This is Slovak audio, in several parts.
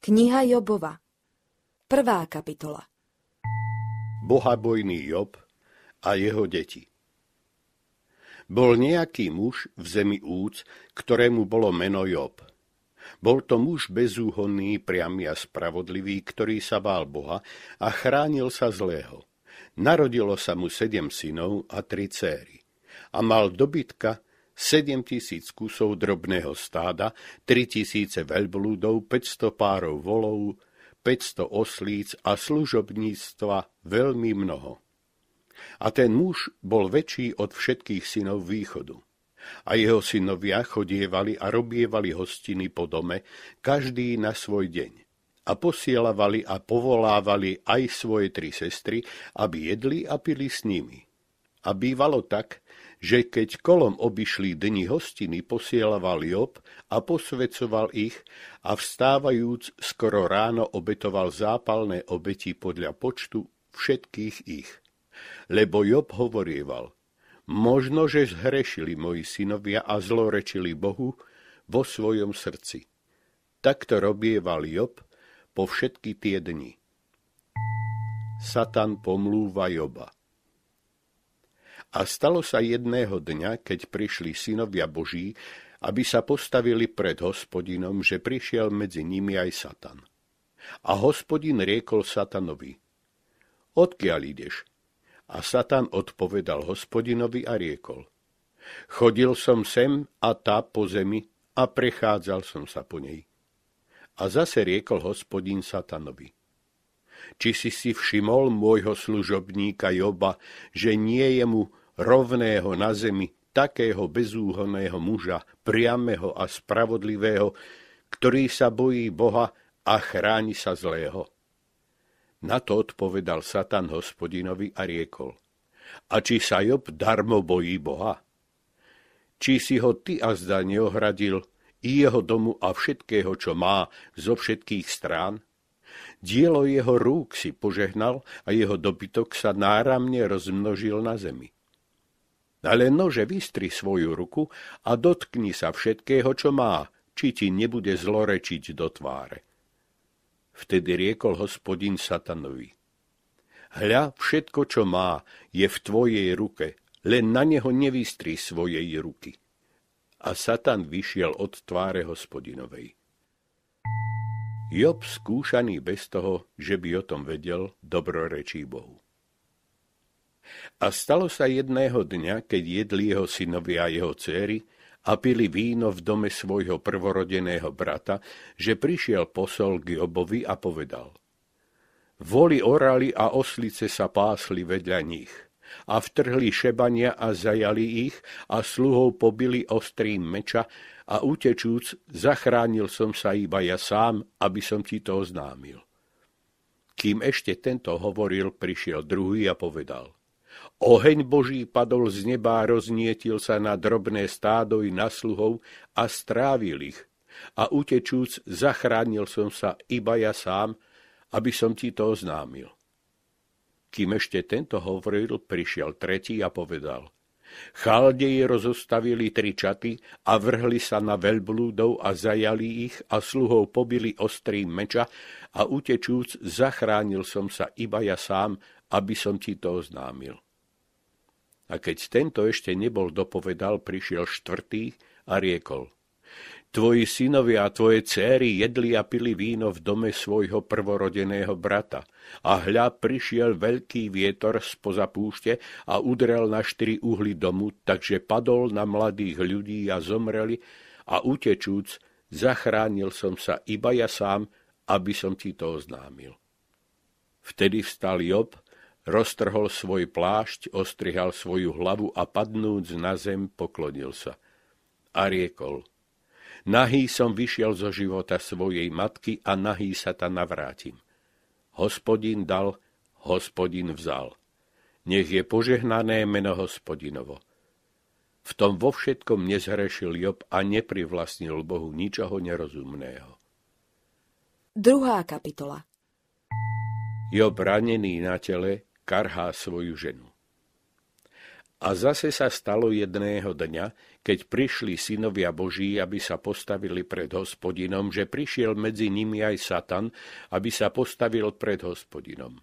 Kniha Jobova Prvá kapitola Bohabojný Job a jeho deti Bol nejaký muž v zemi Úc, ktorému bolo meno Job. Bol to muž bezúhonný, priamy a spravodlivý, ktorý sa bál Boha a chránil sa zlého. Narodilo sa mu sedem synov a tri céry. A mal dobytka 7 tisíc kusov drobného stáda, 3 tisíce veľblúdov, 500 párov volov, 500 oslíc a služobníctva veľmi mnoho. A ten muž bol väčší od všetkých synov východu. A jeho synovia chodievali a robievali hostiny po dome, každý na svoj deň. A posielavali a povolávali aj svoje tri sestry, aby jedli a pili s nimi. A bývalo tak, že keď kolom obišli dni hostiny, posielaval Job a posvecoval ich a vstávajúc skoro ráno obetoval zápalné obeti podľa počtu všetkých ich. Lebo Job hovorieval, možno, že zhrešili moji synovia a zlorečili Bohu vo svojom srdci. Takto robieval Job po všetky tie dni. Satan pomlúva Joba. A stalo sa jedného dňa, keď prišli synovia Boží, aby sa postavili pred hospodinom, že prišiel medzi nimi aj Satan. A hospodin riekol Satanovi, odkiaľ ideš? A Satan odpovedal hospodinovi a riekol, chodil som sem a tá po zemi a prechádzal som sa po nej. A zase riekol hospodin Satanovi, či si si všimol môjho služobníka Joba, že nie je mu rovného na zemi, takého bezúhoného muža, priamého a spravodlivého, ktorý sa bojí Boha a chráni sa zlého. Na to odpovedal Satan hospodinovi a riekol. A či sa Job darmo bojí Boha? Či si ho ty a zda neohradil i jeho domu a všetkého, čo má zo všetkých strán? Dielo jeho rúk si požehnal a jeho dobytok sa náramne rozmnožil na zemi. Ale nože vystri svoju ruku a dotkni sa všetkého, čo má, či ti nebude zlorečiť do tváre. Vtedy riekol hospodin satanovi. Hľa, všetko, čo má, je v tvojej ruke, len na neho nevystri svojej ruky. A Satan vyšiel od tváre hospodinovej. Job skúšaný bez toho, že by o tom vedel, dobrorečí Bohu. A stalo sa jedného dňa, keď jedli jeho synovia a jeho céry a pili víno v dome svojho prvorodeného brata, že prišiel posol k Jobovi a povedal Voli orali a oslice sa pásli vedľa nich a vtrhli šebania a zajali ich a sluhov pobili ostrým meča a utečúc zachránil som sa iba ja sám, aby som ti to oznámil. Kým ešte tento hovoril, prišiel druhý a povedal – Oheň Boží padol z neba a roznietil sa na drobné stádo i na sluhov a strávil ich. A utečúc, zachránil som sa iba ja sám, aby som ti to oznámil. Kým ešte tento hovoril, prišiel tretí a povedal. Chaldeji rozostavili tri čaty a vrhli sa na veľblúdov a zajali ich a sluhov pobili ostrým meča a utečúc, zachránil som sa iba ja sám, aby som ti to oznámil. A keď tento ešte nebol dopovedal, prišiel štvrtý a riekol. Tvoji synovia a tvoje céry jedli a pili víno v dome svojho prvorodeného brata. A hľa prišiel veľký vietor spoza púšte a udrel na štyri uhly domu, takže padol na mladých ľudí a zomreli a utečúc zachránil som sa iba ja sám, aby som ti to oznámil. Vtedy vstal Job Roztrhol svoj plášť, ostrihal svoju hlavu a padnúc na zem poklonil sa. A riekol, nahý som vyšiel zo života svojej matky a nahý sa ta navrátim. Hospodin dal, hospodin vzal. Nech je požehnané meno hospodinovo. V tom vo všetkom nezhrešil Job a neprivlastnil Bohu ničoho nerozumného. Druhá kapitola Job ranený na tele karhá svoju ženu. A zase sa stalo jedného dňa, keď prišli synovia Boží, aby sa postavili pred hospodinom, že prišiel medzi nimi aj Satan, aby sa postavil pred hospodinom.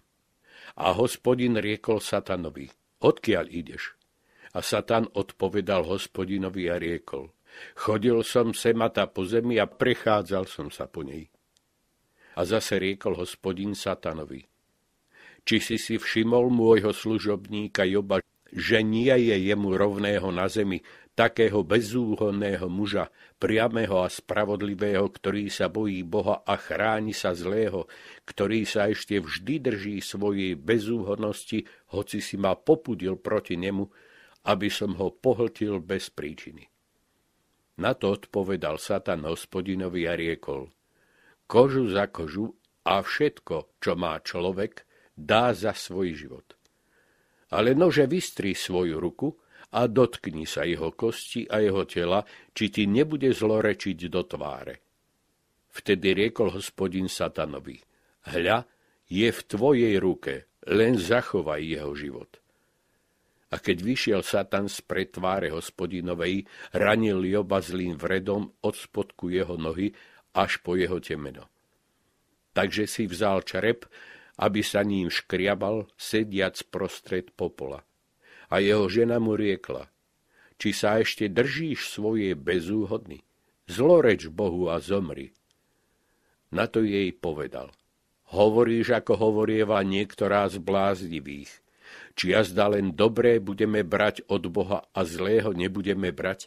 A hospodin riekol Satanovi, odkiaľ ideš? A Satan odpovedal hospodinovi a riekol, chodil som semata po zemi a prechádzal som sa po nej. A zase riekol hospodin Satanovi, či si si všimol môjho služobníka Joba, že nie je jemu rovného na zemi, takého bezúhonného muža, priamého a spravodlivého, ktorý sa bojí Boha a chráni sa zlého, ktorý sa ešte vždy drží svojej bezúhodnosti, hoci si ma popudil proti nemu, aby som ho pohltil bez príčiny. Na to odpovedal Satan hospodinovi a riekol, kožu za kožu a všetko, čo má človek, dá za svoj život. Ale nože vystri svoju ruku a dotkni sa jeho kosti a jeho tela, či ti nebude zlorečiť do tváre. Vtedy riekol hospodin satanovi, hľa, je v tvojej ruke, len zachovaj jeho život. A keď vyšiel Satan z pretváre hospodinovej, ranil Joba zlým vredom od spodku jeho nohy až po jeho temeno. Takže si vzal čarep aby sa ním škriabal, sediac prostred popola. A jeho žena mu riekla, či sa ešte držíš svoje bezúhodny, zloreč Bohu a zomri. Na to jej povedal, hovoríš ako hovorieva niektorá z bláznivých, či jazda len dobré budeme brať od Boha a zlého nebudeme brať?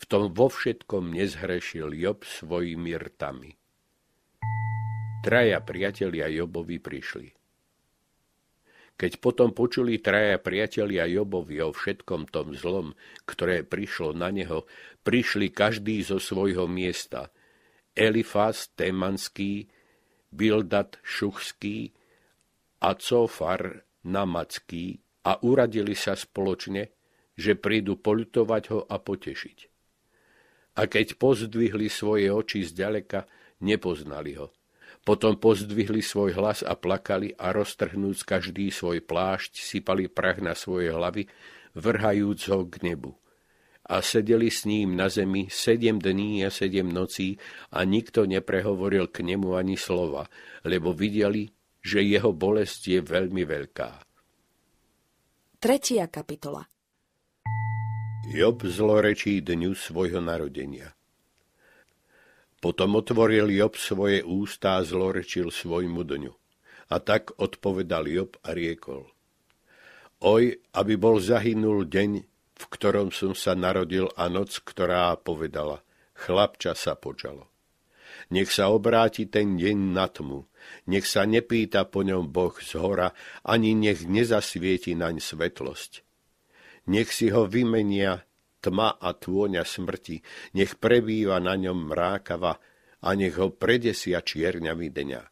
V tom vo všetkom nezhrešil Job svojimi rtami traja priatelia Jobovi prišli. Keď potom počuli traja priatelia Jobovi o všetkom tom zlom, ktoré prišlo na neho, prišli každý zo svojho miesta. Elifas Temanský, Bildat Šuchský a Cofar Namacký a uradili sa spoločne, že prídu poľutovať ho a potešiť. A keď pozdvihli svoje oči zďaleka, nepoznali ho potom pozdvihli svoj hlas a plakali a roztrhnúc každý svoj plášť, sypali prach na svoje hlavy, vrhajúc ho k nebu. A sedeli s ním na zemi sedem dní a sedem nocí a nikto neprehovoril k nemu ani slova, lebo videli, že jeho bolesť je veľmi veľká. Tretia kapitola Job zlorečí dňu svojho narodenia. Potom otvoril Job svoje ústa a zlorečil svojmu dňu. A tak odpovedal Job a riekol. Oj, aby bol zahynul deň, v ktorom som sa narodil a noc, ktorá povedala, chlapča sa počalo. Nech sa obráti ten deň na tmu, nech sa nepýta po ňom Boh z hora, ani nech nezasvieti naň svetlosť. Nech si ho vymenia tma a tôňa smrti, nech prebýva na ňom mrákava a nech ho predesia čierňami dňa.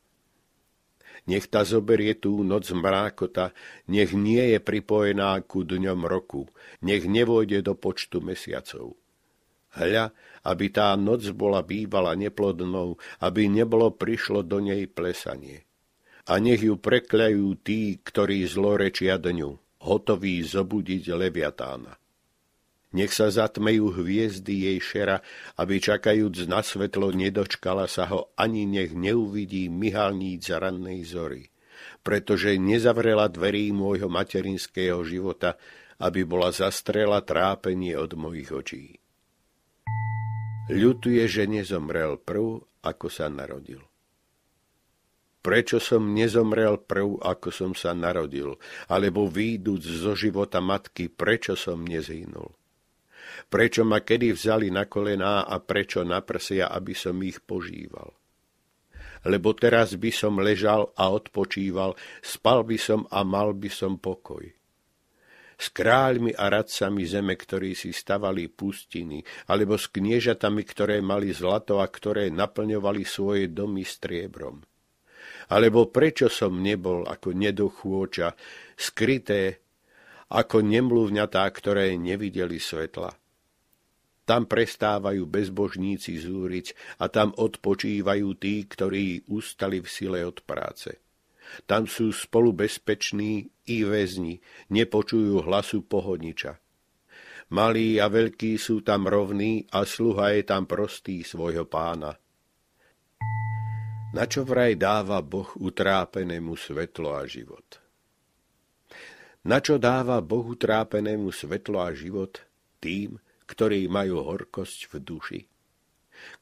Nech ta zoberie tú noc mrákota, nech nie je pripojená ku dňom roku, nech nevojde do počtu mesiacov. Hľa, aby tá noc bola bývala neplodnou, aby nebolo prišlo do nej plesanie. A nech ju preklejú tí, ktorí zlorečia dňu, hotoví zobudiť leviatána. Nech sa zatmejú hviezdy jej šera, aby čakajúc na svetlo nedočkala sa ho ani nech neuvidí myhalníc rannej zory. Pretože nezavrela dverí môjho materinského života, aby bola zastrela trápenie od mojich očí. Ľutuje, že nezomrel prv, ako sa narodil. Prečo som nezomrel prv, ako som sa narodil, alebo výjduc zo života matky, prečo som nezhynul? prečo ma kedy vzali na kolená a prečo na prsia, aby som ich požíval. Lebo teraz by som ležal a odpočíval, spal by som a mal by som pokoj. S kráľmi a radcami zeme, ktorí si stavali pustiny, alebo s kniežatami, ktoré mali zlato a ktoré naplňovali svoje domy striebrom. Alebo prečo som nebol ako nedochôča, skryté ako nemluvňatá, ktoré nevideli svetla tam prestávajú bezbožníci zúriť a tam odpočívajú tí, ktorí ustali v sile od práce. Tam sú spolu bezpeční i väzni, nepočujú hlasu pohodniča. Malí a veľkí sú tam rovní a sluha je tam prostý svojho pána. Na čo vraj dáva Boh utrápenému svetlo a život? Na čo dáva Bohu trápenému svetlo a život? Tým, ktorí majú horkosť v duši,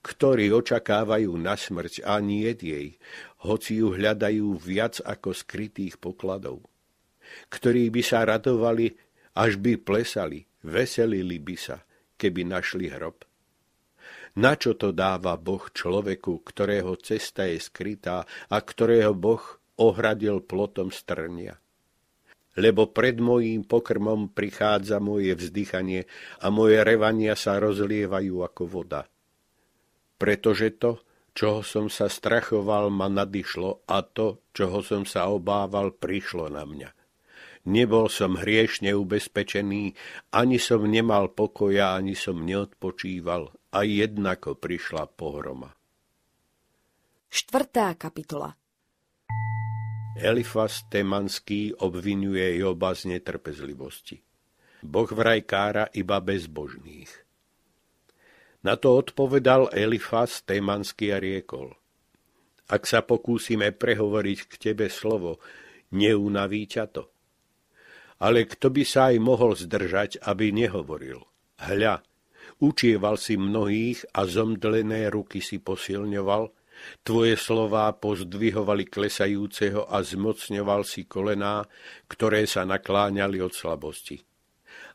ktorí očakávajú na smrť a nie jej, hoci ju hľadajú viac ako skrytých pokladov, ktorí by sa radovali, až by plesali, veselili by sa, keby našli hrob. Na čo to dáva Boh človeku, ktorého cesta je skrytá a ktorého Boh ohradil plotom strnia? lebo pred mojím pokrmom prichádza moje vzdychanie a moje revania sa rozlievajú ako voda. Pretože to, čoho som sa strachoval, ma nadišlo a to, čoho som sa obával, prišlo na mňa. Nebol som hriešne ubezpečený, ani som nemal pokoja, ani som neodpočíval a jednako prišla pohroma. Štvrtá kapitola Elifas Temanský obvinuje Joba z netrpezlivosti. Boh vraj kára iba bezbožných. Na to odpovedal Elifas Temanský a riekol. Ak sa pokúsime prehovoriť k tebe slovo, neunaví ťa to. Ale kto by sa aj mohol zdržať, aby nehovoril? Hľa, učieval si mnohých a zomdlené ruky si posilňoval – Tvoje slová pozdvihovali klesajúceho a zmocňoval si kolená, ktoré sa nakláňali od slabosti.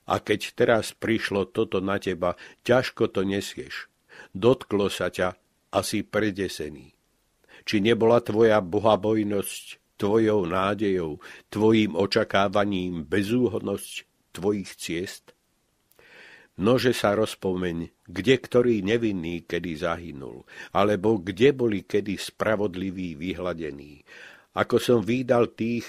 A keď teraz prišlo toto na teba, ťažko to nesieš. Dotklo sa ťa asi predesený. Či nebola tvoja bohabojnosť tvojou nádejou, tvojim očakávaním bezúhodnosť tvojich ciest? Nože sa rozpomeň, kde ktorý nevinný kedy zahynul, alebo kde boli kedy spravodliví vyhladení. Ako som výdal tých,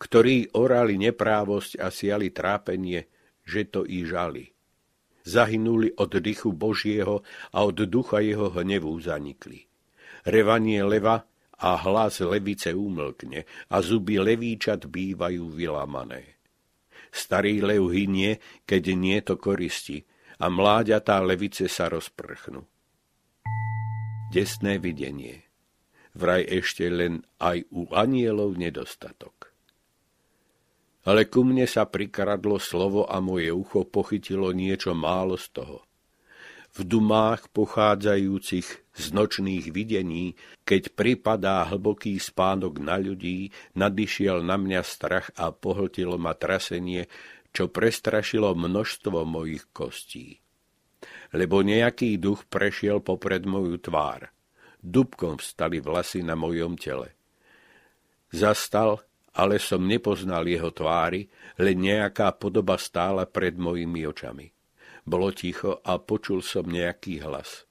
ktorí orali neprávosť a siali trápenie, že to i žali. Zahynuli od dychu Božieho a od ducha jeho hnevu zanikli. Revanie leva a hlas levice umlkne a zuby levíčat bývajú vylamané starý lev hynie, keď nie to koristi, a mláďatá levice sa rozprchnú. Desné videnie. Vraj ešte len aj u anielov nedostatok. Ale ku mne sa prikradlo slovo a moje ucho pochytilo niečo málo z toho – v dumách pochádzajúcich z nočných videní, keď pripadá hlboký spánok na ľudí, nadišiel na mňa strach a pohltilo ma trasenie, čo prestrašilo množstvo mojich kostí. Lebo nejaký duch prešiel popred moju tvár. Dubkom vstali vlasy na mojom tele. Zastal, ale som nepoznal jeho tvári, len nejaká podoba stála pred mojimi očami. Bolo ticho a počul som nejaký hlas.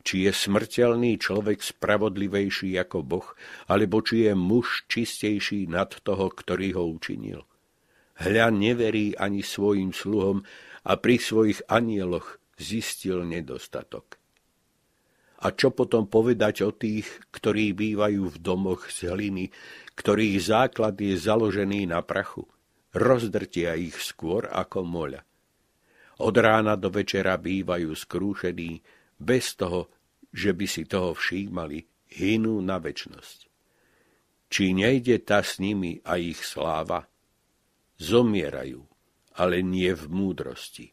Či je smrteľný človek spravodlivejší ako Boh, alebo či je muž čistejší nad toho, ktorý ho učinil. Hľa neverí ani svojim sluhom a pri svojich anieloch zistil nedostatok. A čo potom povedať o tých, ktorí bývajú v domoch z hliny, ktorých základ je založený na prachu? Rozdrtia ich skôr ako moľa. Od rána do večera bývajú skrúšení, bez toho, že by si toho všímali, hynú na väčnosť. Či nejde tá s nimi a ich sláva? Zomierajú, ale nie v múdrosti.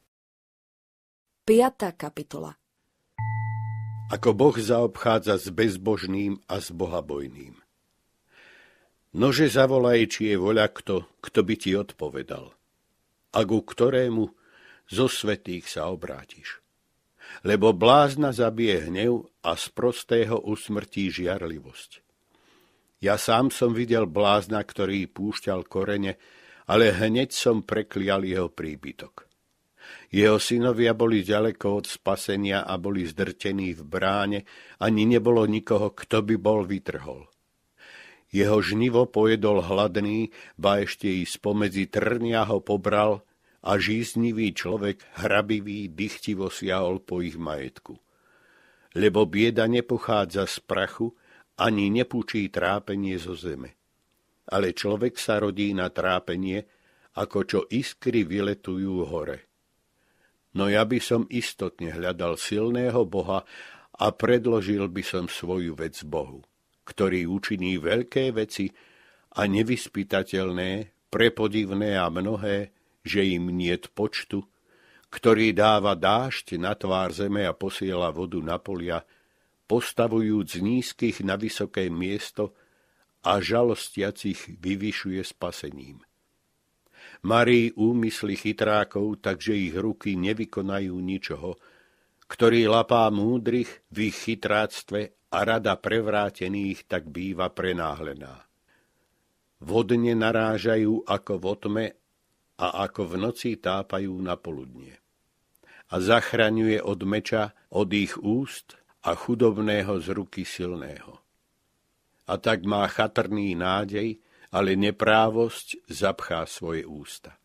5. kapitola Ako Boh zaobchádza s bezbožným a s bohabojným. Nože zavolaj, či je voľa kto, kto by ti odpovedal. A ku ktorému zo svetých sa obrátiš. Lebo blázna zabije hnev a z prostého usmrtí žiarlivosť. Ja sám som videl blázna, ktorý púšťal korene, ale hneď som preklial jeho príbytok. Jeho synovia boli ďaleko od spasenia a boli zdrtení v bráne, ani nebolo nikoho, kto by bol vytrhol. Jeho žnivo pojedol hladný, ba ešte i spomedzi trnia ho pobral a žíznivý človek hrabivý dychtivo siahol po ich majetku. Lebo bieda nepochádza z prachu, ani nepúčí trápenie zo zeme. Ale človek sa rodí na trápenie, ako čo iskry vyletujú hore. No ja by som istotne hľadal silného Boha a predložil by som svoju vec Bohu, ktorý učiní veľké veci a nevyspytateľné, prepodivné a mnohé, že im niet počtu, ktorý dáva dážď na tvár zeme a posiela vodu na polia, postavujúc z nízkych na vysoké miesto a žalostiacich vyvyšuje spasením. Marí úmysly chytrákov, takže ich ruky nevykonajú ničoho, ktorý lapá múdrych v ich chytráctve a rada prevrátených tak býva prenáhlená. Vodne narážajú ako v otme a ako v noci tápajú na poludnie. A zachraňuje od meča, od ich úst a chudobného z ruky silného. A tak má chatrný nádej, ale neprávosť zapchá svoje ústa.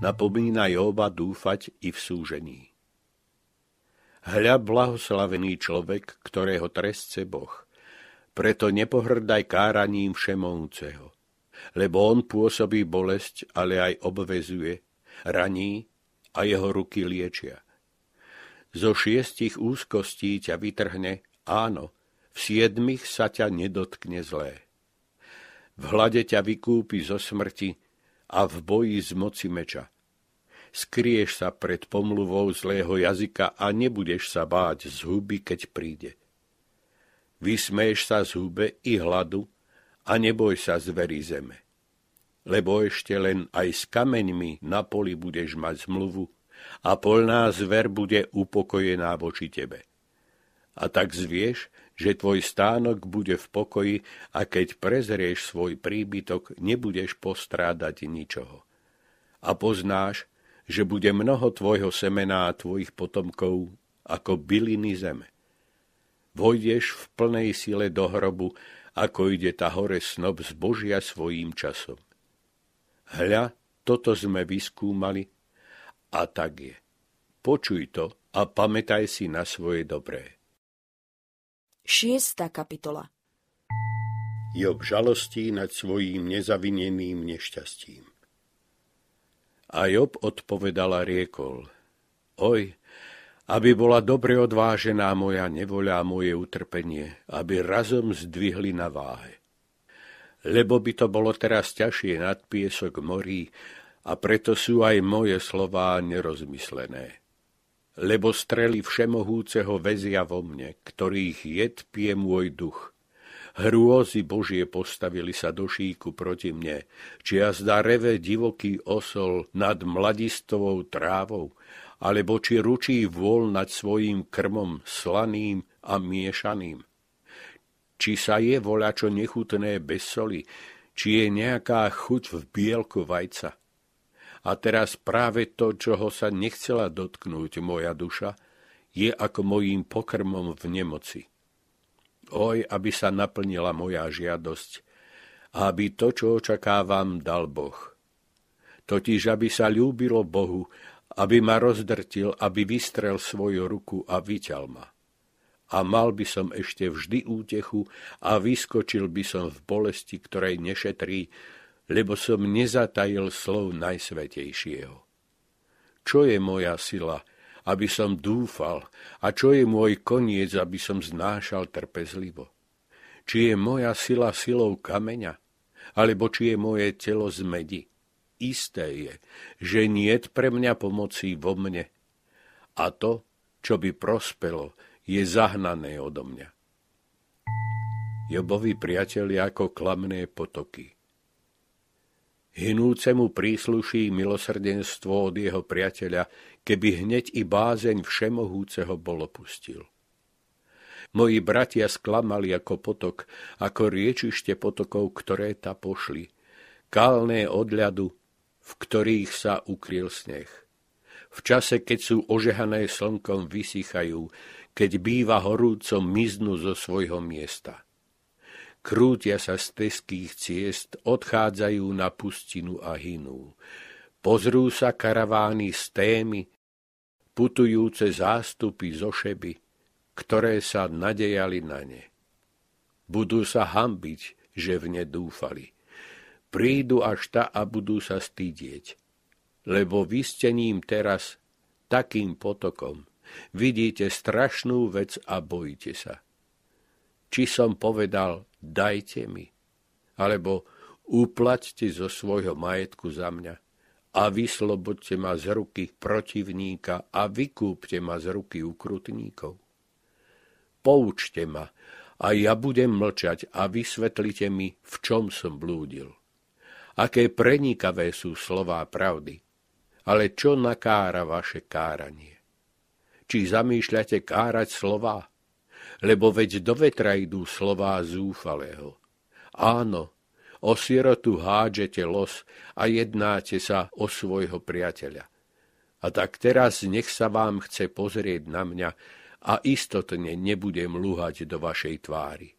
Napomína Jóba dúfať i v súžení. Hľa blahoslavený človek, ktorého trestce Boh, preto nepohrdaj káraním všemovúceho lebo on pôsobí bolesť, ale aj obvezuje, raní a jeho ruky liečia. Zo šiestich úzkostí ťa vytrhne, áno, v siedmich sa ťa nedotkne zlé. V hlade ťa vykúpi zo smrti a v boji z moci meča. Skrieš sa pred pomluvou zlého jazyka a nebudeš sa báť z huby, keď príde. Vysmeješ sa z hube i hladu a neboj sa zveri zeme. Lebo ešte len aj s kameňmi na poli budeš mať zmluvu a polná zver bude upokojená voči tebe. A tak zvieš, že tvoj stánok bude v pokoji a keď prezrieš svoj príbytok, nebudeš postrádať ničoho. A poznáš, že bude mnoho tvojho semena a tvojich potomkov ako byliny zeme. Vojdeš v plnej sile do hrobu ako ide tá hore snob z Božia svojím časom. Hľa, toto sme vyskúmali a tak je. Počuj to a pamätaj si na svoje dobré. 6. kapitola Job žalostí nad svojím nezavineným nešťastím. A Job odpovedala riekol. Oj, aby bola dobre odvážená moja nevoľa a moje utrpenie, aby razom zdvihli na váhe. Lebo by to bolo teraz ťažšie nad piesok morí, a preto sú aj moje slová nerozmyslené. Lebo strely všemohúceho väzia vo mne, ktorých jed pie môj duch. Hrôzy Božie postavili sa do šíku proti mne, či jazda reve divoký osol nad mladistovou trávou, alebo či ručí vôľ nad svojim krmom slaným a miešaným. Či sa je voľačo nechutné bez soli, či je nejaká chuť v bielku vajca. A teraz práve to, čoho sa nechcela dotknúť moja duša, je ako mojím pokrmom v nemoci. Oj, aby sa naplnila moja žiadosť, aby to, čo očakávam, dal Boh. Totiž, aby sa ľúbilo Bohu aby ma rozdrtil, aby vystrel svoju ruku a vyťal ma. A mal by som ešte vždy útechu a vyskočil by som v bolesti, ktorej nešetrí, lebo som nezatajil slov Najsvetejšieho. Čo je moja sila, aby som dúfal, a čo je môj koniec, aby som znášal trpezlivo? Či je moja sila silou kameňa, alebo či je moje telo z medi? Isté je, že niet pre mňa pomoci vo mne. A to, čo by prospelo, je zahnané odo mňa. Jobovi priateľi ako klamné potoky. Hinúcemu prísluší milosrdenstvo od jeho priateľa, keby hneď i bázeň všemohúceho bol opustil. Moji bratia sklamali ako potok, ako riečište potokov, ktoré ta pošli. Kálne odľadu, v ktorých sa ukryl sneh. V čase, keď sú ožehané slnkom, vysychajú, keď býva horúco, miznú zo svojho miesta. Krútia sa z teských ciest, odchádzajú na pustinu a hinú. Pozrú sa karavány z témy, putujúce zástupy zo šeby, ktoré sa nadejali na ne. Budú sa hambiť, že v ne dúfali – prídu až ta a budú sa stydieť. Lebo vy ste ním teraz takým potokom. Vidíte strašnú vec a bojíte sa. Či som povedal, dajte mi, alebo uplaťte zo svojho majetku za mňa a vyslobodte ma z ruky protivníka a vykúpte ma z ruky ukrutníkov. Poučte ma a ja budem mlčať a vysvetlite mi, v čom som blúdil aké prenikavé sú slová pravdy, ale čo nakára vaše káranie? Či zamýšľate kárať slová? Lebo veď do vetra idú slová zúfalého. Áno, o sirotu hádžete los a jednáte sa o svojho priateľa. A tak teraz nech sa vám chce pozrieť na mňa a istotne nebudem lúhať do vašej tvári.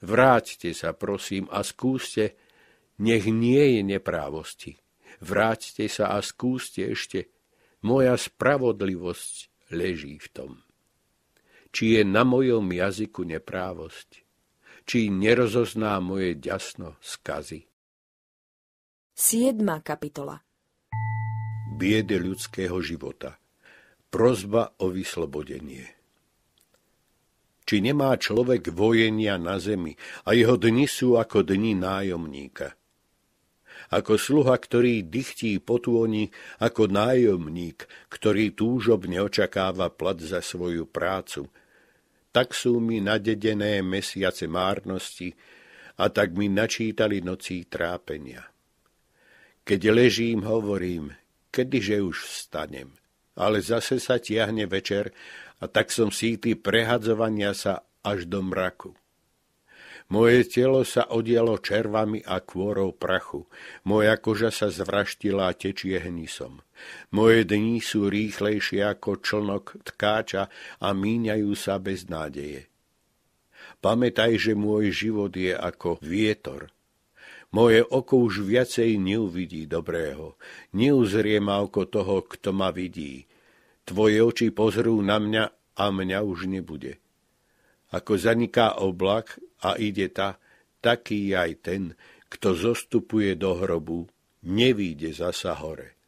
Vráťte sa, prosím, a skúste, nech nie je neprávosti. Vráťte sa a skúste ešte, moja spravodlivosť leží v tom. Či je na mojom jazyku neprávosť, či nerozozná moje ďasno skazy. 7. kapitola Biede ľudského života Prozba o vyslobodenie či nemá človek vojenia na zemi a jeho dni sú ako dni nájomníka ako sluha, ktorý dychtí po ako nájomník, ktorý túžobne očakáva plat za svoju prácu. Tak sú mi nadedené mesiace márnosti a tak mi načítali nocí trápenia. Keď ležím, hovorím, kedyže už vstanem. Ale zase sa tiahne večer a tak som síty prehadzovania sa až do mraku. Moje telo sa odialo červami a kôrou prachu. Moja koža sa zvraštila a tečie hnisom. Moje dni sú rýchlejšie ako člnok tkáča a míňajú sa bez nádeje. Pamätaj, že môj život je ako vietor. Moje oko už viacej neuvidí dobrého. Neuzrie ma oko toho, kto ma vidí. Tvoje oči pozrú na mňa a mňa už nebude. Ako zaniká oblak a ide ta, taký aj ten, kto zostupuje do hrobu, nevíde zasa hore.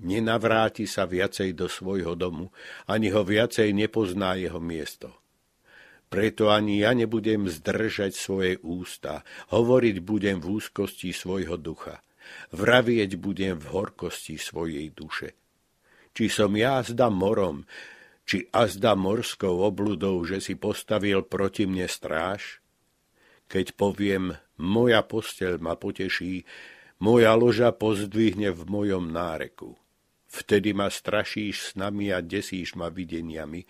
Nenavráti sa viacej do svojho domu, ani ho viacej nepozná jeho miesto. Preto ani ja nebudem zdržať svoje ústa, hovoriť budem v úzkosti svojho ducha, vravieť budem v horkosti svojej duše. Či som ja zda morom, či azda morskou obludou, že si postavil proti mne stráž? Keď poviem, moja posteľ ma poteší, moja loža pozdvihne v mojom náreku. Vtedy ma strašíš s nami a desíš ma videniami,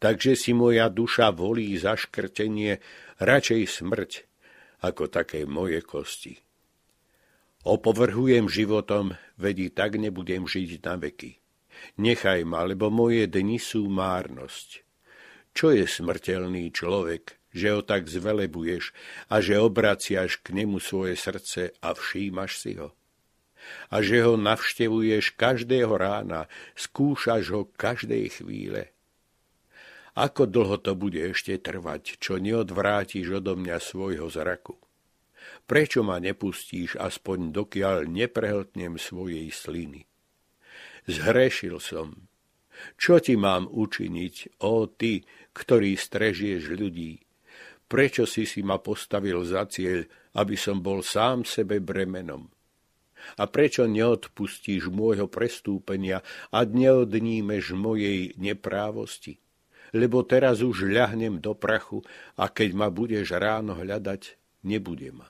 takže si moja duša volí zaškrtenie, radšej smrť, ako také moje kosti. Opovrhujem životom, vedi tak nebudem žiť na veky Nechaj ma, lebo moje dni sú márnosť. Čo je smrteľný človek, že ho tak zvelebuješ a že obraciaš k nemu svoje srdce a všímaš si ho? A že ho navštevuješ každého rána, skúšaš ho každej chvíle? Ako dlho to bude ešte trvať, čo neodvrátiš odo mňa svojho zraku? Prečo ma nepustíš aspoň dokiaľ neprehltnem svojej sliny? Zhrešil som. Čo ti mám učiniť, ó ty, ktorý strežieš ľudí? Prečo si si ma postavil za cieľ, aby som bol sám sebe bremenom? A prečo neodpustíš môjho prestúpenia a neodnímeš mojej neprávosti? Lebo teraz už ľahnem do prachu a keď ma budeš ráno hľadať, nebude ma.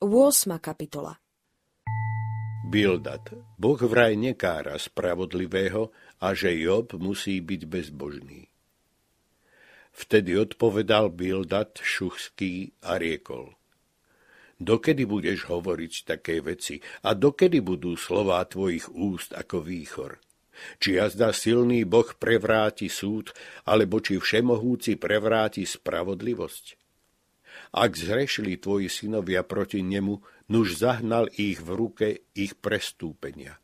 8. kapitola Bildad. Boh vraj nekára spravodlivého a že Job musí byť bezbožný. Vtedy odpovedal Bildad šuchský a riekol. Dokedy budeš hovoriť také veci a dokedy budú slová tvojich úst ako výchor? Či jazda silný Boh prevráti súd, alebo či všemohúci prevráti spravodlivosť? Ak zhrešili tvoji synovia proti nemu, nuž zahnal ich v ruke ich prestúpenia.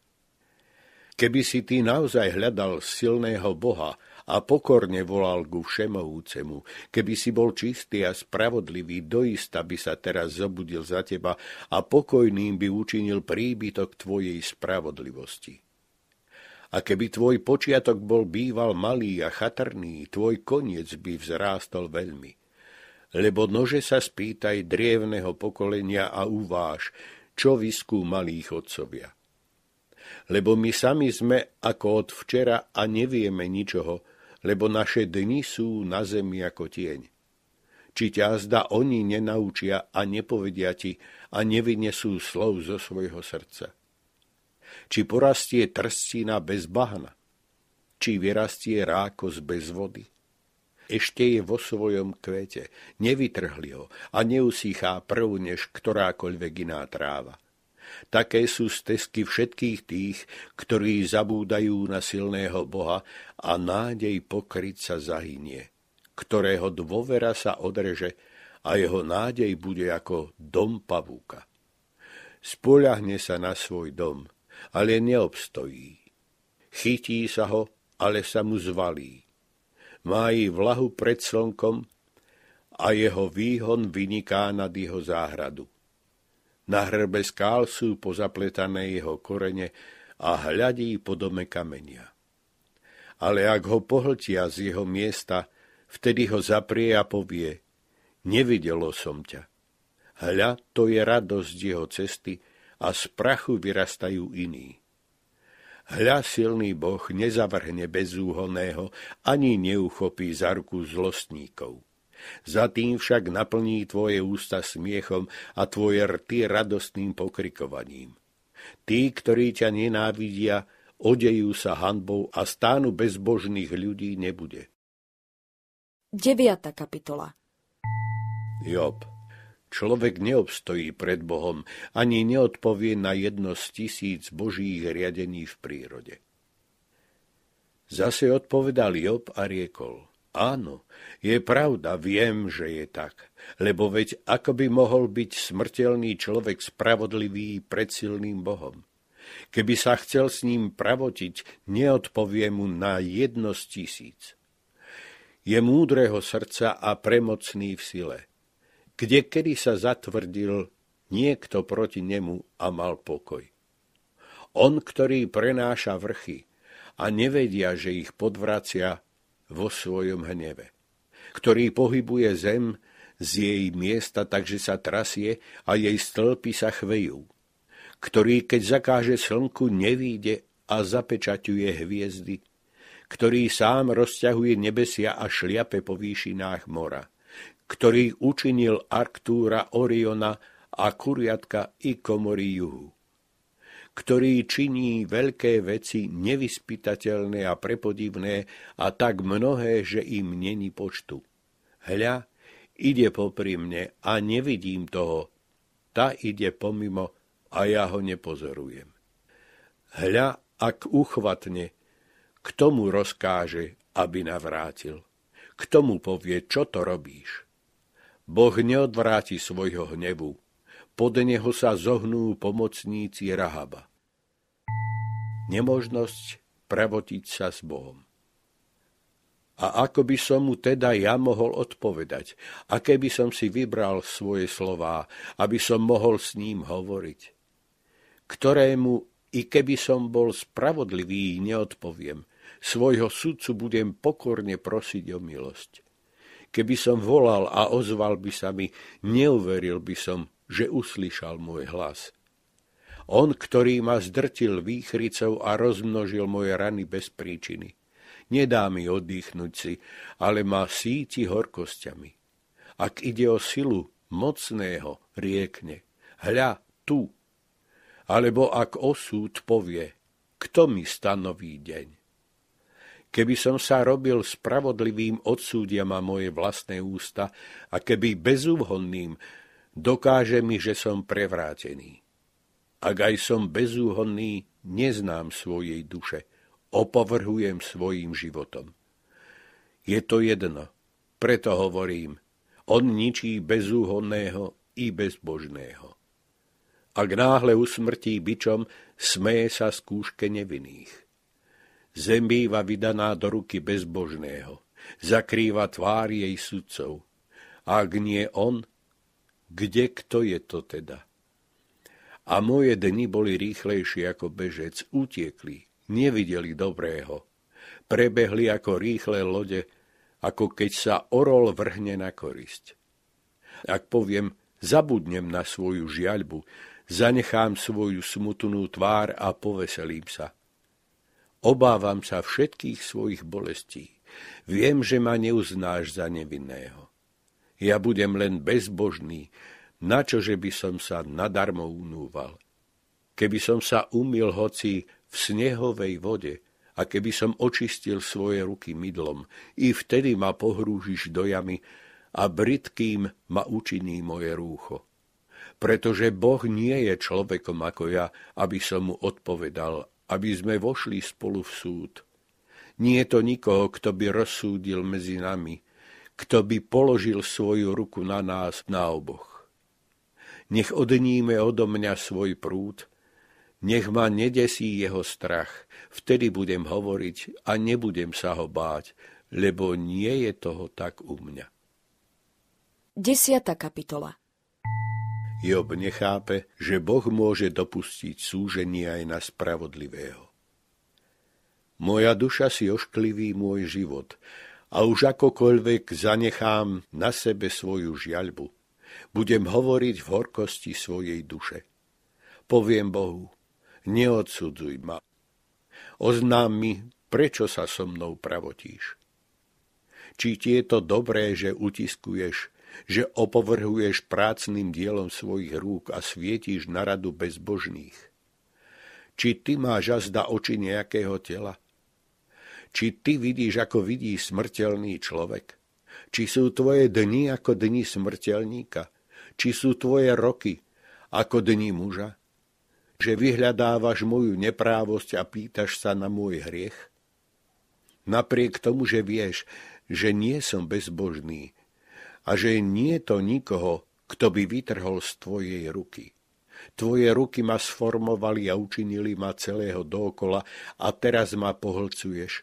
Keby si ty naozaj hľadal silného Boha a pokorne volal ku všemohúcemu, keby si bol čistý a spravodlivý, doista by sa teraz zobudil za teba a pokojným by učinil príbytok tvojej spravodlivosti. A keby tvoj počiatok bol býval malý a chatrný, tvoj koniec by vzrástol veľmi lebo nože sa spýtaj drievného pokolenia a uváž, čo vyskúmali ich otcovia. Lebo my sami sme ako od včera a nevieme ničoho, lebo naše dni sú na zemi ako tieň. Či ťa zda oni nenaučia a nepovedia ti a nevynesú slov zo svojho srdca. Či porastie trstina bez bahna, či vyrastie rákos bez vody – ešte je vo svojom kvete. Nevytrhli ho a neusýchá prv než ktorákoľvek iná tráva. Také sú stezky všetkých tých, ktorí zabúdajú na silného Boha a nádej pokryť sa zahynie, ktorého dôvera sa odreže a jeho nádej bude ako dom pavúka. Spoľahne sa na svoj dom, ale neobstojí. Chytí sa ho, ale sa mu zvalí Máji vlahu pred slnkom a jeho výhon vyniká nad jeho záhradu. Na hrbe skál sú pozapletané jeho korene a hľadí podome kamenia. Ale ak ho pohltia z jeho miesta, vtedy ho zaprie a povie, nevidelo som ťa. Hľa, to je radosť jeho cesty a z prachu vyrastajú iní. Hľa silný boh nezavrhne bezúhoného, ani neuchopí za ruku zlostníkov. Za tým však naplní tvoje ústa smiechom a tvoje rty radostným pokrikovaním. Tí, ktorí ťa nenávidia, odejú sa hanbou a stánu bezbožných ľudí nebude. 9. kapitola Job Človek neobstojí pred Bohom, ani neodpovie na jedno z tisíc božích riadení v prírode. Zase odpovedal Job a riekol, áno, je pravda, viem, že je tak, lebo veď ako by mohol byť smrteľný človek spravodlivý pred silným Bohom. Keby sa chcel s ním pravotiť, neodpovie mu na jedno z tisíc. Je múdreho srdca a premocný v sile kde kedy sa zatvrdil niekto proti nemu a mal pokoj. On, ktorý prenáša vrchy a nevedia, že ich podvracia vo svojom hneve, ktorý pohybuje zem z jej miesta, takže sa trasie a jej stĺpy sa chvejú, ktorý, keď zakáže slnku, nevíde a zapečaťuje hviezdy, ktorý sám rozťahuje nebesia a šliape po výšinách mora ktorý učinil Arktúra Oriona a kuriatka i komory juhu, ktorý činí veľké veci nevyspytateľné a prepodivné a tak mnohé, že im není počtu. Hľa, ide popri mne a nevidím toho, ta ide pomimo a ja ho nepozorujem. Hľa, ak uchvatne, k tomu rozkáže, aby navrátil. K tomu povie, čo to robíš. Boh neodvráti svojho hnevu. Pod neho sa zohnú pomocníci Rahaba. Nemožnosť pravotiť sa s Bohom. A ako by som mu teda ja mohol odpovedať? A keby som si vybral svoje slová, aby som mohol s ním hovoriť? Ktorému, i keby som bol spravodlivý, neodpoviem. Svojho sudcu budem pokorne prosiť o milosť. Keby som volal a ozval by sa mi, neuveril by som, že uslyšal môj hlas. On, ktorý ma zdrtil výchricou a rozmnožil moje rany bez príčiny. Nedá mi oddychnúť si, ale ma síti horkosťami. Ak ide o silu mocného, riekne, hľa tu. Alebo ak osúd povie, kto mi stanoví deň keby som sa robil spravodlivým, odsúdia ma moje vlastné ústa a keby bezúhonným, dokáže mi, že som prevrátený. Ak aj som bezúhonný, neznám svojej duše, opovrhujem svojim životom. Je to jedno, preto hovorím, on ničí bezúhonného i bezbožného. Ak náhle usmrtí bičom, smeje sa skúške nevinných Zem býva vydaná do ruky bezbožného, zakrýva tvár jej sudcov. Ak nie on, kde kto je to teda? A moje dni boli rýchlejšie ako bežec, utiekli, nevideli dobrého. Prebehli ako rýchle lode, ako keď sa orol vrhne na korisť. Ak poviem, zabudnem na svoju žiaľbu, zanechám svoju smutnú tvár a poveselím sa. Obávam sa všetkých svojich bolestí. Viem, že ma neuznáš za nevinného. Ja budem len bezbožný, na čože by som sa nadarmo unúval. Keby som sa umil hoci v snehovej vode a keby som očistil svoje ruky mydlom, i vtedy ma pohrúžiš do jamy a britkým ma učiní moje rúcho pretože Boh nie je človekom ako ja, aby som mu odpovedal aby sme vošli spolu v súd. Nie je to nikoho, kto by rozsúdil medzi nami, kto by položil svoju ruku na nás, na oboch. Nech odníme odo mňa svoj prúd, nech ma nedesí jeho strach, vtedy budem hovoriť a nebudem sa ho báť, lebo nie je toho tak u mňa. Desiata kapitola Job nechápe, že Boh môže dopustiť súženie aj na spravodlivého. Moja duša si oškliví môj život a už akokoľvek zanechám na sebe svoju žiaľbu, budem hovoriť v horkosti svojej duše. Poviem Bohu, neodsudzuj ma. Oznám mi, prečo sa so mnou pravotíš. Či tieto dobré, že utiskuješ, že opovrhuješ prácným dielom svojich rúk a svietíš na radu bezbožných? Či ty máš azda oči nejakého tela? Či ty vidíš, ako vidí smrteľný človek? Či sú tvoje dni ako dni smrteľníka? Či sú tvoje roky ako dni muža? Že vyhľadávaš moju neprávosť a pýtaš sa na môj hriech? Napriek tomu, že vieš, že nie som bezbožný, a že nie je to nikoho, kto by vytrhol z tvojej ruky. Tvoje ruky ma sformovali a učinili ma celého dokola a teraz ma pohlcuješ.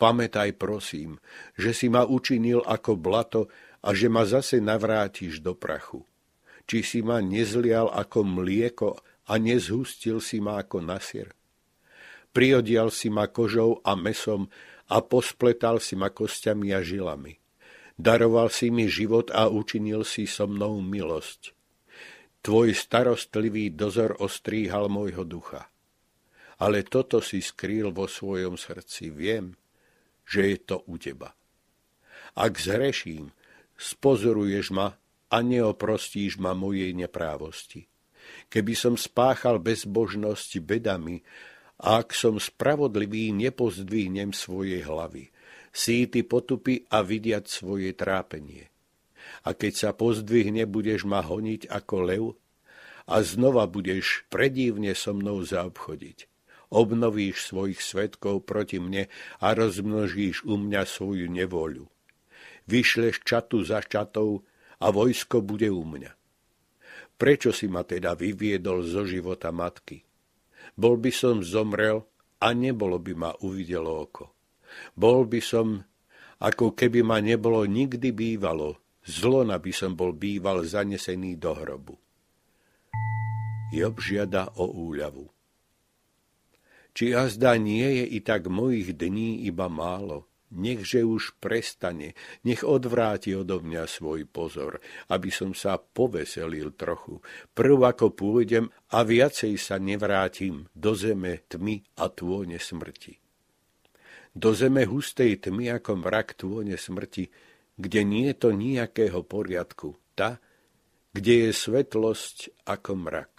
Pamätaj, prosím, že si ma učinil ako blato a že ma zase navrátiš do prachu. Či si ma nezlial ako mlieko a nezhustil si ma ako nasier. Priodial si ma kožou a mesom a pospletal si ma kostiami a žilami. Daroval si mi život a učinil si so mnou milosť. Tvoj starostlivý dozor ostríhal môjho ducha. Ale toto si skrýl vo svojom srdci. Viem, že je to u teba. Ak zreším, spozoruješ ma a neoprostíš ma mojej neprávosti. Keby som spáchal bezbožnosť bedami, a ak som spravodlivý, nepozdvihnem svojej hlavy – síty potupy a vidiať svoje trápenie. A keď sa pozdvihne, budeš ma honiť ako lev a znova budeš predívne so mnou zaobchodiť. Obnovíš svojich svetkov proti mne a rozmnožíš u mňa svoju nevoľu. Vyšleš čatu za čatou a vojsko bude u mňa. Prečo si ma teda vyviedol zo života matky? Bol by som zomrel a nebolo by ma uvidelo oko. Bol by som, ako keby ma nebolo nikdy bývalo, zlona by som bol býval zanesený do hrobu. Job žiada o úľavu. Či azda nie je i tak mojich dní iba málo, nechže už prestane, nech odvráti odo mňa svoj pozor, aby som sa poveselil trochu, prv ako pôjdem a viacej sa nevrátim do zeme tmy a tône smrti do zeme hustej tmy ako mrak tvône smrti, kde nie je to nejakého poriadku, tá, kde je svetlosť ako mrak.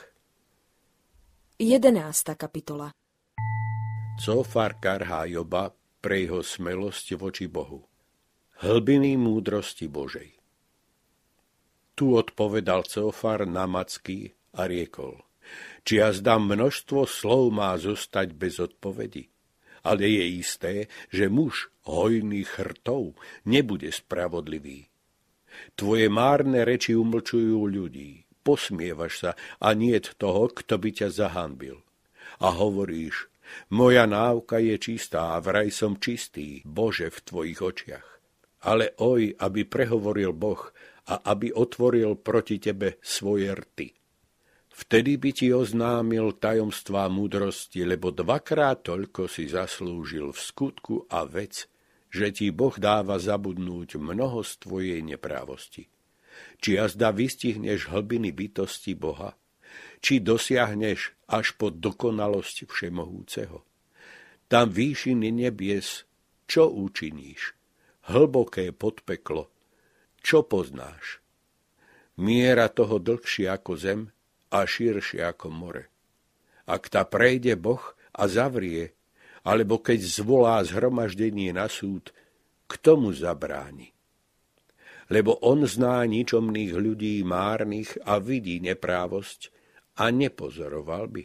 11. kapitola Cofar karhá Joba pre jeho smelosť voči Bohu? Hlbiny múdrosti Božej. Tu odpovedal Cofar na Macky a riekol. Či jazda množstvo slov má zostať bez odpovedi ale je isté, že muž hojných chrtov nebude spravodlivý. Tvoje márne reči umlčujú ľudí, posmievaš sa a nie toho, kto by ťa zahanbil. A hovoríš, moja návka je čistá a vraj som čistý, Bože, v tvojich očiach. Ale oj, aby prehovoril Boh a aby otvoril proti tebe svoje rty. Vtedy by ti oznámil tajomstvá múdrosti, lebo dvakrát toľko si zaslúžil v skutku a vec, že ti Boh dáva zabudnúť mnoho z tvojej neprávosti. Či jazda vystihneš hlbiny bytosti Boha, či dosiahneš až po dokonalosť Všemohúceho. Tam výšiny nebies, čo učiníš? Hlboké podpeklo, čo poznáš? Miera toho dlhšie ako zem, a širšie ako more. Ak ta prejde Boh a zavrie, alebo keď zvolá zhromaždenie na súd, k tomu zabráni. Lebo on zná ničomných ľudí márnych a vidí neprávosť a nepozoroval by.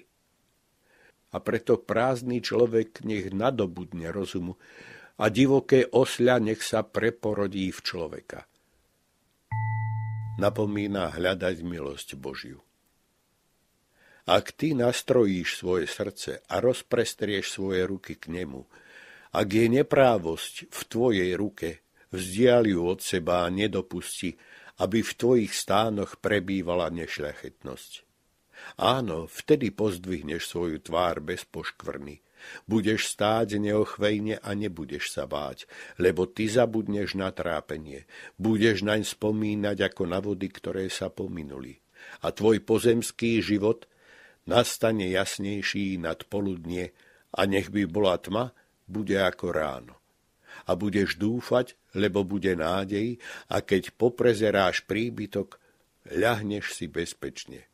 A preto prázdny človek nech nadobudne rozumu a divoké osľa nech sa preporodí v človeka napomína hľadať milosť Božiu. Ak ty nastrojíš svoje srdce a rozprestrieš svoje ruky k nemu, ak je neprávosť v tvojej ruke, vzdial ju od seba a nedopusti, aby v tvojich stánoch prebývala nešľachetnosť. Áno, vtedy pozdvihneš svoju tvár bez poškvrny. Budeš stáť neochvejne a nebudeš sa báť, lebo ty zabudneš na trápenie. Budeš naň spomínať ako na vody, ktoré sa pominuli. A tvoj pozemský život – Nastane jasnejší nad poludnie a nech by bola tma, bude ako ráno. A budeš dúfať, lebo bude nádej a keď poprezeráš príbytok, ľahneš si bezpečne.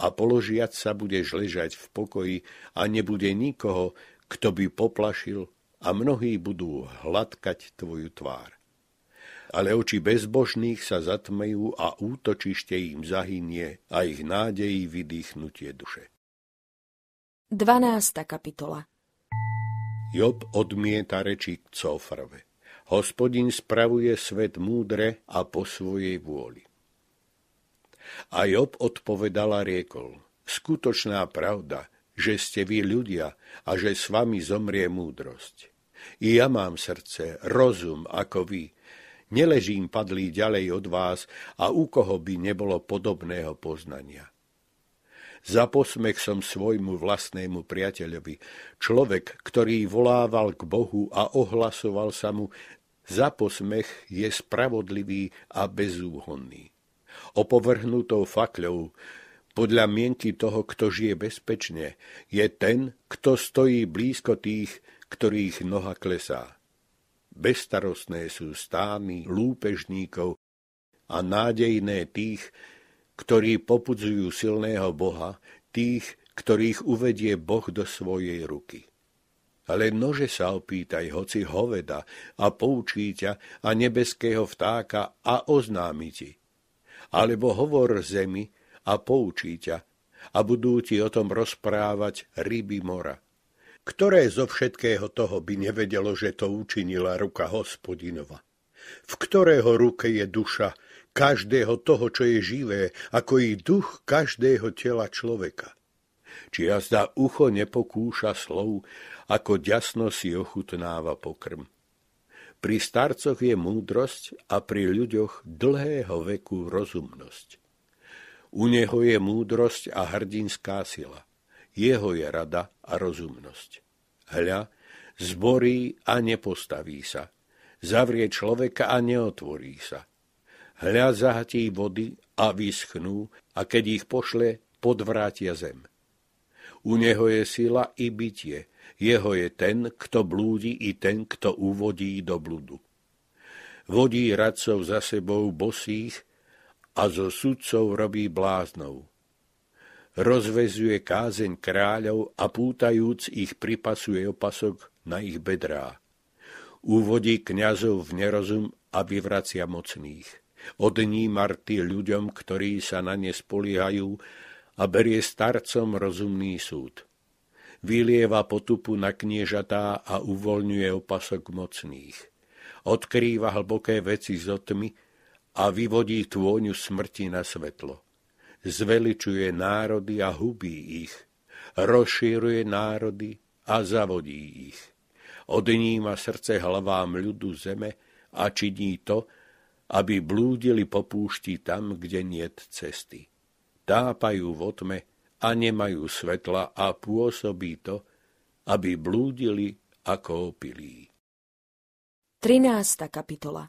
A položiať sa budeš ležať v pokoji a nebude nikoho, kto by poplašil a mnohí budú hladkať tvoju tvár ale oči bezbožných sa zatmejú a útočište im zahynie a ich nádejí vydýchnutie duše. 12. kapitola Job odmieta reči Cofrve. Hospodin spravuje svet múdre a po svojej vôli. A Job odpovedala riekol, skutočná pravda, že ste vy ľudia a že s vami zomrie múdrosť. I ja mám srdce, rozum ako vy Neležím padlý ďalej od vás a u koho by nebolo podobného poznania. Za posmech som svojmu vlastnému priateľovi, človek, ktorý volával k Bohu a ohlasoval sa mu, za posmech je spravodlivý a bezúhonný. Opovrhnutou fakľou, podľa mienky toho, kto žije bezpečne, je ten, kto stojí blízko tých, ktorých noha klesá. Bestarostné sú stámy lúpežníkov a nádejné tých, ktorí popudzujú silného Boha, tých, ktorých uvedie Boh do svojej ruky. Ale nože sa opýtaj hoci hoveda a poučí ťa a nebeského vtáka a oznámi ti. Alebo hovor zemi a poučí ťa a budú ti o tom rozprávať ryby mora. Ktoré zo všetkého toho by nevedelo, že to učinila ruka hospodinova? V ktorého ruke je duša každého toho, čo je živé, ako i duch každého tela človeka? Či jazda ucho nepokúša slov, ako ďasno si ochutnáva pokrm. Pri starcoch je múdrosť a pri ľuďoch dlhého veku rozumnosť. U neho je múdrosť a hrdinská sila jeho je rada a rozumnosť. Hľa, zborí a nepostaví sa, zavrie človeka a neotvorí sa. Hľa zahatí vody a vyschnú, a keď ich pošle, podvrátia zem. U neho je sila i bytie, jeho je ten, kto blúdi i ten, kto uvodí do bludu. Vodí radcov za sebou bosých a zo sudcov robí bláznov rozvezuje kázeň kráľov a pútajúc ich pripasuje opasok na ich bedrá. Úvodí kňazov v nerozum a vyvracia mocných. Odní marty ľuďom, ktorí sa na ne spoliehajú a berie starcom rozumný súd. Vylieva potupu na kniežatá a uvoľňuje opasok mocných. Odkrýva hlboké veci z otmy a vyvodí tvôňu smrti na svetlo zveličuje národy a hubí ich, rozšíruje národy a zavodí ich. Odníma srdce hlavám ľudu zeme a činí to, aby blúdili po púšti tam, kde niet cesty. Tápajú v otme a nemajú svetla a pôsobí to, aby blúdili ako opilí. 13. kapitola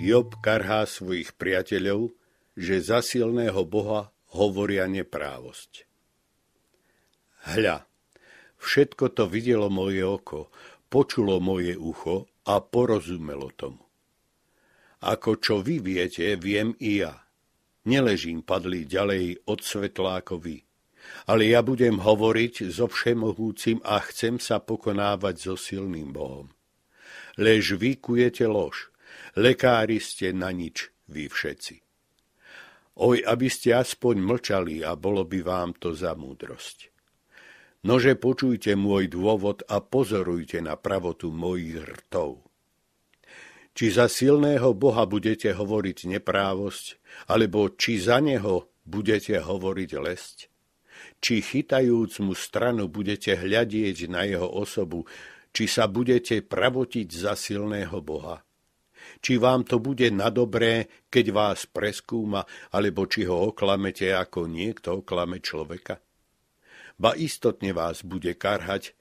Job karhá svojich priateľov, že za silného Boha hovoria neprávosť. Hľa, všetko to videlo moje oko, počulo moje ucho a porozumelo tomu. Ako čo vy viete, viem i ja. Neležím padli ďalej od svetla ako vy, ale ja budem hovoriť so všemohúcim a chcem sa pokonávať so silným Bohom. Lež vy kujete lož, lekári ste na nič, vy všetci. Oj, aby ste aspoň mlčali a bolo by vám to za múdrosť. Nože počujte môj dôvod a pozorujte na pravotu mojich rtov. Či za silného Boha budete hovoriť neprávosť, alebo či za neho budete hovoriť lesť? Či chytajúc mu stranu budete hľadieť na jeho osobu, či sa budete pravotiť za silného Boha? či vám to bude na dobré, keď vás preskúma, alebo či ho oklamete, ako niekto oklame človeka? Ba istotne vás bude karhať,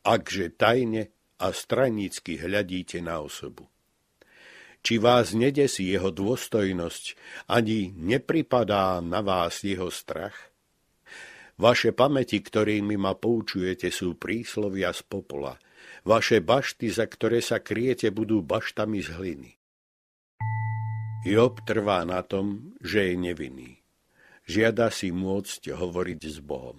akže tajne a stranícky hľadíte na osobu. Či vás nedesí jeho dôstojnosť, ani nepripadá na vás jeho strach? Vaše pamäti, ktorými ma poučujete, sú príslovia z popola – vaše bašty, za ktoré sa kriete, budú baštami z hliny. Job trvá na tom, že je nevinný. Žiada si môcť hovoriť s Bohom.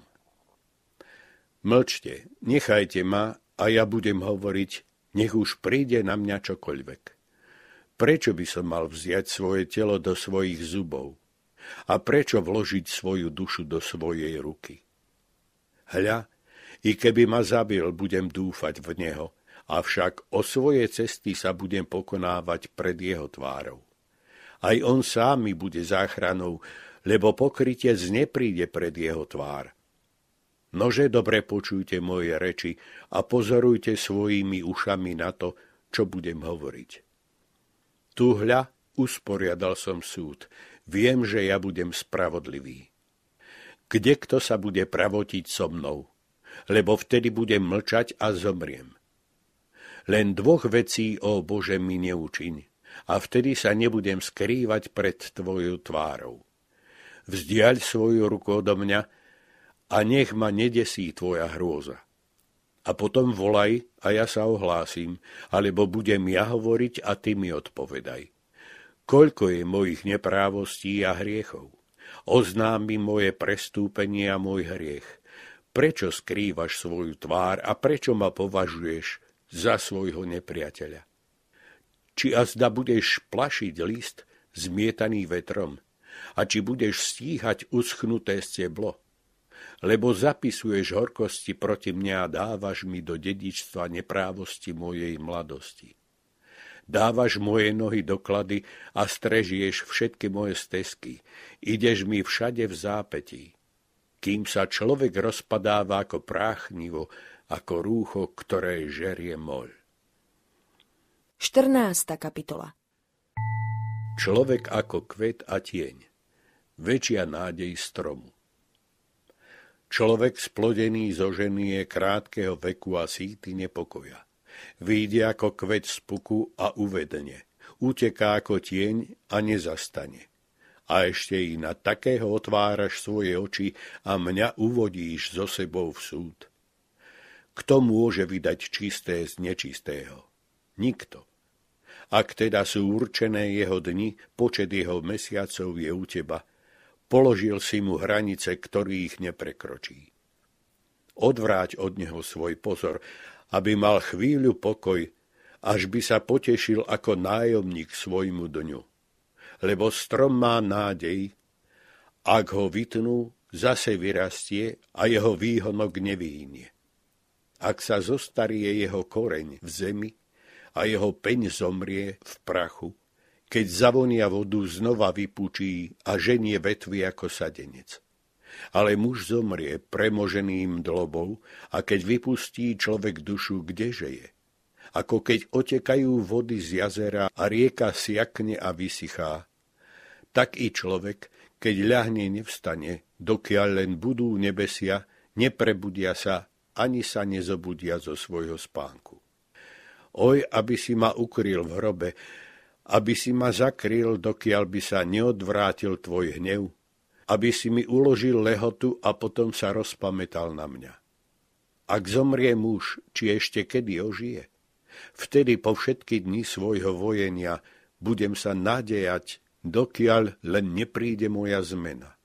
Mlčte, nechajte ma a ja budem hovoriť, nech už príde na mňa čokoľvek. Prečo by som mal vziať svoje telo do svojich zubov? A prečo vložiť svoju dušu do svojej ruky? Hľa, i keby ma zabil, budem dúfať v neho, avšak o svoje cesty sa budem pokonávať pred jeho tvárou. Aj on sám mi bude záchranou, lebo pokrytec nepríde pred jeho tvár. Nože dobre počujte moje reči a pozorujte svojimi ušami na to, čo budem hovoriť. Tuhľa usporiadal som súd. Viem, že ja budem spravodlivý. Kde kto sa bude pravotiť so mnou? Lebo vtedy budem mlčať a zomriem. Len dvoch vecí, o Bože, mi neučiň a vtedy sa nebudem skrývať pred tvojou tvárou. Vzdiaľ svoju ruku odo mňa a nech ma nedesí tvoja hrôza. A potom volaj a ja sa ohlásim, alebo budem ja hovoriť a ty mi odpovedaj. Koľko je mojich neprávostí a hriechov? Oznám mi moje prestúpenie a môj hriech. Prečo skrývaš svoju tvár a prečo ma považuješ za svojho nepriateľa? či azda budeš plašiť list zmietaný vetrom a či budeš stíhať uschnuté steblo. Lebo zapisuješ horkosti proti mňa a dávaš mi do dedičstva neprávosti mojej mladosti. Dávaš moje nohy doklady a strežieš všetky moje stezky. Ideš mi všade v zápetí. Kým sa človek rozpadáva ako práchnivo, ako rúcho, ktoré žerie moľ. 14. kapitola Človek ako kvet a tieň. Väčšia nádej stromu. Človek splodený zo ženy je krátkeho veku a síty nepokoja. Výjde ako kvet z puku a uvedne. Uteká ako tieň a nezastane. A ešte i na takého otváraš svoje oči a mňa uvodíš zo sebou v súd. Kto môže vydať čisté z nečistého? Nikto. Ak teda sú určené jeho dni, počet jeho mesiacov je u teba. Položil si mu hranice, ktorých neprekročí. Odvráť od neho svoj pozor, aby mal chvíľu pokoj, až by sa potešil ako nájomník svojmu dňu. Lebo strom má nádej, ak ho vytnú, zase vyrastie a jeho výhonok nevyhnie. Ak sa zostarie jeho koreň v zemi, a jeho peň zomrie v prachu, keď zavonia vodu znova vypučí a ženie vetvy ako sadenec. Ale muž zomrie premoženým dlobou a keď vypustí človek dušu, kdeže je? Ako keď otekajú vody z jazera a rieka siakne a vysychá, tak i človek, keď ľahne nevstane, dokiaľ len budú nebesia, neprebudia sa, ani sa nezobudia zo svojho spánku. Oj, aby si ma ukryl v hrobe, aby si ma zakryl, dokiaľ by sa neodvrátil tvoj hnev, aby si mi uložil lehotu a potom sa rozpamätal na mňa. Ak zomrie muž, či ešte kedy ožije, vtedy po všetky dni svojho vojenia budem sa nadejať, dokiaľ len nepríde moja zmena.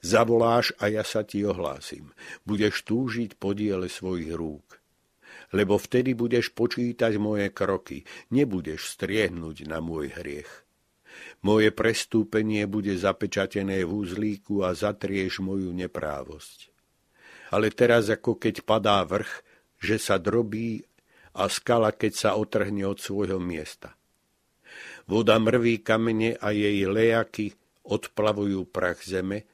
Zavoláš a ja sa ti ohlásim. Budeš túžiť podiele svojich rúk lebo vtedy budeš počítať moje kroky, nebudeš striehnúť na môj hriech. Moje prestúpenie bude zapečatené v úzlíku a zatrieš moju neprávosť. Ale teraz ako keď padá vrch, že sa drobí a skala, keď sa otrhne od svojho miesta. Voda mrví kamene a jej lejaky odplavujú prach zeme,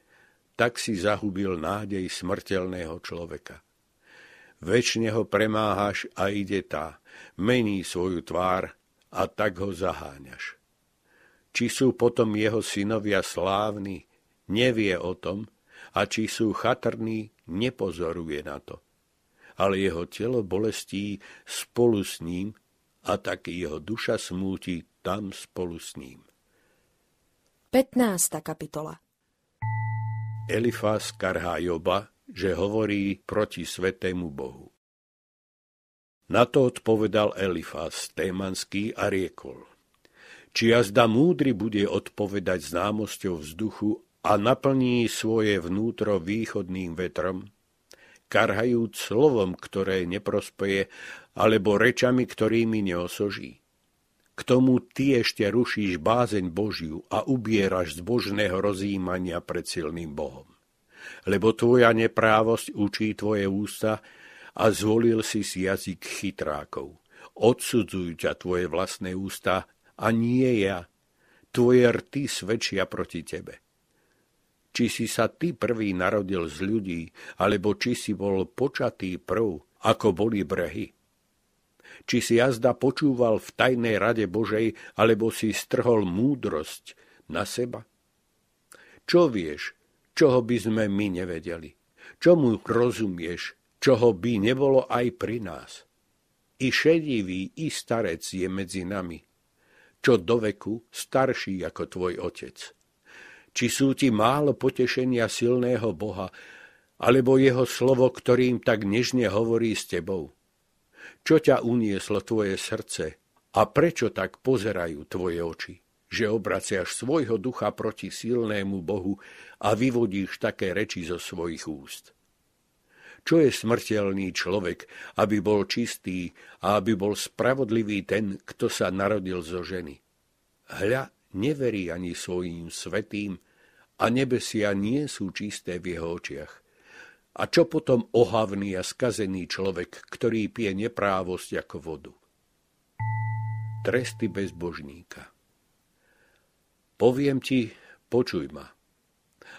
tak si zahubil nádej smrteľného človeka. Večne ho premáhaš a ide tá, mení svoju tvár a tak ho zaháňaš. Či sú potom jeho synovia slávni, nevie o tom, a či sú chatrní, nepozoruje na to. Ale jeho telo bolestí spolu s ním a tak jeho duša smúti tam spolu s ním. 15. kapitola Elifaz Karhájoba že hovorí proti svetému Bohu. Na to odpovedal Elifas Témanský a riekol. Či jazda múdry bude odpovedať známosťou vzduchu a naplní svoje vnútro východným vetrom, karhajúc slovom, ktoré neprospeje, alebo rečami, ktorými neosoží. K tomu ty ešte rušíš bázeň Božiu a ubieraš z božného rozjímania pred silným Bohom lebo tvoja neprávosť učí tvoje ústa a zvolil si si jazyk chytrákov. Odsudzujú ťa tvoje vlastné ústa a nie ja. Tvoje rty svedčia proti tebe. Či si sa ty prvý narodil z ľudí, alebo či si bol počatý prv, ako boli brehy či si jazda počúval v tajnej rade Božej, alebo si strhol múdrosť na seba? Čo vieš, čoho by sme my nevedeli. Čomu rozumieš, čoho by nebolo aj pri nás. I šedivý, i starec je medzi nami, čo do veku starší ako tvoj otec. Či sú ti málo potešenia silného Boha, alebo jeho slovo, ktorým tak nežne hovorí s tebou. Čo ťa unieslo tvoje srdce a prečo tak pozerajú tvoje oči? že obraciaš svojho ducha proti silnému Bohu a vyvodíš také reči zo svojich úst. Čo je smrteľný človek, aby bol čistý a aby bol spravodlivý ten, kto sa narodil zo ženy? Hľa neverí ani svojim svetým a nebesia nie sú čisté v jeho očiach. A čo potom ohavný a skazený človek, ktorý pije neprávosť ako vodu? Tresty bezbožníka Poviem ti, počuj ma.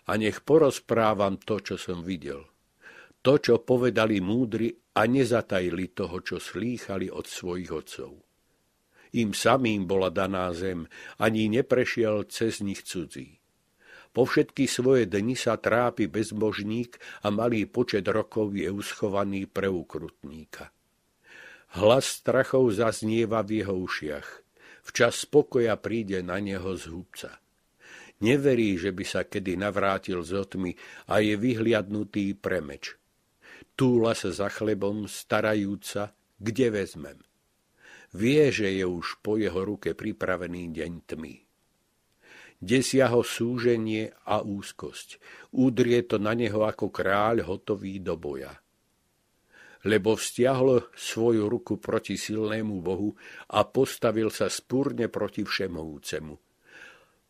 A nech porozprávam to, čo som videl. To, čo povedali múdri a nezatajili toho, čo slýchali od svojich otcov. Im samým bola daná zem, ani neprešiel cez nich cudzí. Po všetky svoje dni sa trápi bezbožník a malý počet rokov je uschovaný pre ukrutníka. Hlas strachov zaznieva v jeho ušiach. V čas spokoja príde na neho zhubca. Neverí, že by sa kedy navrátil z otmy a je vyhliadnutý premeč. Túla sa za chlebom, starajúca, kde vezmem. Vie, že je už po jeho ruke pripravený deň tmy. Desia ho súženie a úzkosť. Údrie to na neho ako kráľ hotový do boja lebo vzťahol svoju ruku proti silnému Bohu a postavil sa spúrne proti všemovúcemu.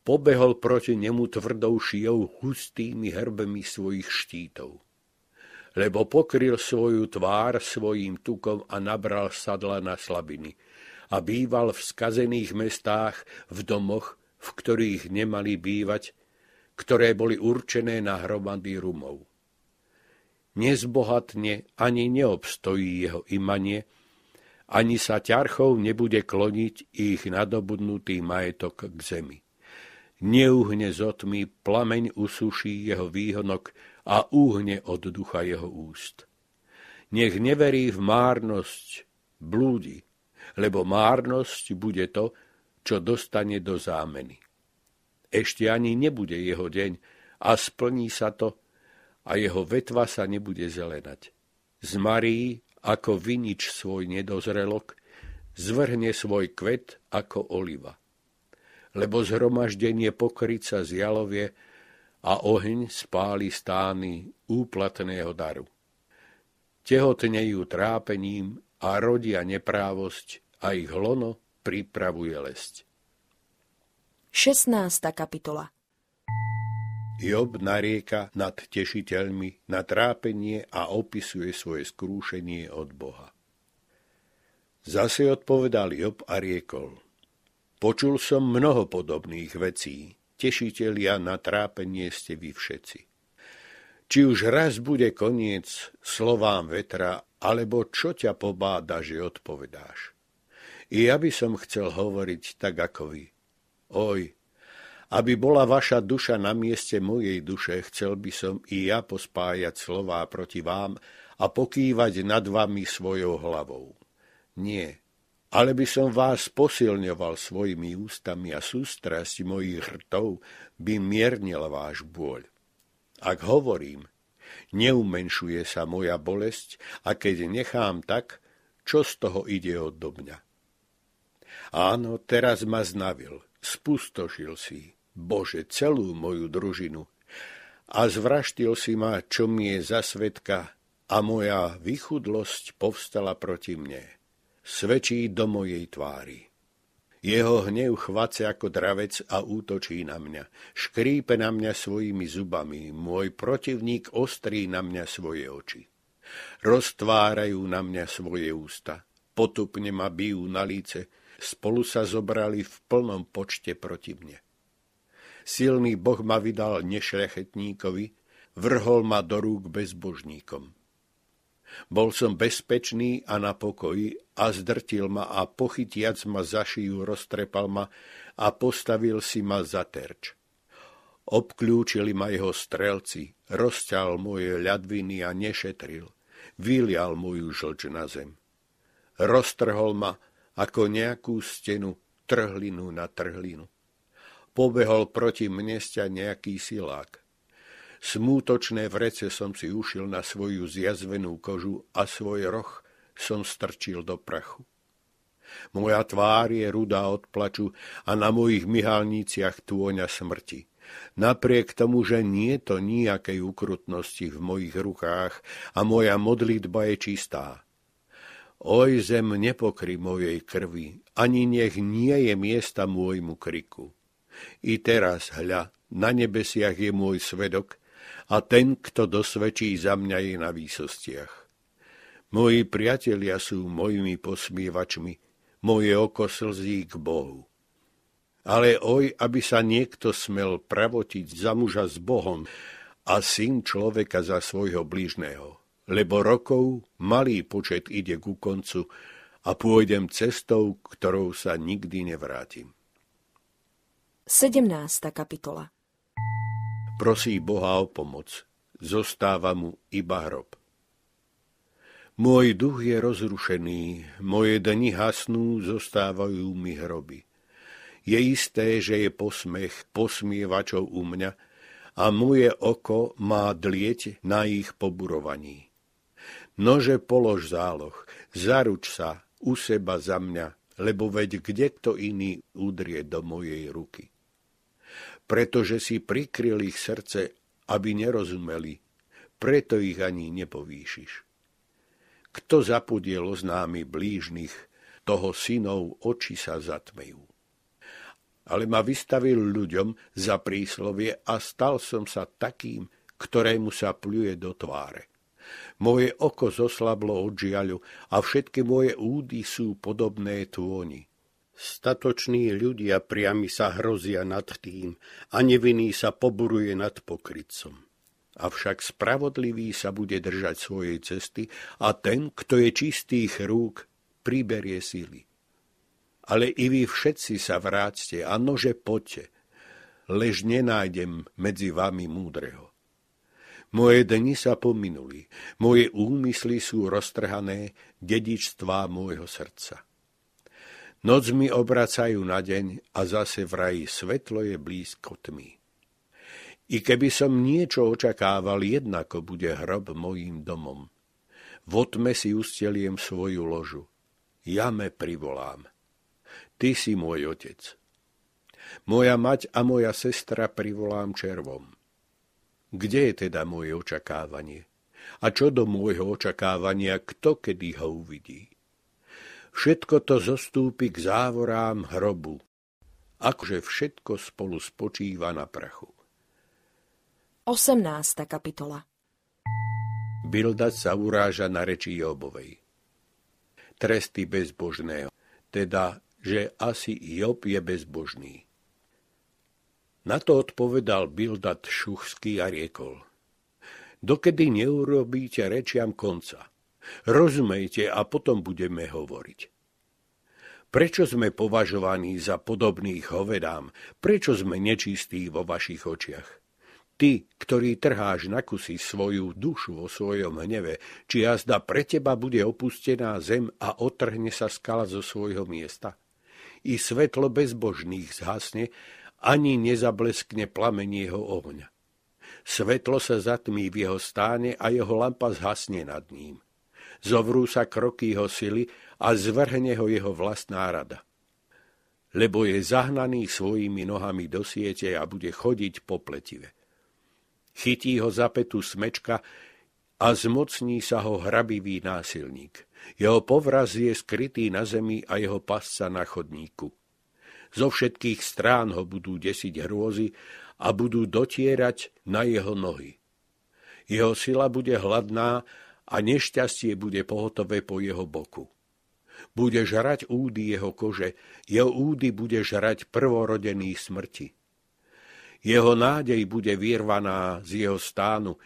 Pobehol proti nemu tvrdou šijou hustými herbami svojich štítov. Lebo pokryl svoju tvár svojím tukom a nabral sadla na slabiny a býval v skazených mestách, v domoch, v ktorých nemali bývať, ktoré boli určené na hromady Rumov nezbohatne ani neobstojí jeho imanie, ani sa ťarchov nebude kloniť ich nadobudnutý majetok k zemi. Neuhne zotmi, plameň usuší jeho výhonok a úhne od ducha jeho úst. Nech neverí v márnosť blúdi, lebo márnosť bude to, čo dostane do zámeny. Ešte ani nebude jeho deň a splní sa to, a jeho vetva sa nebude zelenať. Zmarí ako vinič svoj nedozrelok, zvrhne svoj kvet ako oliva. Lebo zhromaždenie pokryca z jalovie a oheň spáli stány úplatného daru. Tehotnejú trápením a rodia neprávosť a ich hlono pripravuje lesť. 16. kapitola Job narieka nad tešiteľmi, na trápenie a opisuje svoje skrúšenie od Boha. Zase odpovedal Job a riekol. Počul som mnoho podobných vecí, tešiteľia na trápenie ste vy všetci. Či už raz bude koniec slovám vetra, alebo čo ťa pobáda, že odpovedáš. I ja by som chcel hovoriť tak ako vy. Oj, aby bola vaša duša na mieste mojej duše, chcel by som i ja pospájať slová proti vám a pokývať nad vami svojou hlavou. Nie, ale by som vás posilňoval svojimi ústami a sústrasť mojich hrtov by miernil váš bôľ. Ak hovorím, neumenšuje sa moja bolesť a keď nechám tak, čo z toho ide od do mňa? Áno, teraz ma znavil, spustošil si. Bože, celú moju družinu. A zvraštil si ma, čo mi je za svetka, a moja vychudlosť povstala proti mne. Svedčí do mojej tvári. Jeho hnev chváce ako dravec a útočí na mňa. Škrípe na mňa svojimi zubami, môj protivník ostrí na mňa svoje oči. Roztvárajú na mňa svoje ústa, potupne ma bijú na líce, spolu sa zobrali v plnom počte proti mne. Silný boh ma vydal nešlechetníkovi, vrhol ma do rúk bezbožníkom. Bol som bezpečný a na pokoji a zdrtil ma a pochytiac ma za šiju roztrepal ma a postavil si ma za terč. Obklúčili ma jeho strelci, rozťal moje ľadviny a nešetril, vylial moju žlč na zem. Roztrhol ma ako nejakú stenu, trhlinu na trhlinu. Pobehol proti sťa nejaký silák. Smútočné vrece som si ušil na svoju zjazvenú kožu a svoj roh som strčil do prachu. Moja tvár je rudá od plaču a na mojich myhalniciach tôňa smrti. Napriek tomu, že nie je to nejakej ukrutnosti v mojich rukách a moja modlitba je čistá. Oj zem, nepokry mojej krvi, ani nech nie je miesta môjmu kriku. I teraz, hľa, na nebesiach je môj svedok a ten, kto dosvedčí za mňa, je na výsostiach. Moji priatelia sú mojimi posmievačmi, moje oko slzí k Bohu. Ale oj, aby sa niekto smel pravotiť za muža s Bohom a syn človeka za svojho blížneho. Lebo rokov malý počet ide ku koncu a pôjdem cestou, ktorou sa nikdy nevrátim. 17. kapitola Prosí Boha o pomoc, zostáva mu iba hrob. Môj duch je rozrušený, moje dni hasnú, zostávajú mi hroby. Je isté, že je posmech posmievačov u mňa a moje oko má dlieť na ich poburovaní. Nože polož záloh, zaruč sa u seba za mňa, lebo veď kde kto iný udrie do mojej ruky pretože si prikryl ich srdce, aby nerozumeli, preto ich ani nepovýšiš. Kto zapudiel námi blížnych, toho synov oči sa zatmejú. Ale ma vystavil ľuďom za príslovie a stal som sa takým, ktorému sa pľuje do tváre. Moje oko zoslablo od žiaľu a všetky moje údy sú podobné tvoni. Statoční ľudia priami sa hrozia nad tým a nevinný sa poburuje nad pokrytcom. Avšak spravodlivý sa bude držať svojej cesty a ten, kto je čistých rúk, priberie sily. Ale i vy všetci sa vráťte a nože poďte, lež nenájdem medzi vami múdreho. Moje dni sa pominuli, moje úmysly sú roztrhané, dedičstvá môjho srdca. Noc mi obracajú na deň a zase v raji svetlo je blízko tmy. I keby som niečo očakával, jednako bude hrob mojím domom. V otme si usteliem svoju ložu. Ja me privolám. Ty si môj otec. Moja mať a moja sestra privolám červom. Kde je teda moje očakávanie? A čo do môjho očakávania, kto kedy ho uvidí? Všetko to zostúpi k závorám hrobu, akože všetko spolu spočíva na prachu. 18. kapitola Bildať sa uráža na reči Jobovej. Tresty bezbožného, teda, že asi Job je bezbožný. Na to odpovedal Bildad Šuchský a riekol. Dokedy neurobíte rečiam konca – Rozumejte a potom budeme hovoriť. Prečo sme považovaní za podobných hovedám? Prečo sme nečistí vo vašich očiach? Ty, ktorý trháš na kusy svoju dušu vo svojom hneve, či jazda pre teba bude opustená zem a otrhne sa skala zo svojho miesta? I svetlo bezbožných zhasne, ani nezableskne plamen jeho ohňa. Svetlo sa zatmí v jeho stáne a jeho lampa zhasne nad ním zovrú sa kroky jeho sily a zvrhne ho jeho vlastná rada. Lebo je zahnaný svojimi nohami do siete a bude chodiť popletive. Chytí ho za petu smečka a zmocní sa ho hrabivý násilník. Jeho povraz je skrytý na zemi a jeho pasca na chodníku. Zo všetkých strán ho budú desiť hrôzy a budú dotierať na jeho nohy. Jeho sila bude hladná a nešťastie bude pohotové po jeho boku. Bude žrať údy jeho kože, jeho údy bude žrať prvorodený smrti. Jeho nádej bude vyrvaná z jeho stánu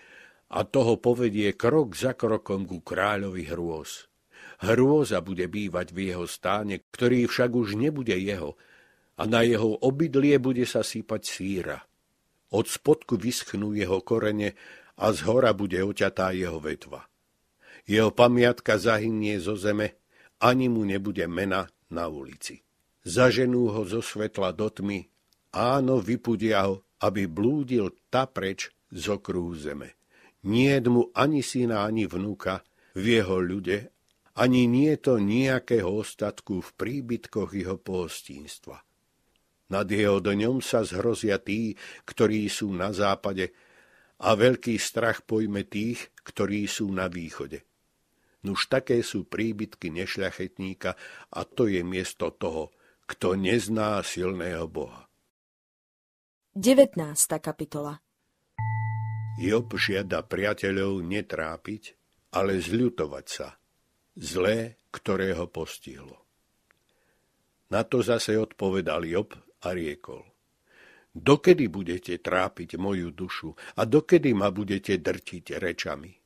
a toho povedie krok za krokom ku kráľovi hrôz. Hrôza bude bývať v jeho stáne, ktorý však už nebude jeho, a na jeho obydlie bude sa sípať síra. Od spodku vyschnú jeho korene a z hora bude oťatá jeho vetva. Jeho pamiatka zahynie zo zeme, ani mu nebude mena na ulici. Zaženú ho zo svetla do tmy, áno, vypudia ho, aby blúdil ta preč z okruhu zeme. Nie mu ani syna, ani vnúka v jeho ľude, ani nie to nejakého ostatku v príbytkoch jeho pohostínstva. Nad jeho dňom sa zhrozia tí, ktorí sú na západe, a veľký strach pojme tých, ktorí sú na východe. Nuž také sú príbytky nešľachetníka a to je miesto toho, kto nezná silného Boha. 19. kapitola Job žiada priateľov netrápiť, ale zľutovať sa. Zlé, ktoré ho postihlo. Na to zase odpovedal Job a riekol. Dokedy budete trápiť moju dušu a dokedy ma budete drtiť rečami?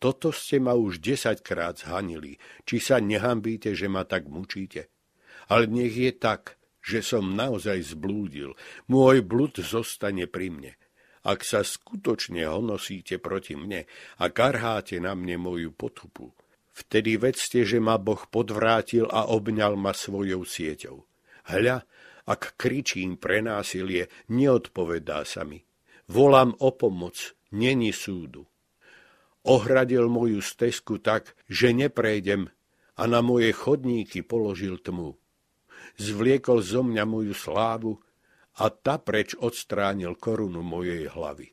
Toto ste ma už desaťkrát zhanili, či sa nehambíte, že ma tak mučíte. Ale nech je tak, že som naozaj zblúdil, môj blúd zostane pri mne. Ak sa skutočne honosíte proti mne a karháte na mne moju potupu, vtedy vedzte, že ma Boh podvrátil a obňal ma svojou sieťou. Hľa, ak kričím pre násilie, neodpovedá sa mi. Volám o pomoc, není súdu ohradil moju stezku tak, že neprejdem a na moje chodníky položil tmu. Zvliekol zo mňa moju slávu a ta preč odstránil korunu mojej hlavy.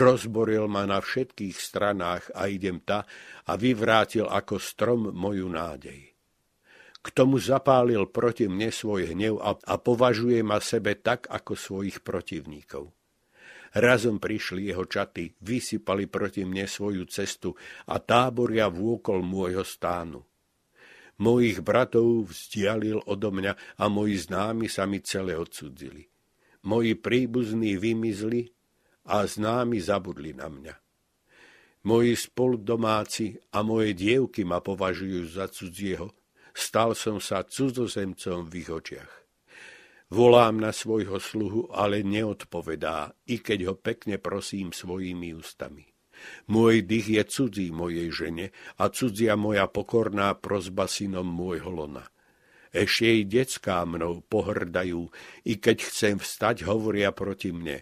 Rozboril ma na všetkých stranách a idem ta a vyvrátil ako strom moju nádej. K tomu zapálil proti mne svoj hnev a, a považuje ma sebe tak ako svojich protivníkov. Razom prišli jeho čaty, vysypali proti mne svoju cestu a táboria vôkol môjho stánu. Mojich bratov vzdialil odo mňa a moji známi sa mi celé odsudzili. Moji príbuzní vymizli a známi zabudli na mňa. Moji spoludomáci a moje dievky ma považujú za cudzieho. Stal som sa cudzozemcom v ich očiach. Volám na svojho sluhu, ale neodpovedá, i keď ho pekne prosím svojimi ústami. Môj dých je cudzí mojej žene a cudzia moja pokorná prozba synom môjho lona. Ešte jej decká mnou pohrdajú, i keď chcem vstať, hovoria proti mne.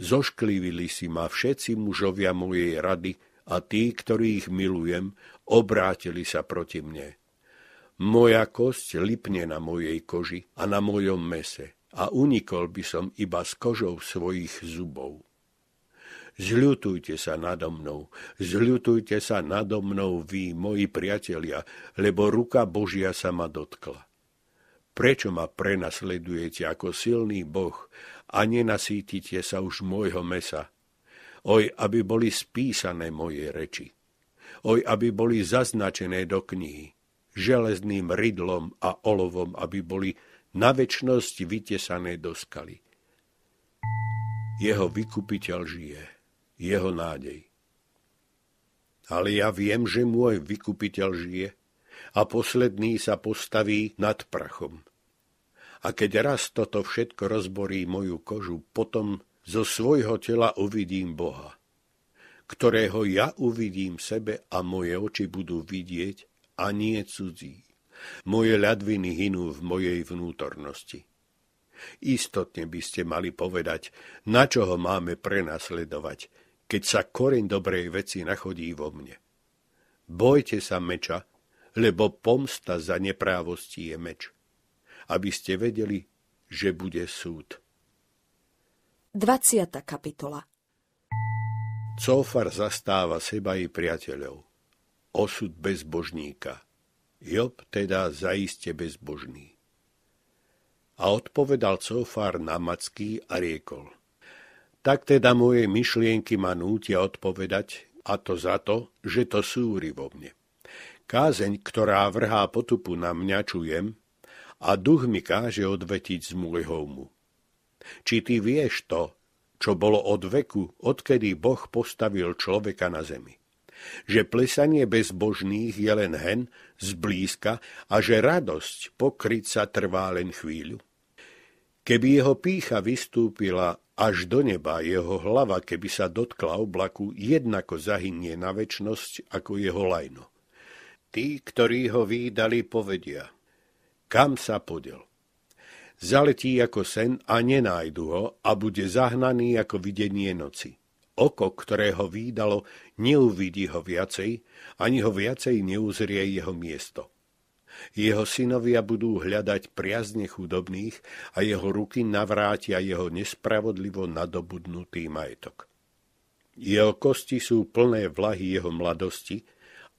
Zošklivili si ma všetci mužovia mojej rady a tí, ktorých milujem, obrátili sa proti mne. Moja kosť lipne na mojej koži a na mojom mese a unikol by som iba s kožou svojich zubov. Zľutujte sa nado mnou, zľutujte sa nado mnou vy, moji priatelia, lebo ruka Božia sa ma dotkla. Prečo ma prenasledujete ako silný Boh a nenasítite sa už môjho mesa? Oj, aby boli spísané moje reči. Oj, aby boli zaznačené do knihy železným rydlom a olovom, aby boli na väčnosť vytesané do skaly. Jeho vykupiteľ žije, jeho nádej. Ale ja viem, že môj vykupiteľ žije a posledný sa postaví nad prachom. A keď raz toto všetko rozborí moju kožu, potom zo svojho tela uvidím Boha, ktorého ja uvidím sebe a moje oči budú vidieť a nie cudzí. Moje ľadviny hinú v mojej vnútornosti. Istotne by ste mali povedať, na čo ho máme prenasledovať, keď sa koreň dobrej veci nachodí vo mne. Bojte sa meča, lebo pomsta za neprávosti je meč. Aby ste vedeli, že bude súd. 20. kapitola Cofar zastáva seba i priateľov osud bezbožníka. Job teda zaiste bezbožný. A odpovedal Cofár na Macký a riekol. Tak teda moje myšlienky ma nútia odpovedať, a to za to, že to súri vo mne. Kázeň, ktorá vrhá potupu na mňa, čujem, a duch mi káže odvetiť z môjho mu. Či ty vieš to, čo bolo od veku, odkedy Boh postavil človeka na zemi? že plesanie bezbožných je len hen, zblízka a že radosť pokryť sa trvá len chvíľu. Keby jeho pícha vystúpila až do neba, jeho hlava, keby sa dotkla oblaku, jednako zahynie na väčnosť ako jeho lajno. Tí, ktorí ho výdali, povedia, kam sa podel. Zaletí ako sen a nenájdu ho a bude zahnaný ako videnie noci. Oko, ktoré ho výdalo, neuvidí ho viacej, ani ho viacej neuzrie jeho miesto. Jeho synovia budú hľadať priazne chudobných a jeho ruky navrátia jeho nespravodlivo nadobudnutý majetok. Jeho kosti sú plné vlahy jeho mladosti,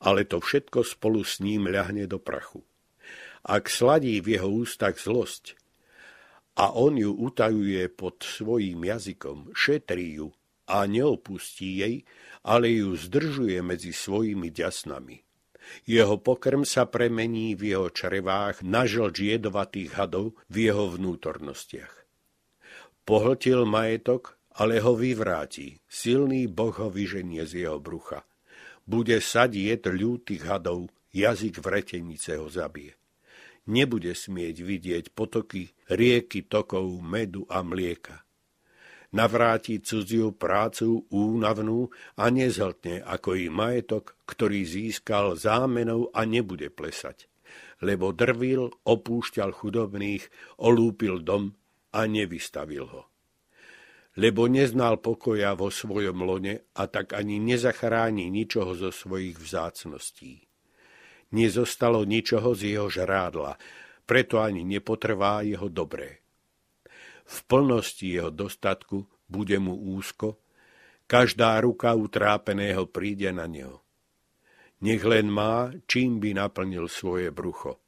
ale to všetko spolu s ním ľahne do prachu. Ak sladí v jeho ústach zlosť a on ju utajuje pod svojím jazykom, šetrí ju, a neopustí jej, ale ju zdržuje medzi svojimi ďasnami. Jeho pokrm sa premení v jeho črevách na žlč jedovatých hadov v jeho vnútornostiach. Pohltil majetok, ale ho vyvráti, silný boh ho vyženie z jeho brucha. Bude sadieť ľútych hadov, jazyk vretenice ho zabije. Nebude smieť vidieť potoky, rieky tokov, medu a mlieka navráti cudziu prácu únavnú a nezhltne ako i majetok, ktorý získal zámenou a nebude plesať. Lebo drvil, opúšťal chudobných, olúpil dom a nevystavil ho lebo neznal pokoja vo svojom lone a tak ani nezachráni ničoho zo svojich vzácností. Nezostalo ničoho z jeho žrádla, preto ani nepotrvá jeho dobré v plnosti jeho dostatku bude mu úzko, každá ruka utrápeného príde na neho. Nech len má, čím by naplnil svoje brucho.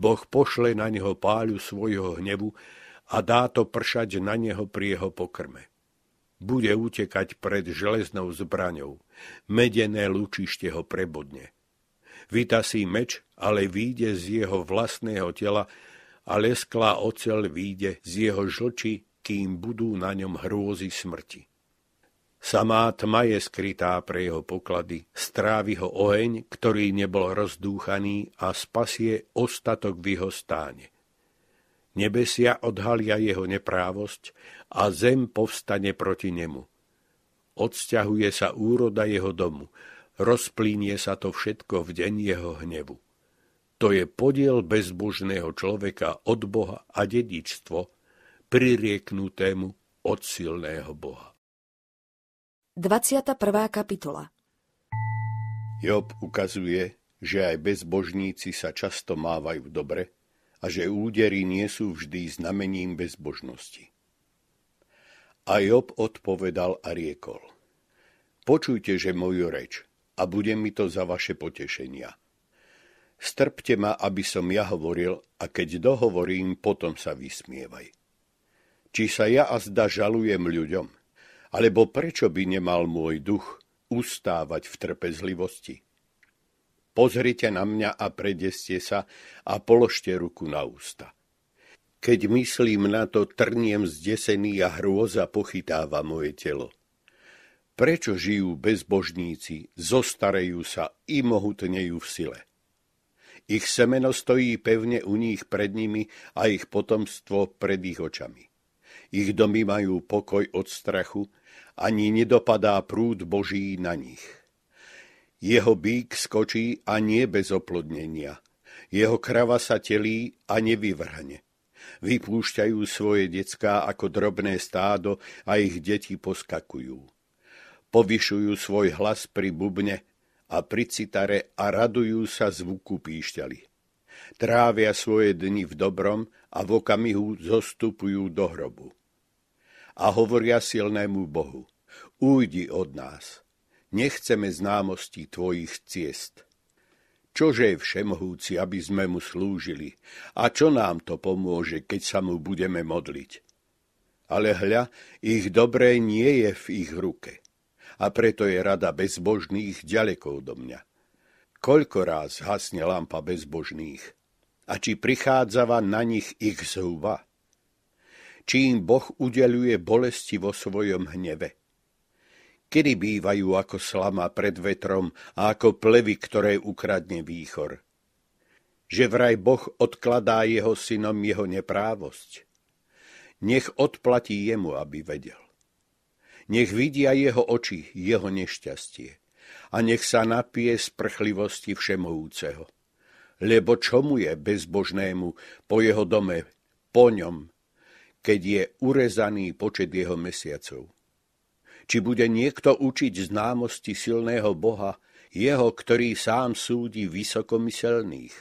Boh pošle na neho páľu svojho hnevu a dá to pršať na neho pri jeho pokrme. Bude utekať pred železnou zbraňou, medené lučište ho prebodne. Vytasí meč, ale výjde z jeho vlastného tela a lesklá oceľ výjde z jeho žlči, kým budú na ňom hrôzy smrti. Samá tma je skrytá pre jeho poklady, strávi ho oheň, ktorý nebol rozdúchaný a spasie ostatok v jeho stáne. Nebesia odhalia jeho neprávosť a zem povstane proti nemu. Odsťahuje sa úroda jeho domu, rozplínie sa to všetko v deň jeho hnevu. To je podiel bezbožného človeka od Boha a dedičstvo, pririeknutému od silného Boha. 21. kapitola Job ukazuje, že aj bezbožníci sa často mávajú dobre a že údery nie sú vždy znamením bezbožnosti. A Job odpovedal a riekol. Počujte, že moju reč, a bude mi to za vaše potešenia – Strpte ma, aby som ja hovoril a keď dohovorím, potom sa vysmievaj. Či sa ja a zda žalujem ľuďom, alebo prečo by nemal môj duch ustávať v trpezlivosti? Pozrite na mňa a predeste sa a položte ruku na ústa. Keď myslím na to, trniem zdesený a hrôza pochytáva moje telo. Prečo žijú bezbožníci, zostarejú sa i mohutnejú v sile? Ich semeno stojí pevne u nich pred nimi a ich potomstvo pred ich očami. Ich domy majú pokoj od strachu, ani nedopadá prúd Boží na nich. Jeho bík skočí a nie bez oplodnenia. Jeho krava sa telí a nevyvrhne. Vypúšťajú svoje decká ako drobné stádo a ich deti poskakujú. Povyšujú svoj hlas pri bubne a pri citare a radujú sa zvuku píšťali. Trávia svoje dni v dobrom a v okamihu zostupujú do hrobu. A hovoria silnému Bohu, újdi od nás, nechceme známosti tvojich ciest. Čože je všemohúci, aby sme mu slúžili? A čo nám to pomôže, keď sa mu budeme modliť? Ale hľa, ich dobré nie je v ich ruke a preto je rada bezbožných ďaleko do mňa. Koľko ráz hasne lampa bezbožných a či prichádzava na nich ich zhuba? Či im Boh udeluje bolesti vo svojom hneve? Kedy bývajú ako slama pred vetrom a ako plevy, ktoré ukradne výchor? Že vraj Boh odkladá jeho synom jeho neprávosť. Nech odplatí jemu, aby vedel. Nech vidia jeho oči, jeho nešťastie. A nech sa napije sprchlivosti všemohúceho. Lebo čomu je bezbožnému po jeho dome, po ňom, keď je urezaný počet jeho mesiacov? Či bude niekto učiť známosti silného Boha, jeho, ktorý sám súdi vysokomyselných?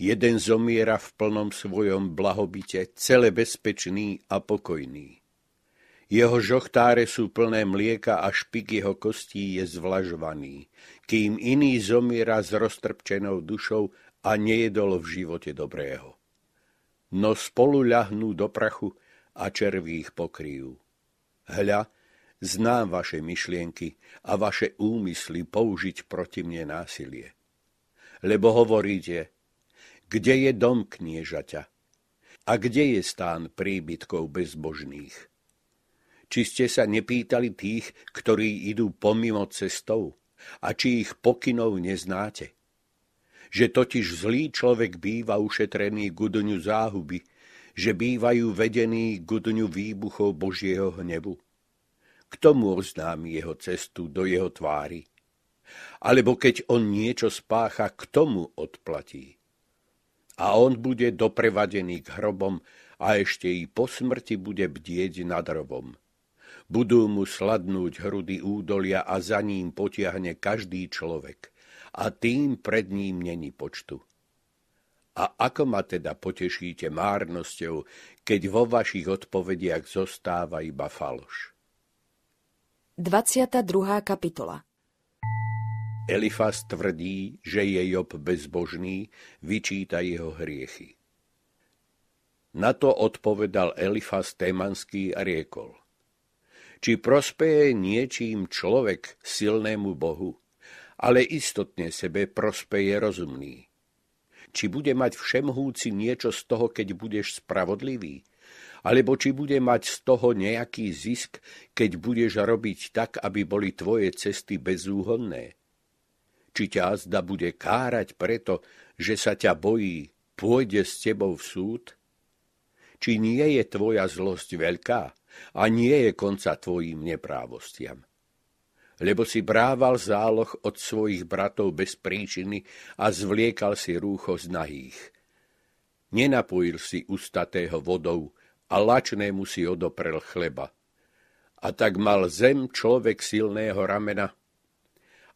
Jeden zomiera v plnom svojom blahobite, celebezpečný bezpečný a pokojný jeho žochtáre sú plné mlieka a špik jeho kostí je zvlažovaný, kým iný zomiera s roztrpčenou dušou a nejedol v živote dobrého. No spolu ľahnú do prachu a červí ich pokryjú. Hľa, znám vaše myšlienky a vaše úmysly použiť proti mne násilie. Lebo hovoríte, kde je dom kniežaťa a kde je stán príbytkov bezbožných? Či ste sa nepýtali tých, ktorí idú pomimo cestou a či ich pokynov neznáte? Že totiž zlý človek býva ušetrený gudňu záhuby, že bývajú vedení gudňu výbuchov Božieho hnevu. Kto mu oznámi jeho cestu do jeho tvári? Alebo keď on niečo spácha, k tomu odplatí? A on bude doprevadený k hrobom a ešte i po smrti bude bdieť nad hrobom. Budú mu sladnúť hrudy údolia a za ním potiahne každý človek a tým pred ním není počtu. A ako ma teda potešíte márnosťou, keď vo vašich odpovediach zostáva iba faloš? 22. kapitola Elifas tvrdí, že je Job bezbožný, vyčíta jeho hriechy. Na to odpovedal Elifas Témanský a riekol či prospeje niečím človek silnému Bohu, ale istotne sebe prospeje rozumný. Či bude mať všemhúci niečo z toho, keď budeš spravodlivý, alebo či bude mať z toho nejaký zisk, keď budeš robiť tak, aby boli tvoje cesty bezúhonné. Či ťa zda bude kárať preto, že sa ťa bojí, pôjde s tebou v súd – či nie je tvoja zlosť veľká a nie je konca tvojim neprávostiam. Lebo si brával záloh od svojich bratov bez príčiny a zvliekal si rúcho z nahých. Nenapojil si ustatého vodou a lačnému si odoprel chleba. A tak mal zem človek silného ramena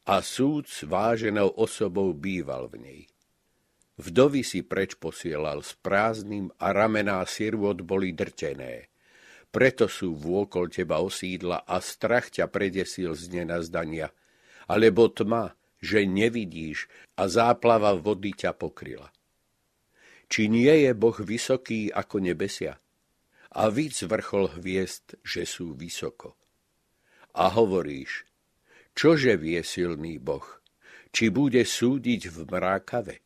a súd s váženou osobou býval v nej. Vdovy si preč posielal s prázdnym a ramená sirvot boli drtené. Preto sú vôkol teba osídla a strach ťa predesil z nenazdania, alebo tma, že nevidíš a záplava vody ťa pokryla. Či nie je Boh vysoký ako nebesia? A víc vrchol hviezd, že sú vysoko. A hovoríš, čože vie silný Boh? Či bude súdiť v mrákave?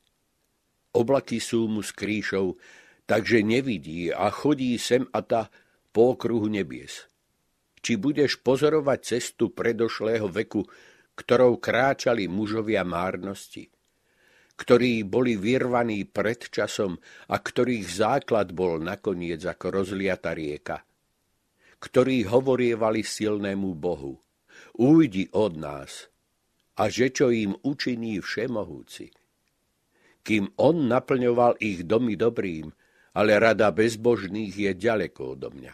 Oblaky sú mu s kríšou, takže nevidí a chodí sem a ta po okruhu nebies. Či budeš pozorovať cestu predošlého veku, ktorou kráčali mužovia márnosti, ktorí boli vyrvaní pred časom a ktorých základ bol nakoniec ako rozliata rieka, ktorí hovorievali silnému Bohu, újdi od nás, a že čo im učiní všemohúci kým on naplňoval ich domy dobrým, ale rada bezbožných je ďaleko odo mňa.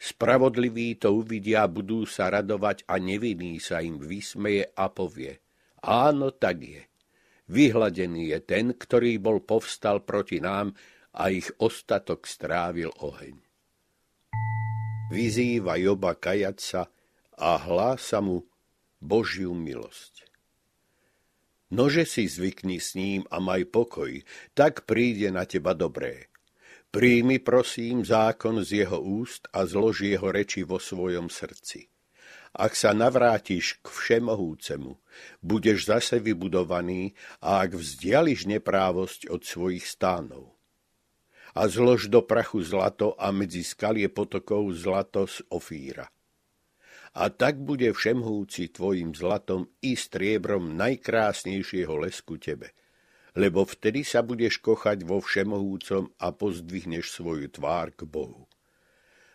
Spravodliví to uvidia, budú sa radovať a nevinný sa im vysmeje a povie. Áno, tak je. Vyhladený je ten, ktorý bol povstal proti nám a ich ostatok strávil oheň. Vyzýva Joba kajaca a hlása mu Božiu milosť. Nože si zvykni s ním a maj pokoj, tak príde na teba dobré. Príjmi prosím zákon z jeho úst a zlož jeho reči vo svojom srdci. Ak sa navrátiš k všemohúcemu, budeš zase vybudovaný a ak vzdiališ neprávosť od svojich stánov. A zlož do prachu zlato a medzi skalie potokov zlato z ofíra a tak bude všemhúci tvojim zlatom i striebrom najkrásnejšieho lesku tebe. Lebo vtedy sa budeš kochať vo všemohúcom a pozdvihneš svoju tvár k Bohu.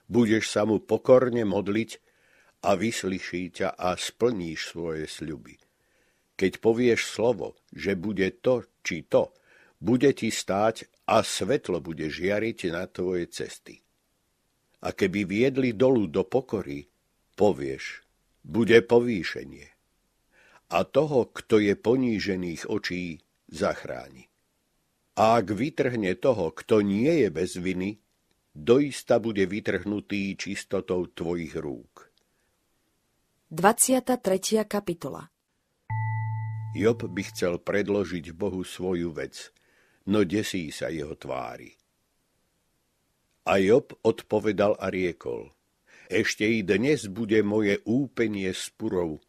Budeš sa mu pokorne modliť a vyslyší ťa a splníš svoje sľuby. Keď povieš slovo, že bude to či to, bude ti stáť a svetlo bude žiariť na tvoje cesty. A keby viedli dolu do pokory, povieš, bude povýšenie. A toho, kto je ponížených očí, zachráni. A ak vytrhne toho, kto nie je bez viny, doista bude vytrhnutý čistotou tvojich rúk. 23. kapitola Job by chcel predložiť Bohu svoju vec, no desí sa jeho tvári. A Job odpovedal a riekol. Ešte i dnes bude moje úpenie spurov.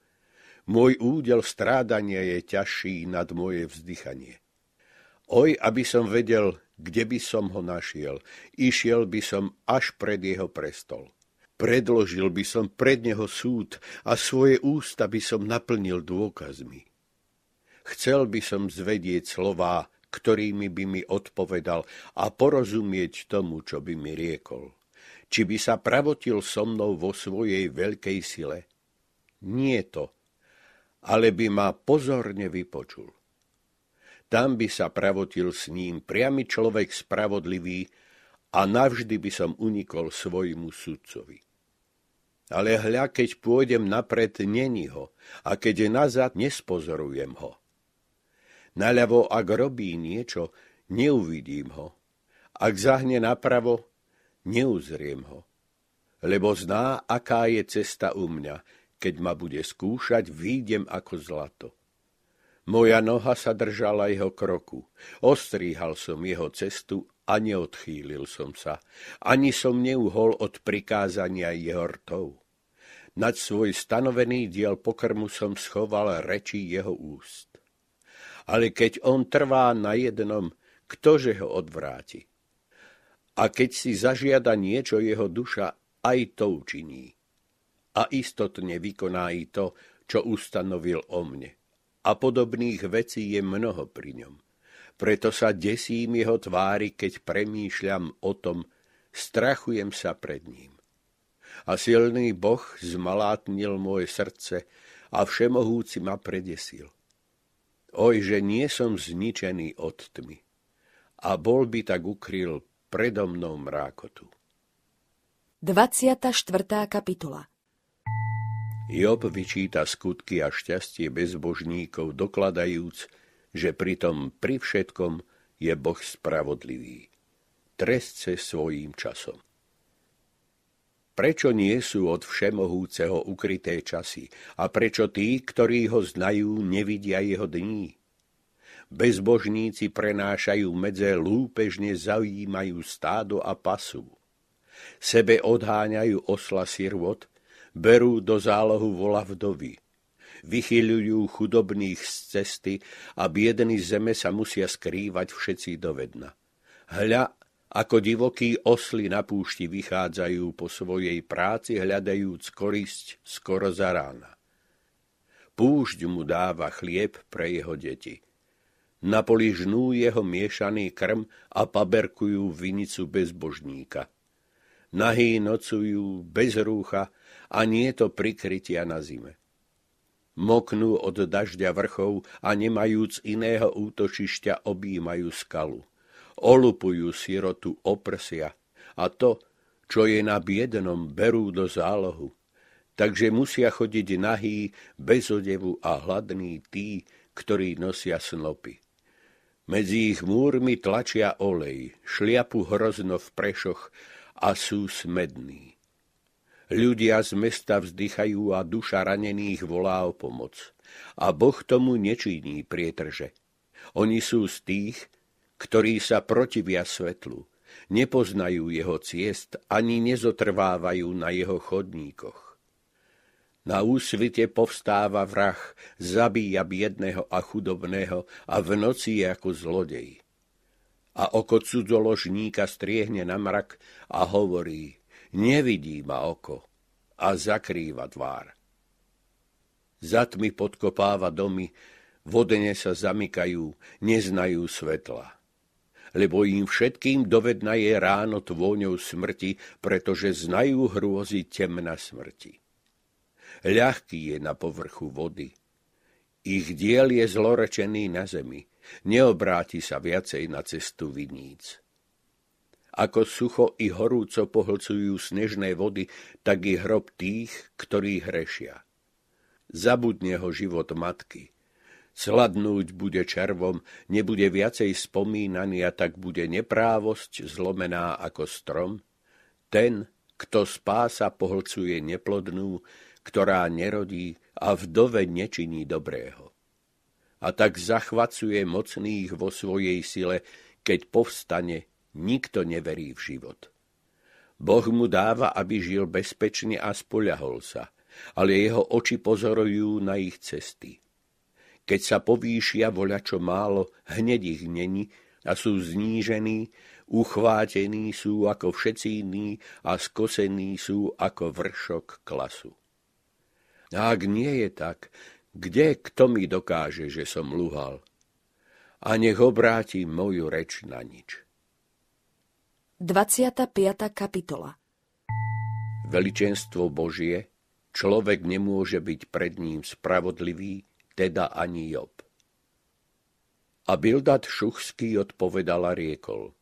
Môj údel strádania je ťažší nad moje vzdychanie. Oj, aby som vedel, kde by som ho našiel. Išiel by som až pred jeho prestol. Predložil by som pred neho súd a svoje ústa by som naplnil dôkazmi. Chcel by som zvedieť slová, ktorými by mi odpovedal a porozumieť tomu, čo by mi riekol či by sa pravotil so mnou vo svojej veľkej sile. Nie to, ale by ma pozorne vypočul. Tam by sa pravotil s ním priamy človek spravodlivý a navždy by som unikol svojmu sudcovi. Ale hľa, keď pôjdem napred, není ho, a keď je nazad, nespozorujem ho. Naľavo, ak robí niečo, neuvidím ho. Ak zahne napravo, neuzriem ho. Lebo zná, aká je cesta u mňa, keď ma bude skúšať, výjdem ako zlato. Moja noha sa držala jeho kroku. Ostríhal som jeho cestu a neodchýlil som sa. Ani som neuhol od prikázania jeho rtov. Nad svoj stanovený diel pokrmu som schoval reči jeho úst. Ale keď on trvá na jednom, ktože ho odvráti? A keď si zažiada niečo jeho duša, aj to učiní. A istotne vykoná i to, čo ustanovil o mne. A podobných vecí je mnoho pri ňom. Preto sa desím jeho tvári, keď premýšľam o tom, strachujem sa pred ním. A silný Boh zmalátnil moje srdce a všemohúci ma predesil. Oj, že nie som zničený od tmy. A bol by tak ukryl predo mnou mrákotu. 24. kapitola Job vyčíta skutky a šťastie bezbožníkov, dokladajúc, že pritom pri všetkom je Boh spravodlivý. Trest se svojím časom. Prečo nie sú od všemohúceho ukryté časy a prečo tí, ktorí ho znajú, nevidia jeho dní? bezbožníci prenášajú medze lúpežne zaujímajú stádo a pasu. Sebe odháňajú osla sirvot, berú do zálohu vola vdovy. Vychyľujú chudobných z cesty a biedny zeme sa musia skrývať všetci dovedna. Hľa, ako divokí osly na púšti vychádzajú po svojej práci, hľadajúc korisť skoro za rána. Púšť mu dáva chlieb pre jeho deti. Na poli žnú jeho miešaný krm a paberkujú vinicu bezbožníka. Nahý nocujú bez rúcha a nie to prikrytia na zime. Moknú od dažďa vrchov a nemajúc iného útočišťa objímajú skalu. Olupujú sirotu oprsia a to, čo je na biednom, berú do zálohu. Takže musia chodiť nahý, bez odevu a hladný tí, ktorí nosia snopy. Medzi ich múrmi tlačia olej, šliapu hrozno v prešoch a sú smední. Ľudia z mesta vzdychajú a duša ranených volá o pomoc. A Boh tomu nečiní prietrže. Oni sú z tých, ktorí sa protivia svetlu, nepoznajú jeho ciest ani nezotrvávajú na jeho chodníkoch. Na úsvite povstáva vrah, zabíja biedného a chudobného a v noci je ako zlodej. A oko cudzoložníka striehne na mrak a hovorí, nevidí ma oko a zakrýva tvár. Zatmy podkopáva domy, vodene sa zamykajú, neznajú svetla lebo im všetkým dovedna je ráno tvôňou smrti, pretože znajú hrôzy temna smrti ľahký je na povrchu vody. Ich diel je zlorečený na zemi, neobráti sa viacej na cestu viníc. Ako sucho i horúco pohlcujú snežné vody, tak i hrob tých, ktorí hrešia. Zabudne ho život matky. Sladnúť bude červom, nebude viacej a tak bude neprávosť zlomená ako strom. Ten, kto spása pohlcuje neplodnú, ktorá nerodí a vdove nečiní dobrého. A tak zachvacuje mocných vo svojej sile, keď povstane, nikto neverí v život. Boh mu dáva, aby žil bezpečne a spoľahol sa, ale jeho oči pozorujú na ich cesty. Keď sa povýšia voľa čo málo, hneď ich není a sú znížení, uchvátení sú ako všetci iní a skosení sú ako vršok klasu. A ak nie je tak, kde kto mi dokáže, že som luhal? A nech obráti moju reč na nič. 25. kapitola Veličenstvo Božie, človek nemôže byť pred ním spravodlivý, teda ani Job. A Bildad Šuchský odpovedal a riekol.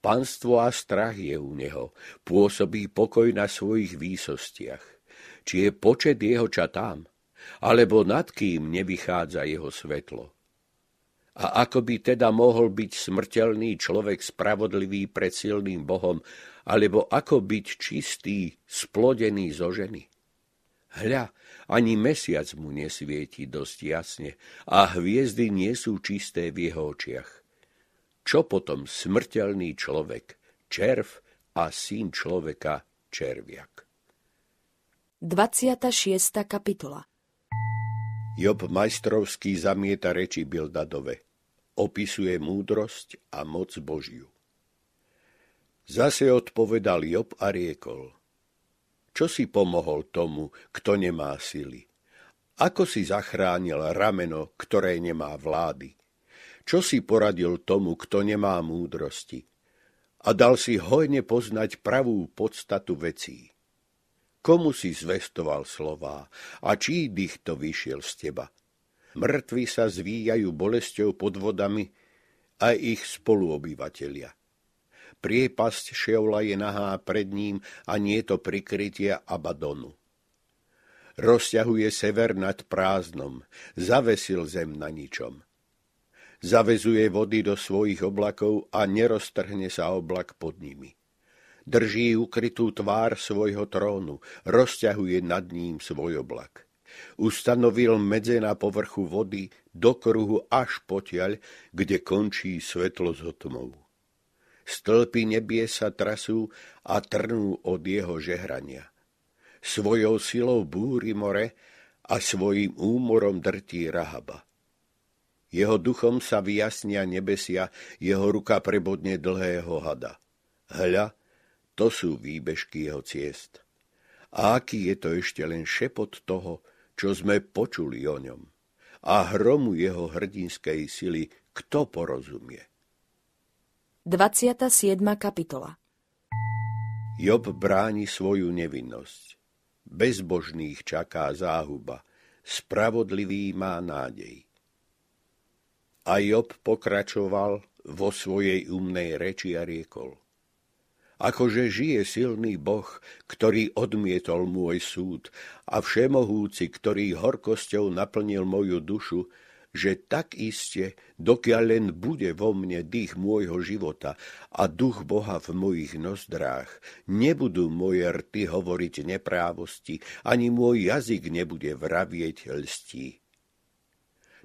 Panstvo a strach je u neho, pôsobí pokoj na svojich výsostiach či je počet jeho čatám, alebo nad kým nevychádza jeho svetlo. A ako by teda mohol byť smrteľný človek spravodlivý pred silným Bohom, alebo ako byť čistý, splodený zo ženy? Hľa, ani mesiac mu nesvieti dosť jasne a hviezdy nie sú čisté v jeho očiach. Čo potom smrteľný človek, červ a syn človeka, červiak? 26. kapitola Job majstrovský zamieta reči Bildadove. Opisuje múdrosť a moc Božiu. Zase odpovedal Job a riekol. Čo si pomohol tomu, kto nemá sily? Ako si zachránil rameno, ktoré nemá vlády? Čo si poradil tomu, kto nemá múdrosti? A dal si hojne poznať pravú podstatu vecí komu si zvestoval slová a čí dých to vyšiel z teba. Mŕtvi sa zvíjajú bolesťou pod vodami aj ich spoluobyvatelia. Priepasť Šeola je nahá pred ním a nie to prikrytia Abadonu. Rozťahuje sever nad prázdnom, zavesil zem na ničom. Zavezuje vody do svojich oblakov a neroztrhne sa oblak pod nimi Drží ukrytú tvár svojho trónu, rozťahuje nad ním svoj oblak. Ustanovil medze na povrchu vody do kruhu až potiaľ, kde končí svetlo z otmou. Stĺpy nebie sa trasú a trnú od jeho žehrania. Svojou silou búri more a svojim úmorom drtí Rahaba. Jeho duchom sa vyjasnia nebesia, jeho ruka prebodne dlhého hada. Hľa, to sú výbežky jeho ciest. A aký je to ešte len šepot toho, čo sme počuli o ňom. A hromu jeho hrdinskej sily kto porozumie? 27. kapitola Job bráni svoju nevinnosť. Bezbožných čaká záhuba, spravodlivý má nádej. A Job pokračoval vo svojej umnej reči a riekol akože žije silný Boh, ktorý odmietol môj súd a všemohúci, ktorý horkosťou naplnil moju dušu, že tak iste, dokiaľ len bude vo mne dých môjho života a duch Boha v mojich nozdrách, nebudú moje rty hovoriť neprávosti, ani môj jazyk nebude vravieť lstí.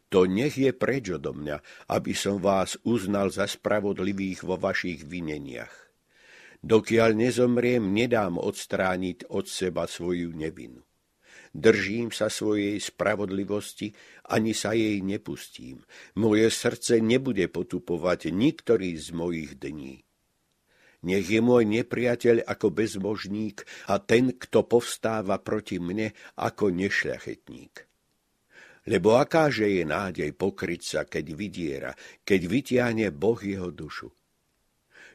To nech je preč odo mňa, aby som vás uznal za spravodlivých vo vašich vineniach Dokiaľ nezomriem, nedám odstrániť od seba svoju nevinu. Držím sa svojej spravodlivosti, ani sa jej nepustím. Moje srdce nebude potupovať niktorý z mojich dní. Nech je môj nepriateľ ako bezbožník a ten, kto povstáva proti mne ako nešľachetník. Lebo akáže je nádej pokryť sa, keď vydiera, keď vytiahne Boh jeho dušu?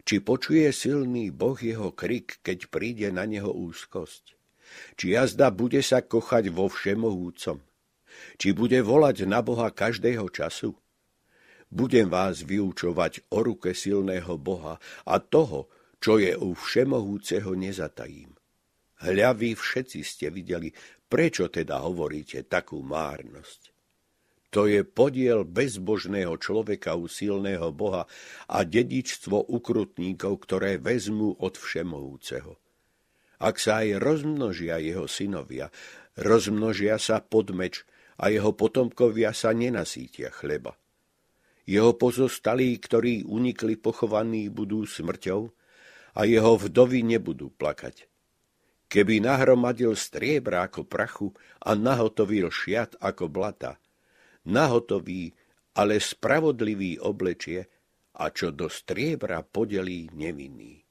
Či počuje silný Boh jeho krik, keď príde na neho úzkosť? Či jazda bude sa kochať vo všemohúcom? Či bude volať na Boha každého času? Budem vás vyučovať o ruke silného Boha a toho, čo je u všemohúceho nezatajím. Hľa vy všetci ste videli, prečo teda hovoríte takú márnosť? To je podiel bezbožného človeka u silného Boha a dedičstvo ukrutníkov, ktoré vezmú od všemohúceho. Ak sa aj rozmnožia jeho synovia, rozmnožia sa pod meč a jeho potomkovia sa nenasítia chleba. Jeho pozostalí, ktorí unikli pochovaní, budú smrťou a jeho vdovy nebudú plakať. Keby nahromadil striebra ako prachu a nahotovil šiat ako blata – nahotový, ale spravodlivý oblečie a čo do striebra podelí nevinný.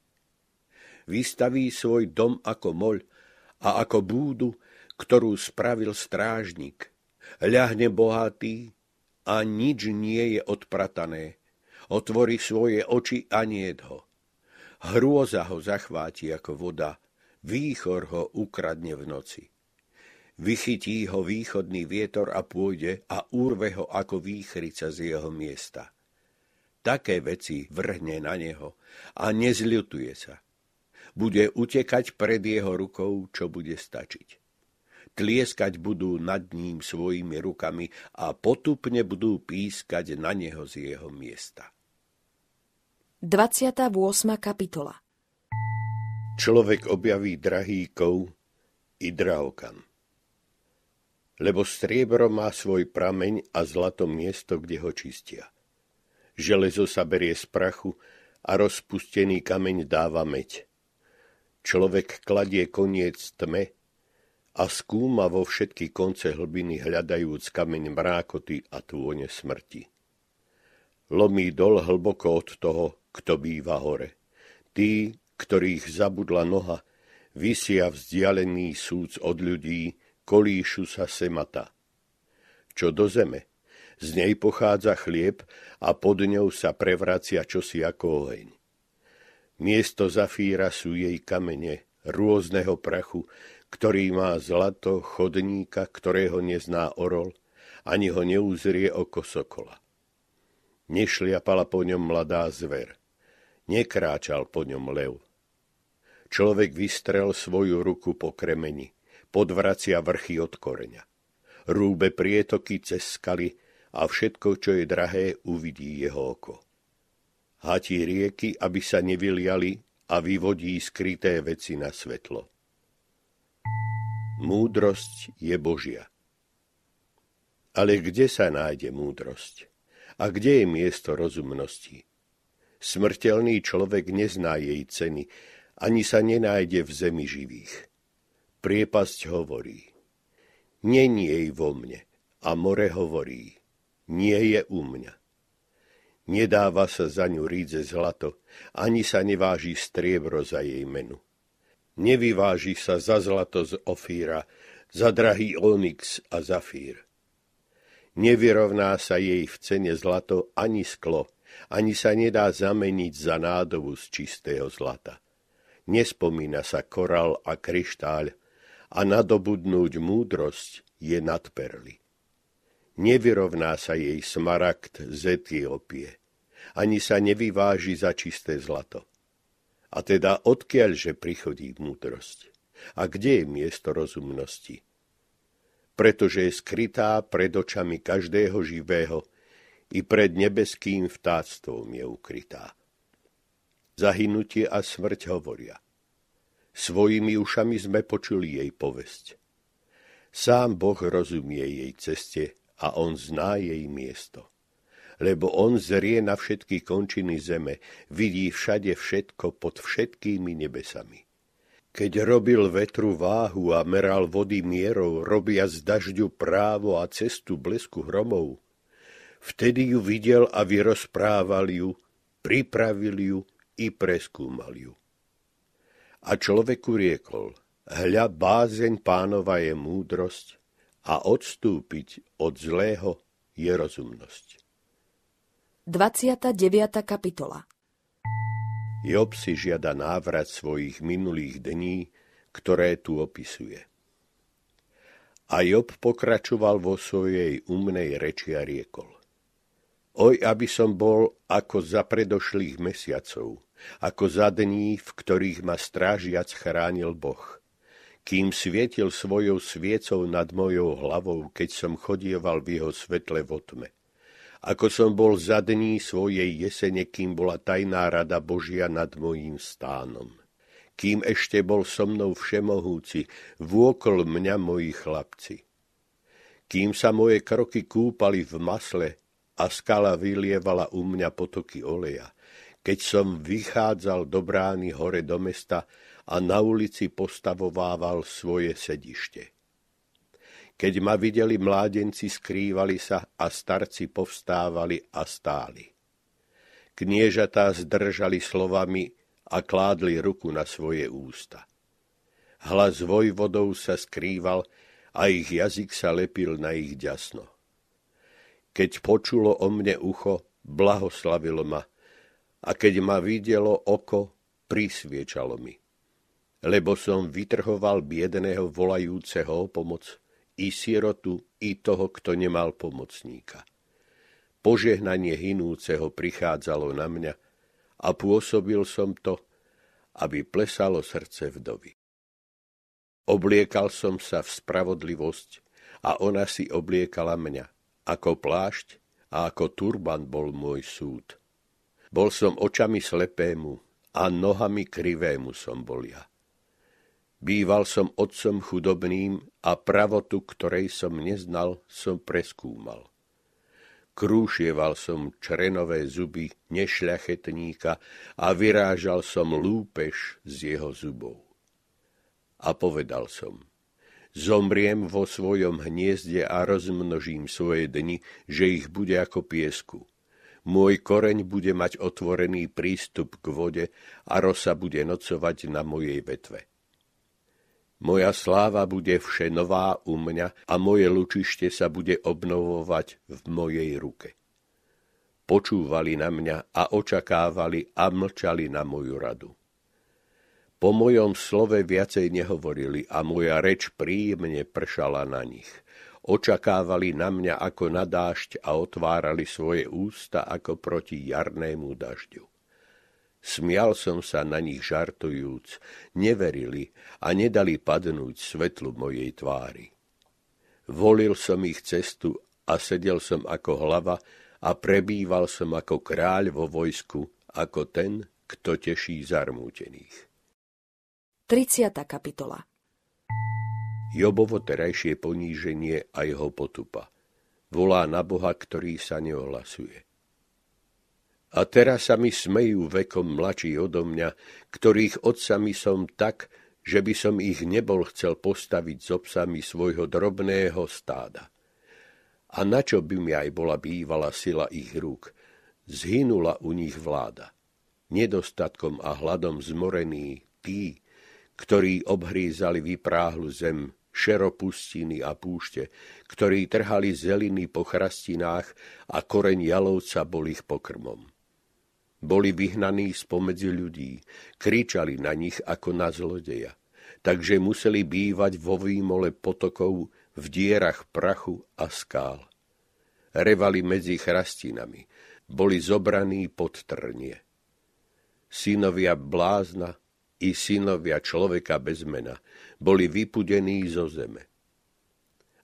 Vystaví svoj dom ako moľ a ako búdu, ktorú spravil strážnik. Ľahne bohatý a nič nie je odpratané. Otvorí svoje oči a niet ho. Hrôza ho zachváti ako voda, výchor ho ukradne v noci. Vychytí ho východný vietor a pôjde a úrve ho ako výchrica z jeho miesta. Také veci vrhne na neho a nezľutuje sa. Bude utekať pred jeho rukou, čo bude stačiť. Tlieskať budú nad ním svojimi rukami a potupne budú pískať na neho z jeho miesta. 28. kapitola Človek objaví drahý kov i drahokan lebo striebro má svoj prameň a zlato miesto, kde ho čistia. Železo sa berie z prachu a rozpustený kameň dáva meď. Človek kladie koniec tme a skúma vo všetky konce hlbiny hľadajúc kameň mrákoty a tône smrti. Lomí dol hlboko od toho, kto býva hore. Tí, ktorých zabudla noha, vysia vzdialený súc od ľudí, kolíšu sa semata. Čo do zeme? Z nej pochádza chlieb a pod ňou sa prevracia čosi ako oheň. Miesto zafíra sú jej kamene, rôzneho prachu, ktorý má zlato chodníka, ktorého nezná orol, ani ho neuzrie oko sokola. Nešliapala po ňom mladá zver. Nekráčal po ňom lev. Človek vystrel svoju ruku po kremeni podvracia vrchy od koreňa. Rúbe prietoky cez skaly a všetko, čo je drahé, uvidí jeho oko. Hatí rieky, aby sa nevyliali a vyvodí skryté veci na svetlo. Múdrosť je Božia. Ale kde sa nájde múdrosť? A kde je miesto rozumnosti? Smrteľný človek nezná jej ceny, ani sa nenájde v zemi živých. Priepasť hovorí, nie jej vo mne. A more hovorí, nie je u mňa. Nedáva sa za ňu rídze zlato, ani sa neváži striebro za jej menu. Nevyváži sa za zlato z ofíra, za drahý onyx a zafír. Nevyrovná sa jej v cene zlato ani sklo, ani sa nedá zameniť za nádobu z čistého zlata. Nespomína sa koral a kryštáľ, a nadobudnúť múdrosť je nad perly. Nevyrovná sa jej smarakt z Etiópie, ani sa nevyváži za čisté zlato. A teda odkiaľže prichodí múdrosť? A kde je miesto rozumnosti? Pretože je skrytá pred očami každého živého i pred nebeským vtáctvom je ukrytá. Zahynutie a smrť hovoria. Svojimi ušami sme počuli jej povesť. Sám Boh rozumie jej ceste a On zná jej miesto. Lebo On zrie na všetky končiny zeme, vidí všade všetko pod všetkými nebesami. Keď robil vetru váhu a meral vody mierou, robia z dažďu právo a cestu blesku hromov, vtedy ju videl a vyrozprával ju, pripravil ju i preskúmal ju. A človeku riekol, hľa bázeň pánova je múdrosť a odstúpiť od zlého je rozumnosť. 29. kapitola Job si žiada návrat svojich minulých dní, ktoré tu opisuje. A Job pokračoval vo svojej umnej reči a riekol. Oj, aby som bol ako za predošlých mesiacov, ako za dní, v ktorých ma strážiac chránil Boh. Kým svietil svojou sviecou nad mojou hlavou, keď som chodieval v jeho svetle v otme. Ako som bol za dní svojej jesene, kým bola tajná rada Božia nad mojím stánom. Kým ešte bol so mnou všemohúci, vôkol mňa moji chlapci. Kým sa moje kroky kúpali v masle, a skala vylievala u mňa potoky oleja. Keď som vychádzal do brány hore do mesta a na ulici postavovával svoje sedište. Keď ma videli, mládenci skrývali sa a starci povstávali a stáli. Kniežatá zdržali slovami a kládli ruku na svoje ústa. Hlas vojvodov sa skrýval a ich jazyk sa lepil na ich ďasno. Keď počulo o mne ucho, blahoslavilo ma a keď ma videlo oko, prisviečalo mi. Lebo som vytrhoval biedného volajúceho o pomoc, i sierotu i toho, kto nemal pomocníka. Požehnanie hinúceho prichádzalo na mňa a pôsobil som to, aby plesalo srdce vdovy. Obliekal som sa v spravodlivosť a ona si obliekala mňa, ako plášť a ako turban bol môj súd – bol som očami slepému a nohami krivému som bol ja. Býval som otcom chudobným a pravotu, ktorej som neznal, som preskúmal. Krúšieval som črenové zuby nešľachetníka a vyrážal som lúpež z jeho zubov. A povedal som – zomriem vo svojom hniezde a rozmnožím svoje dni, že ich bude ako piesku. Môj koreň bude mať otvorený prístup k vode a rosa bude nocovať na mojej vetve. Moja sláva bude vše nová u mňa a moje lučište sa bude obnovovať v mojej ruke. Počúvali na mňa a očakávali a mlčali na moju radu. Po mojom slove viacej nehovorili a moja reč príjemne pršala na nich očakávali na mňa ako na dážď a otvárali svoje ústa ako proti jarnému dažďu. Smial som sa na nich žartujúc, neverili a nedali padnúť svetlu mojej tvári. Volil som ich cestu a sedel som ako hlava a prebýval som ako kráľ vo vojsku, ako ten, kto teší zarmútených. 30. kapitola Jobovo terajšie poníženie a jeho potupa. Volá na Boha, ktorý sa neohlasuje. A teraz sa mi smejú vekom mladší odo mňa, ktorých otcami som tak, že by som ich nebol chcel postaviť s obsami svojho drobného stáda. A na čo by mi aj bola bývala sila ich rúk, zhynula u nich vláda. Nedostatkom a hladom zmorení tí, ktorí obhrízali vypráhlu zem šeropustiny a púšte, ktorí trhali zeliny po chrastinách a koreň jalovca bol ich pokrmom. Boli vyhnaní spomedzi ľudí, kričali na nich ako na zlodeja, takže museli bývať vo výmole potokov, v dierach prachu a skál. Revali medzi chrastinami, boli zobraní pod trnie. Synovia blázna i synovia človeka bez mena, boli vypudení zo zeme.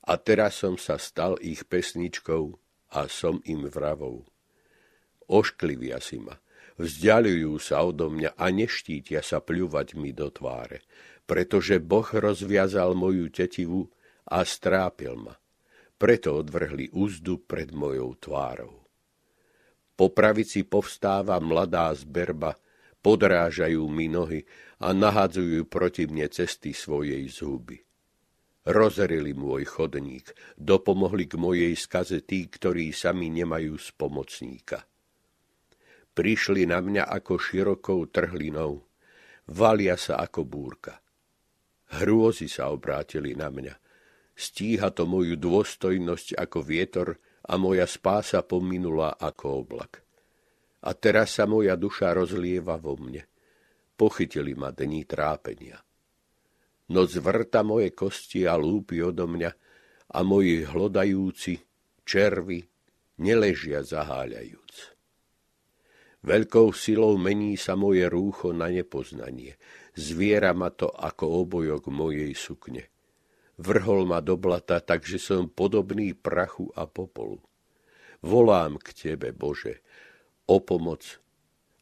A teraz som sa stal ich pesničkou a som im vravou. Ošklivia si ma, vzdialujú sa odo mňa a neštítia sa pľúvať mi do tváre, pretože Boh rozviazal moju tetivu a strápil ma. Preto odvrhli úzdu pred mojou tvárou. Po pravici povstáva mladá zberba, podrážajú mi nohy a nahádzujú proti mne cesty svojej zhuby. Rozerili môj chodník, dopomohli k mojej skaze tí, ktorí sami nemajú spomocníka. Prišli na mňa ako širokou trhlinou, valia sa ako búrka. Hrôzy sa obrátili na mňa. Stíha to moju dôstojnosť ako vietor a moja spása pominula ako oblak a teraz sa moja duša rozlieva vo mne. Pochytili ma dní trápenia. Noc vrta moje kosti a lúpi odo mňa a moji hlodajúci, červy, neležia zaháľajúc. Veľkou silou mení sa moje rúcho na nepoznanie. Zviera ma to ako obojok mojej sukne. Vrhol ma do blata, takže som podobný prachu a popolu. Volám k Tebe, Bože, o pomoc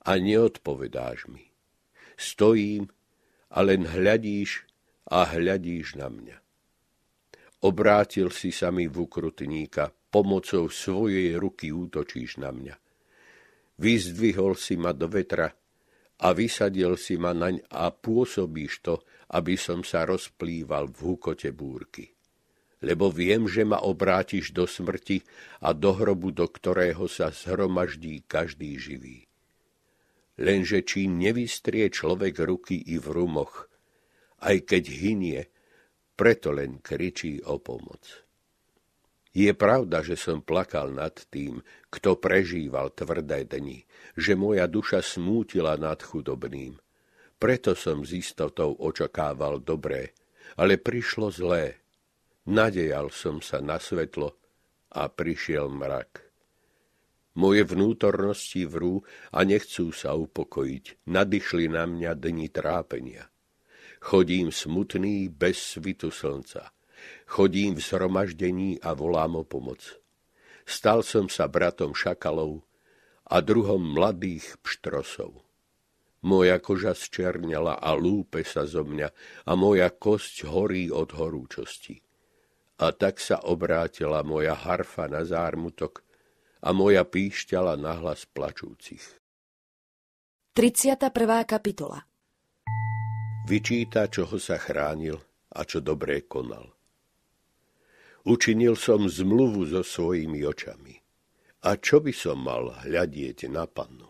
a neodpovedáš mi. Stojím a len hľadíš a hľadíš na mňa. Obrátil si sa mi v ukrutníka, pomocou svojej ruky útočíš na mňa. Vyzdvihol si ma do vetra a vysadil si ma naň a pôsobíš to, aby som sa rozplýval v hukote búrky lebo viem, že ma obrátiš do smrti a do hrobu, do ktorého sa zhromaždí každý živý. Lenže či nevystrie človek ruky i v rumoch, aj keď hynie, preto len kričí o pomoc. Je pravda, že som plakal nad tým, kto prežíval tvrdé dni, že moja duša smútila nad chudobným. Preto som s istotou očakával dobré, ale prišlo zlé Nadejal som sa na svetlo a prišiel mrak. Moje vnútornosti vrú a nechcú sa upokojiť. Nadyšli na mňa dni trápenia. Chodím smutný bez svitu slnca. Chodím v zhromaždení a volám o pomoc. Stal som sa bratom šakalov a druhom mladých pštrosov. Moja koža zčernela a lúpe sa zo mňa a moja kosť horí od horúčosti. A tak sa obrátila moja harfa na zármutok a moja píšťala na hlas plačúcich. 31. kapitola Vyčíta, čoho sa chránil a čo dobré konal. Učinil som zmluvu so svojimi očami. A čo by som mal hľadieť na pannu?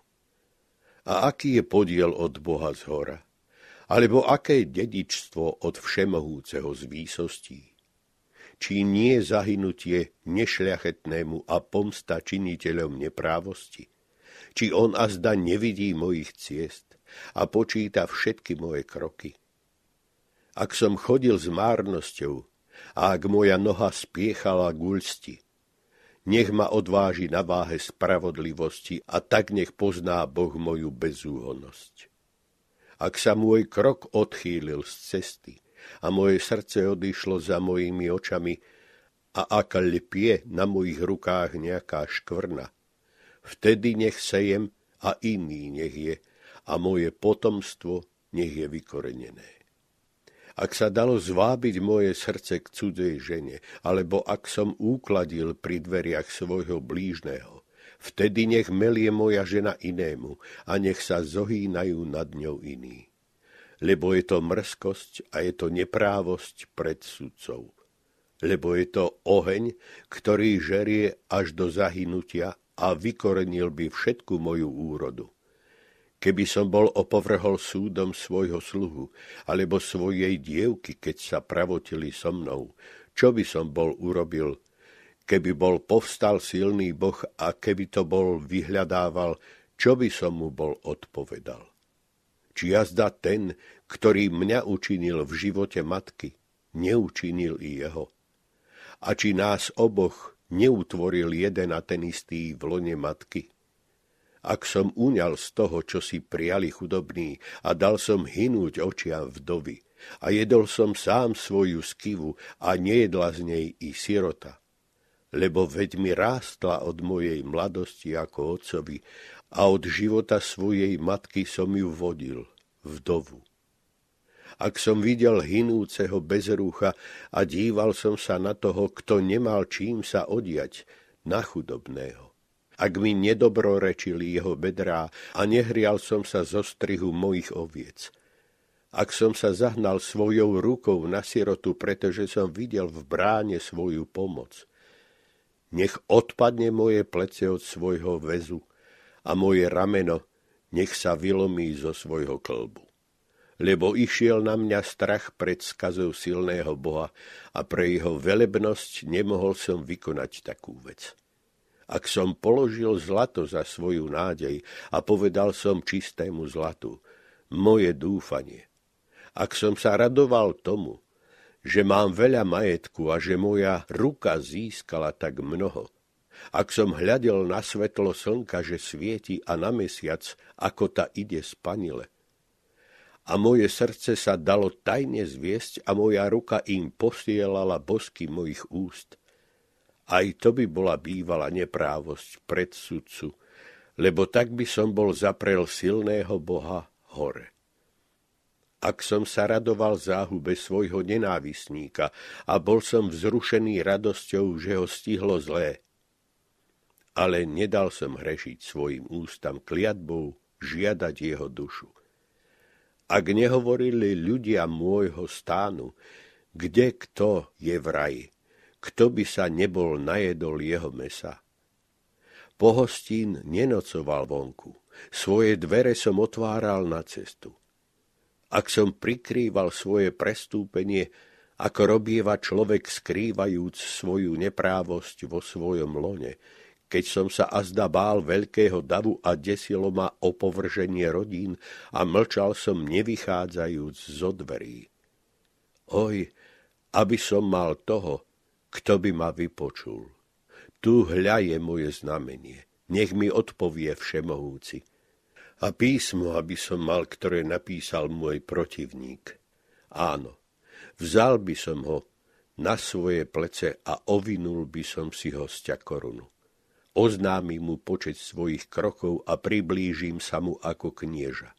A aký je podiel od Boha z hora? Alebo aké dedičstvo od všemohúceho z výsostí? či nie zahynutie nešľachetnému a pomsta činiteľom neprávosti? Či on azda nevidí mojich ciest a počíta všetky moje kroky? Ak som chodil s márnosťou a ak moja noha spiechala k nech ma odváži na váhe spravodlivosti a tak nech pozná Boh moju bezúhonnosť ak sa môj krok odchýlil z cesty a moje srdce odišlo za mojimi očami a ak lpie na mojich rukách nejaká škvrna. Vtedy nech sejem a iný nech je a moje potomstvo nech je vykorenené. Ak sa dalo zvábiť moje srdce k cudzej žene, alebo ak som úkladil pri dveriach svojho blížneho, vtedy nech melie moja žena inému a nech sa zohýnajú nad ňou iným lebo je to mrzkosť a je to neprávosť pred sudcov. Lebo je to oheň, ktorý žerie až do zahynutia a vykorenil by všetku moju úrodu. Keby som bol opovrhol súdom svojho sluhu, alebo svojej dievky, keď sa pravotili so mnou, čo by som bol urobil, keby bol povstal silný boh a keby to bol vyhľadával, čo by som mu bol odpovedal či jazda ten, ktorý mňa učinil v živote matky, neučinil i jeho. A či nás oboch neutvoril jeden a ten istý v lone matky. Ak som uňal z toho, čo si prijali chudobní a dal som hinúť očia vdovy a jedol som sám svoju skivu a nejedla z nej i sirota, lebo veď mi rástla od mojej mladosti ako otcovi a od života svojej matky som ju vodil, vdovu. Ak som videl hinúceho bezrúcha a díval som sa na toho, kto nemal čím sa odiať, na chudobného. Ak mi nedobrorečili jeho bedrá a nehrial som sa zo strihu mojich oviec. Ak som sa zahnal svojou rukou na sirotu, pretože som videl v bráne svoju pomoc. Nech odpadne moje plece od svojho väzu, a moje rameno nech sa vylomí zo svojho klbu. Lebo išiel na mňa strach pred skazou silného Boha a pre jeho velebnosť nemohol som vykonať takú vec. Ak som položil zlato za svoju nádej a povedal som čistému zlatu, moje dúfanie, ak som sa radoval tomu, že mám veľa majetku a že moja ruka získala tak mnoho, ak som hľadel na svetlo slnka, že svieti a na mesiac, ako ta ide spanile. A moje srdce sa dalo tajne zviesť a moja ruka im posielala bosky mojich úst. Aj to by bola bývala neprávosť pred sudcu, lebo tak by som bol zaprel silného Boha hore. Ak som sa radoval záhube svojho nenávisníka a bol som vzrušený radosťou, že ho stihlo zlé, ale nedal som hrešiť svojim ústam kliatbou žiadať jeho dušu. Ak nehovorili ľudia môjho stánu, kde kto je v raji, kto by sa nebol najedol jeho mesa. Pohostín nenocoval vonku, svoje dvere som otváral na cestu. Ak som prikrýval svoje prestúpenie, ako robieva človek skrývajúc svoju neprávosť vo svojom lone, keď som sa azda bál veľkého davu a desilo ma opovrženie rodín a mlčal som nevychádzajúc zo dverí. Oj, aby som mal toho, kto by ma vypočul. Tu hľa je moje znamenie, nech mi odpovie všemohúci. A písmo, aby som mal, ktoré napísal môj protivník. Áno, vzal by som ho na svoje plece a ovinul by som si hostia korunu oznámim mu počet svojich krokov a priblížim sa mu ako knieža.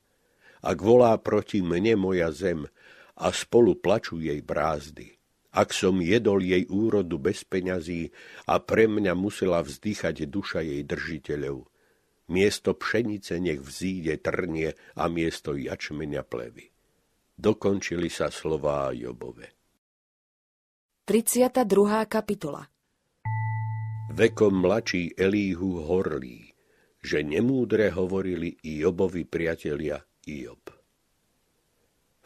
Ak volá proti mne moja zem a spolu plaču jej brázdy, ak som jedol jej úrodu bez peňazí a pre mňa musela vzdychať duša jej držiteľov, miesto pšenice nech vzíde trnie a miesto jačmenia plevy. Dokončili sa slová Jobove. 32. kapitola vekom mladší Elíhu horlí, že nemúdre hovorili i Jobovi priatelia Job.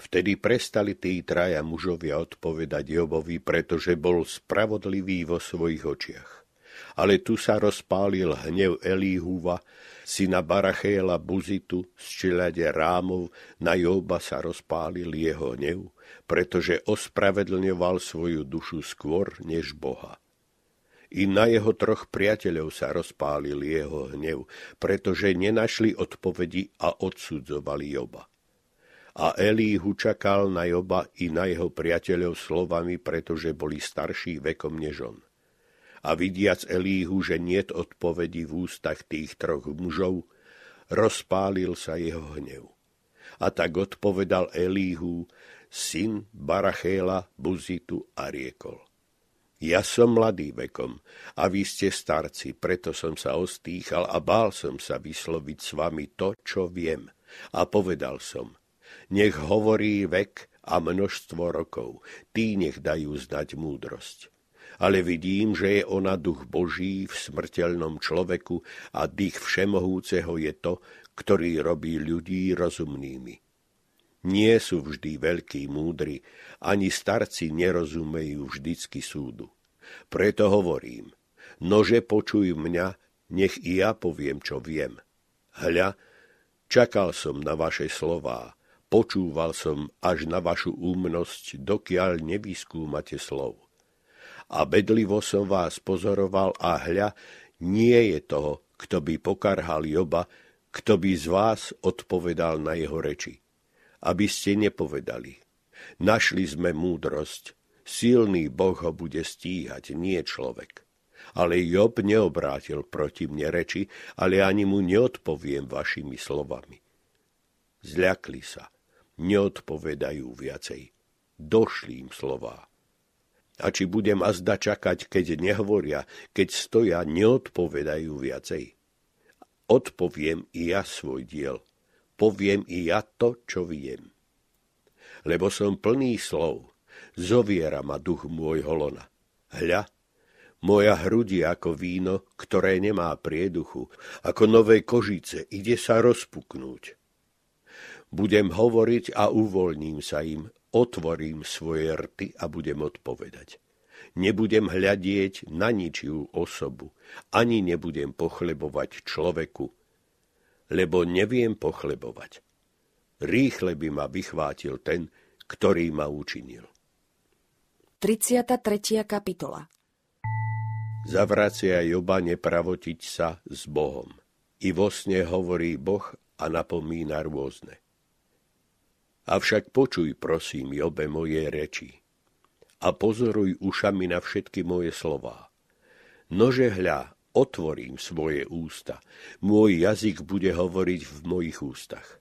Vtedy prestali tí traja mužovia odpovedať Jobovi, pretože bol spravodlivý vo svojich očiach. Ale tu sa rozpálil hnev Elíhuva, syna Barachéla Buzitu z čelade Rámov, na Joba sa rozpálil jeho hnev, pretože ospravedlňoval svoju dušu skôr než Boha. I na jeho troch priateľov sa rozpálil jeho hnev, pretože nenašli odpovedi a odsudzovali Joba. A Elíhu čakal na Joba i na jeho priateľov slovami, pretože boli starší vekom než on. A vidiac Elíhu, že niet odpovedi v ústach tých troch mužov, rozpálil sa jeho hnev. A tak odpovedal Elíhu, syn Barachéla, Buzitu a riekol – ja som mladý vekom a vy ste starci, preto som sa ostýchal a bál som sa vysloviť s vami to, čo viem. A povedal som, nech hovorí vek a množstvo rokov, tí nech dajú znať múdrosť. Ale vidím, že je ona duch Boží v smrteľnom človeku a dých všemohúceho je to, ktorý robí ľudí rozumnými. Nie sú vždy veľkí múdri, ani starci nerozumejú vždycky súdu. Preto hovorím, nože počuj mňa, nech i ja poviem, čo viem. Hľa, čakal som na vaše slová, počúval som až na vašu úmnosť, dokiaľ nevyskúmate slov. A bedlivo som vás pozoroval a hľa, nie je toho, kto by pokarhal Joba, kto by z vás odpovedal na jeho reči aby ste nepovedali. Našli sme múdrosť, silný Boh ho bude stíhať, nie človek. Ale Job neobrátil proti mne reči, ale ani mu neodpoviem vašimi slovami. Zľakli sa, neodpovedajú viacej. Došli im slová. A či budem azda čakať, keď nehovoria, keď stoja, neodpovedajú viacej? Odpoviem i ja svoj diel – poviem i ja to, čo viem. Lebo som plný slov, zoviera ma duch môj holona. Hľa, moja hrudi ako víno, ktoré nemá prieduchu, ako nové kožice, ide sa rozpuknúť. Budem hovoriť a uvoľním sa im, otvorím svoje rty a budem odpovedať. Nebudem hľadieť na ničiu osobu, ani nebudem pochlebovať človeku, lebo neviem pochlebovať. Rýchle by ma vychvátil ten, ktorý ma učinil. 33. kapitola Zavracia Joba nepravotiť sa s Bohom. I vo sne hovorí Boh a napomína rôzne. Avšak počuj, prosím, Jobe, moje reči a pozoruj ušami na všetky moje slová. Nože hľa, otvorím svoje ústa. Môj jazyk bude hovoriť v mojich ústach.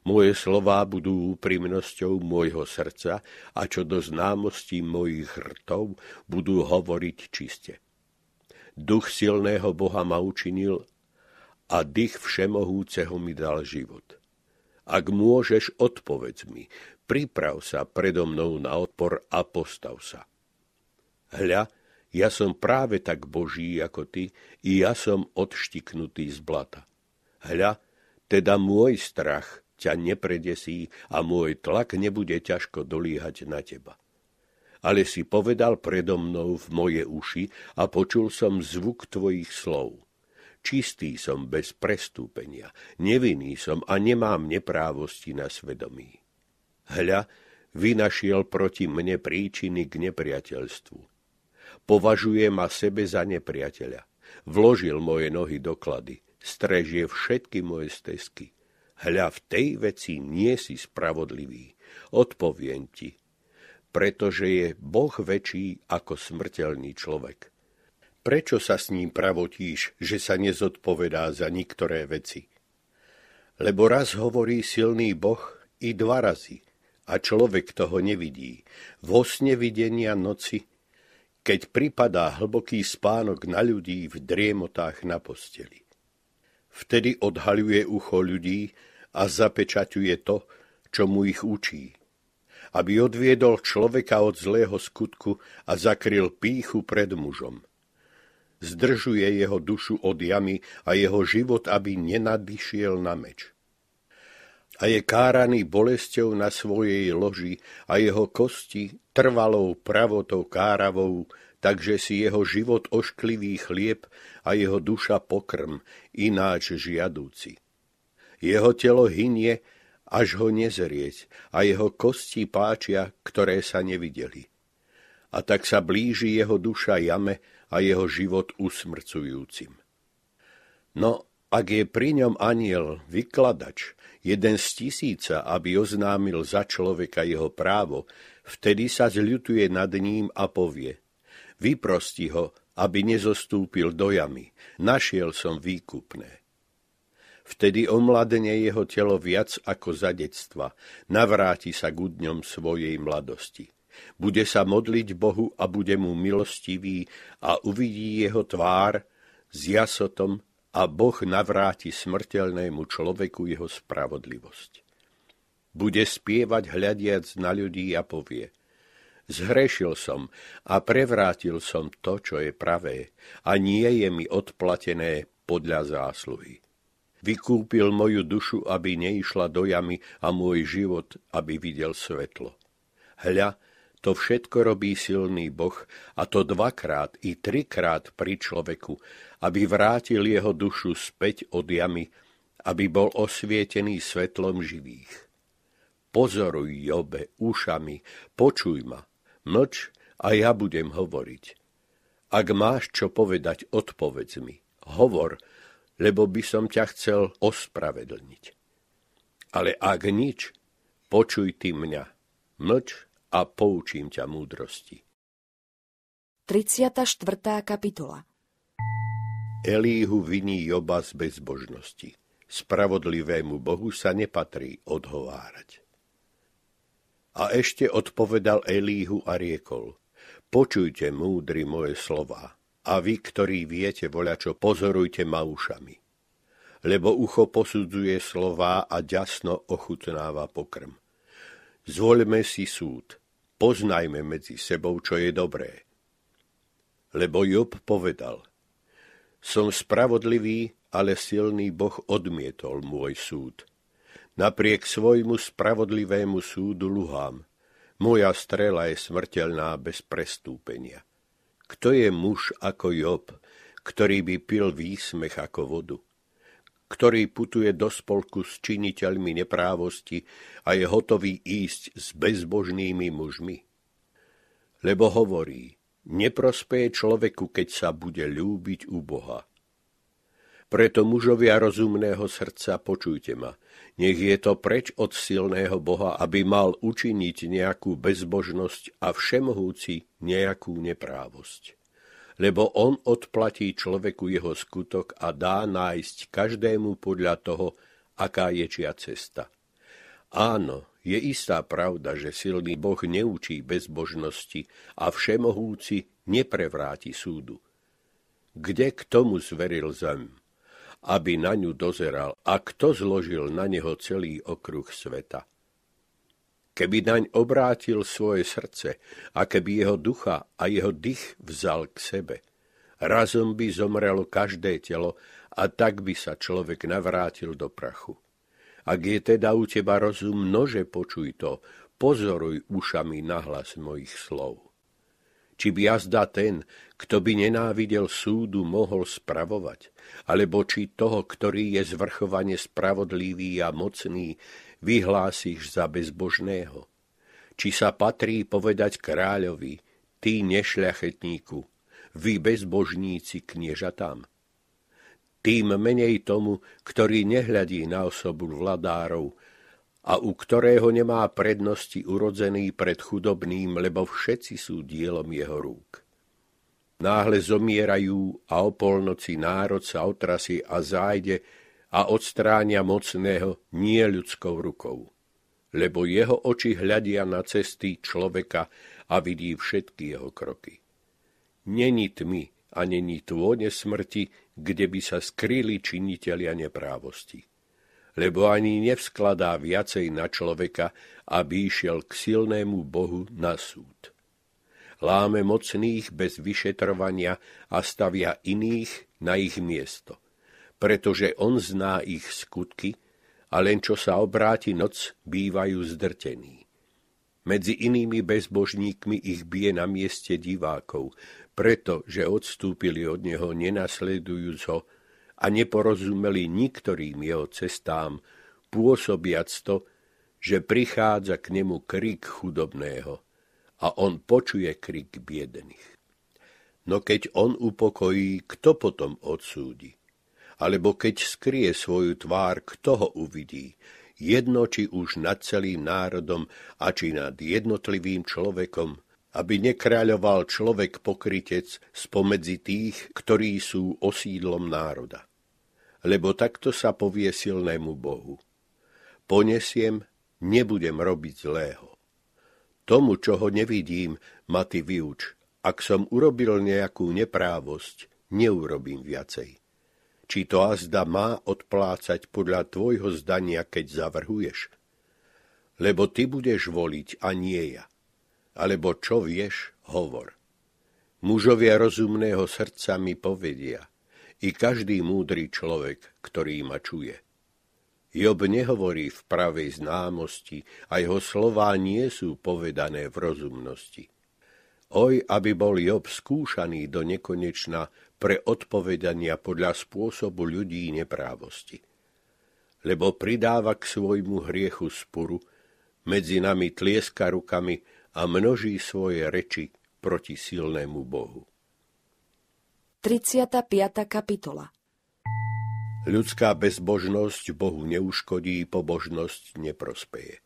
Moje slová budú úprimnosťou môjho srdca a čo do známostí mojich rtov budú hovoriť čiste. Duch silného Boha ma učinil a dých všemohúceho mi dal život. Ak môžeš, odpovedz mi, priprav sa predo mnou na odpor a postav sa. Hľa, ja som práve tak boží ako ty i ja som odštiknutý z blata. Hľa, teda môj strach ťa nepredesí a môj tlak nebude ťažko dolíhať na teba. Ale si povedal predo mnou v moje uši a počul som zvuk tvojich slov. Čistý som bez prestúpenia, nevinný som a nemám neprávosti na svedomí. Hľa, vynašiel proti mne príčiny k nepriateľstvu. Považuje ma sebe za nepriateľa. Vložil moje nohy do klady, strežie všetky moje stezky. Hľa v tej veci nie si spravodlivý. Odpoviem ti, pretože je Boh väčší ako smrteľný človek. Prečo sa s ním pravotíš, že sa nezodpovedá za niektoré veci? Lebo raz hovorí silný Boh i dva razy, a človek toho nevidí. Vo sne videnia noci keď pripadá hlboký spánok na ľudí v driemotách na posteli. Vtedy odhaľuje ucho ľudí a zapečaťuje to, čo mu ich učí, aby odviedol človeka od zlého skutku a zakryl píchu pred mužom. Zdržuje jeho dušu od jamy a jeho život, aby nenadišiel na meč a je káraný bolesťou na svojej loži a jeho kosti trvalou pravotou káravou, takže si jeho život ošklivý chlieb a jeho duša pokrm, ináč žiadúci. Jeho telo hynie, až ho nezrieť, a jeho kosti páčia, ktoré sa nevideli. A tak sa blíži jeho duša jame a jeho život usmrcujúcim. No, ak je pri ňom aniel, vykladač, jeden z tisíca, aby oznámil za človeka jeho právo, vtedy sa zľutuje nad ním a povie Vyprosti ho, aby nezostúpil do jamy, našiel som výkupné. Vtedy omladne jeho telo viac ako za detstva, navráti sa k dňom svojej mladosti. Bude sa modliť Bohu a bude mu milostivý a uvidí jeho tvár s jasotom a Boh navráti smrteľnému človeku jeho spravodlivosť. Bude spievať hľadiac na ľudí a povie, zhrešil som a prevrátil som to, čo je pravé a nie je mi odplatené podľa zásluhy. Vykúpil moju dušu, aby neišla do jamy a môj život, aby videl svetlo. Hľa, to všetko robí silný Boh, a to dvakrát i trikrát pri človeku, aby vrátil jeho dušu späť od jamy, aby bol osvietený svetlom živých. Pozoruj, Jobe, ušami, počuj ma, mlč a ja budem hovoriť. Ak máš čo povedať, odpovedz mi, hovor, lebo by som ťa chcel ospravedlniť. Ale ak nič, počuj ty mňa, mlč a poučím ťa múdrosti. 34. kapitola Elíhu viní Joba z bezbožnosti. Spravodlivému Bohu sa nepatrí odhovárať. A ešte odpovedal Elíhu a riekol, počujte, múdry moje slova, a vy, ktorí viete voľačo, pozorujte ma ušami. Lebo ucho posudzuje slová a ďasno ochutnáva pokrm. Zvoľme si súd, poznajme medzi sebou, čo je dobré. Lebo Job povedal, som spravodlivý, ale silný Boh odmietol môj súd. Napriek svojmu spravodlivému súdu luhám. Moja strela je smrteľná bez prestúpenia. Kto je muž ako Job, ktorý by pil výsmech ako vodu? ktorý putuje do spolku s činiteľmi neprávosti a je hotový ísť s bezbožnými mužmi? Lebo hovorí, Neprospeje človeku, keď sa bude ľúbiť u Boha. Preto mužovia rozumného srdca, počujte ma, nech je to preč od silného Boha, aby mal učiniť nejakú bezbožnosť a všemohúci nejakú neprávosť. Lebo on odplatí človeku jeho skutok a dá nájsť každému podľa toho, aká je čia cesta. Áno, je istá pravda, že silný Boh neučí bezbožnosti a všemohúci neprevráti súdu. Kde k tomu zveril zem, aby na ňu dozeral a kto zložil na neho celý okruh sveta? Keby naň obrátil svoje srdce a keby jeho ducha a jeho dých vzal k sebe, razom by zomrelo každé telo a tak by sa človek navrátil do prachu. Ak je teda u teba rozum, nože počuj to, pozoruj ušami nahlas mojich slov. Či by jazda ten, kto by nenávidel súdu, mohol spravovať, alebo či toho, ktorý je zvrchovane spravodlivý a mocný, vyhlásiš za bezbožného. Či sa patrí povedať kráľovi, ty nešľachetníku, vy bezbožníci kniežatám tým menej tomu, ktorý nehľadí na osobu vladárov a u ktorého nemá prednosti urodzený pred chudobným, lebo všetci sú dielom jeho rúk. Náhle zomierajú a o polnoci národ sa otrasí a zájde a odstráňa mocného nie ľudskou rukou. Lebo jeho oči hľadia na cesty človeka a vidí všetky jeho kroky. Není tmy, a není tvoje smrti, kde by sa skryli činitelia neprávosti. Lebo ani nevskladá viacej na človeka, aby išiel k silnému Bohu na súd. Láme mocných bez vyšetrovania a stavia iných na ich miesto, pretože on zná ich skutky a len čo sa obráti noc, bývajú zdrtení. Medzi inými bezbožníkmi ich bije na mieste divákov, preto, že odstúpili od neho nenasledujúc ho a neporozumeli niektorým jeho cestám, pôsobiac to, že prichádza k nemu krik chudobného a on počuje krik biedných. No keď on upokojí, kto potom odsúdi? Alebo keď skrie svoju tvár, kto ho uvidí? Jedno či už nad celým národom a či nad jednotlivým človekom – aby nekráľoval človek pokrytec spomedzi tých, ktorí sú osídlom národa. Lebo takto sa povie silnému Bohu. Ponesiem, nebudem robiť zlého. Tomu, čo ho nevidím, ma ty vyuč. Ak som urobil nejakú neprávosť, neurobím viacej. Či to azda má odplácať podľa tvojho zdania, keď zavrhuješ? Lebo ty budeš voliť a nie ja alebo čo vieš, hovor. Mužovia rozumného srdca mi povedia, i každý múdry človek, ktorý ma čuje. Job nehovorí v pravej známosti a jeho slová nie sú povedané v rozumnosti. Oj, aby bol Job skúšaný do nekonečna pre odpovedania podľa spôsobu ľudí neprávosti. Lebo pridáva k svojmu hriechu sporu, medzi nami tlieska rukami a množí svoje reči proti silnému Bohu. 35. kapitola Ľudská bezbožnosť Bohu neuškodí, pobožnosť neprospeje.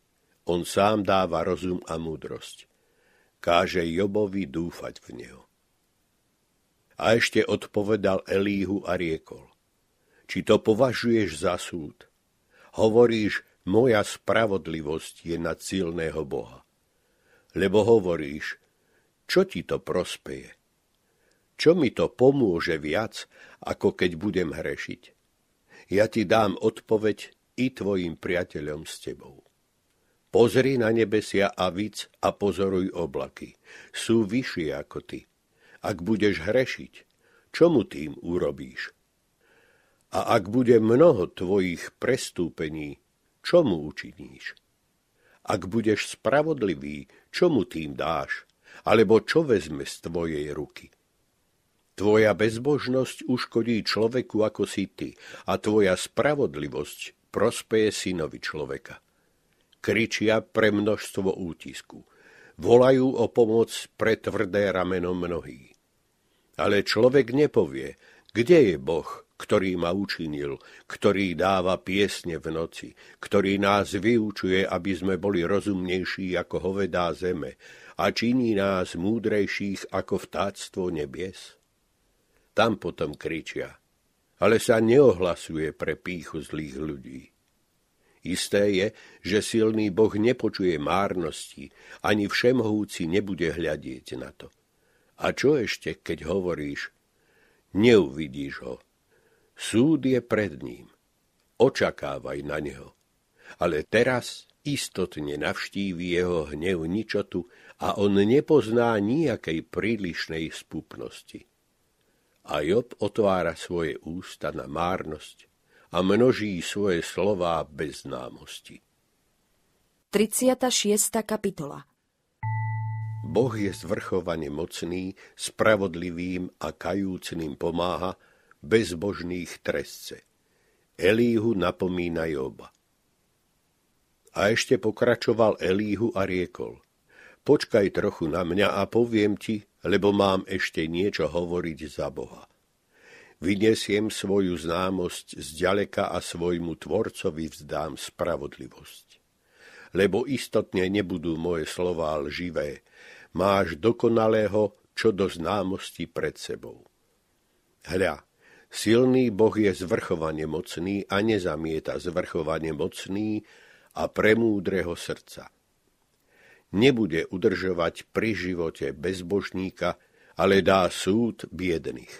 On sám dáva rozum a múdrosť. Káže Jobovi dúfať v neho. A ešte odpovedal Elíhu a riekol. Či to považuješ za súd? Hovoríš, moja spravodlivosť je nad silného Boha lebo hovoríš, čo ti to prospeje? Čo mi to pomôže viac, ako keď budem hrešiť? Ja ti dám odpoveď i tvojim priateľom s tebou. Pozri na nebesia a víc a pozoruj oblaky. Sú vyššie ako ty. Ak budeš hrešiť, čo mu tým urobíš? A ak bude mnoho tvojich prestúpení, čo mu učiníš? Ak budeš spravodlivý, čo mu tým dáš? Alebo čo vezme z tvojej ruky? Tvoja bezbožnosť uškodí človeku ako si ty a tvoja spravodlivosť prospeje synovi človeka. Kričia pre množstvo útisku. Volajú o pomoc pre tvrdé rameno mnohí. Ale človek nepovie, kde je Boh ktorý ma učinil, ktorý dáva piesne v noci, ktorý nás vyučuje, aby sme boli rozumnejší ako hovedá zeme a činí nás múdrejších ako vtáctvo nebies. Tam potom kričia, ale sa neohlasuje pre píchu zlých ľudí. Isté je, že silný Boh nepočuje márnosti, ani všemohúci nebude hľadieť na to. A čo ešte, keď hovoríš, neuvidíš ho, Súd je pred ním. Očakávaj na neho. Ale teraz istotne navštívi jeho hnev ničotu a on nepozná nejakej prílišnej spupnosti. A Job otvára svoje ústa na márnosť a množí svoje slová bez známosti. 36. kapitola Boh je zvrchovane mocný, spravodlivým a kajúcným pomáha bezbožných tresce. Elíhu napomína Joba. A ešte pokračoval Elíhu a riekol. Počkaj trochu na mňa a poviem ti, lebo mám ešte niečo hovoriť za Boha. Vynesiem svoju známosť z ďaleka a svojmu tvorcovi vzdám spravodlivosť. Lebo istotne nebudú moje slová lživé, máš dokonalého, čo do známosti pred sebou. Hľa, Silný Boh je zvrchovane mocný a nezamieta zvrchovane mocný a premúdreho srdca. Nebude udržovať pri živote bezbožníka, ale dá súd biedných.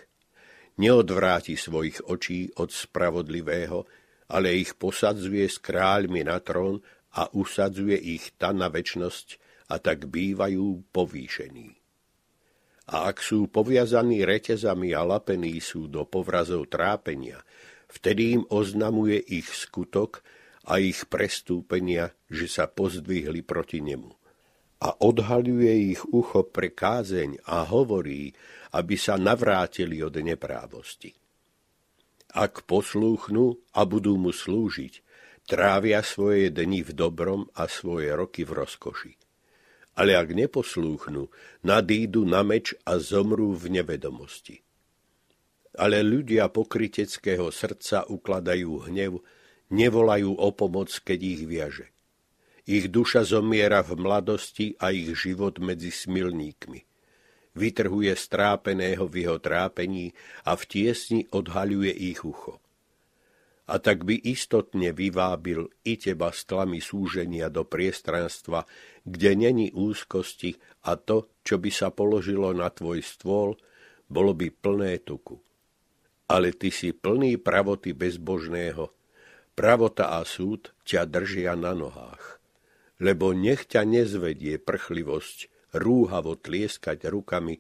Neodvráti svojich očí od spravodlivého, ale ich posadzuje s kráľmi na trón a usadzuje ich tá na väčnosť a tak bývajú povýšení a ak sú poviazaní reťazami a lapení sú do povrazov trápenia, vtedy im oznamuje ich skutok a ich prestúpenia, že sa pozdvihli proti nemu. A odhaľuje ich ucho pre kázeň a hovorí, aby sa navrátili od neprávosti. Ak poslúchnu a budú mu slúžiť, trávia svoje dni v dobrom a svoje roky v rozkoši ale ak neposlúchnu, nadídu na meč a zomrú v nevedomosti. Ale ľudia pokriteckého srdca ukladajú hnev, nevolajú o pomoc, keď ich viaže. Ich duša zomiera v mladosti a ich život medzi smilníkmi. Vytrhuje strápeného v jeho trápení a v tiesni odhaľuje ich ucho a tak by istotne vyvábil i teba s tlami súženia do priestranstva, kde není úzkosti a to, čo by sa položilo na tvoj stôl, bolo by plné tuku. Ale ty si plný pravoty bezbožného. Pravota a súd ťa držia na nohách. Lebo nech ťa nezvedie prchlivosť, rúhavo tlieskať rukami,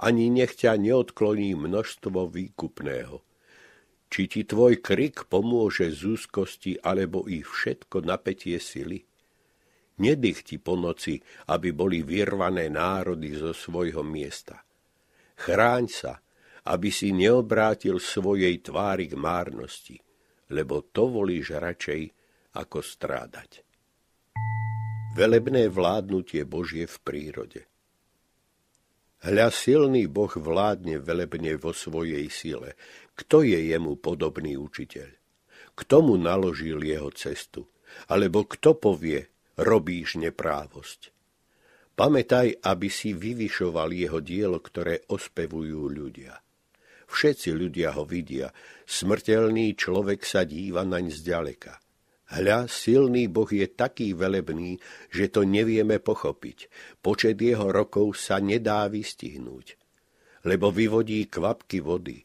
ani nech ťa neodkloní množstvo výkupného či ti tvoj krik pomôže z úzkosti alebo i všetko napätie sily? Nedých ti po noci, aby boli vyrvané národy zo svojho miesta. Chráň sa, aby si neobrátil svojej tvári k márnosti, lebo to volíš radšej, ako strádať. Velebné vládnutie Božie v prírode Hľa silný Boh vládne velebne vo svojej sile, kto je jemu podobný učiteľ? Kto mu naložil jeho cestu? Alebo kto povie, robíš neprávosť? Pamätaj, aby si vyvyšoval jeho dielo, ktoré ospevujú ľudia. Všetci ľudia ho vidia, smrteľný človek sa díva naň zďaleka. Hľa, silný Boh je taký velebný, že to nevieme pochopiť. Počet jeho rokov sa nedá vystihnúť. Lebo vyvodí kvapky vody,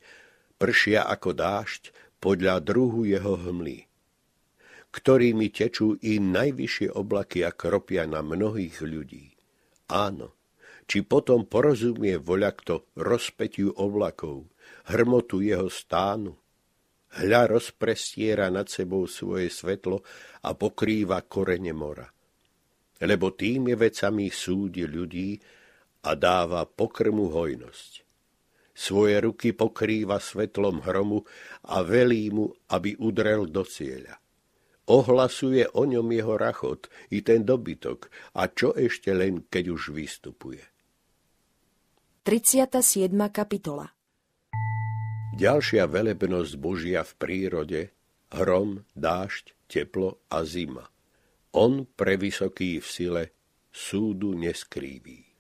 pršia ako dážď podľa druhu jeho hmly, ktorými tečú i najvyššie oblaky a kropia na mnohých ľudí. Áno, či potom porozumie voľakto rozpetiu oblakov, hrmotu jeho stánu. Hľa rozprestiera nad sebou svoje svetlo a pokrýva korene mora. Lebo tým je vecami súdi ľudí a dáva pokrmu hojnosť. Svoje ruky pokrýva svetlom hromu a velí mu, aby udrel do cieľa. Ohlasuje o ňom jeho rachot i ten dobytok a čo ešte len, keď už vystupuje. 37. kapitola Ďalšia velebnosť Božia v prírode, hrom, dášť, teplo a zima. On vysoký v sile súdu neskrýví.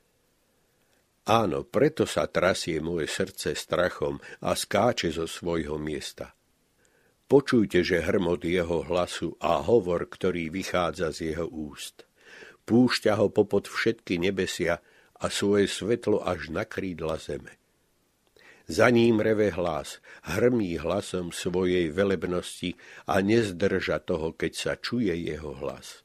Áno, preto sa trasie moje srdce strachom a skáče zo svojho miesta. Počujte, že hrmot jeho hlasu a hovor, ktorý vychádza z jeho úst. Púšťa ho popod všetky nebesia a svoje svetlo až na krídla zeme. Za ním reve hlas, hrmí hlasom svojej velebnosti a nezdrža toho, keď sa čuje jeho hlas.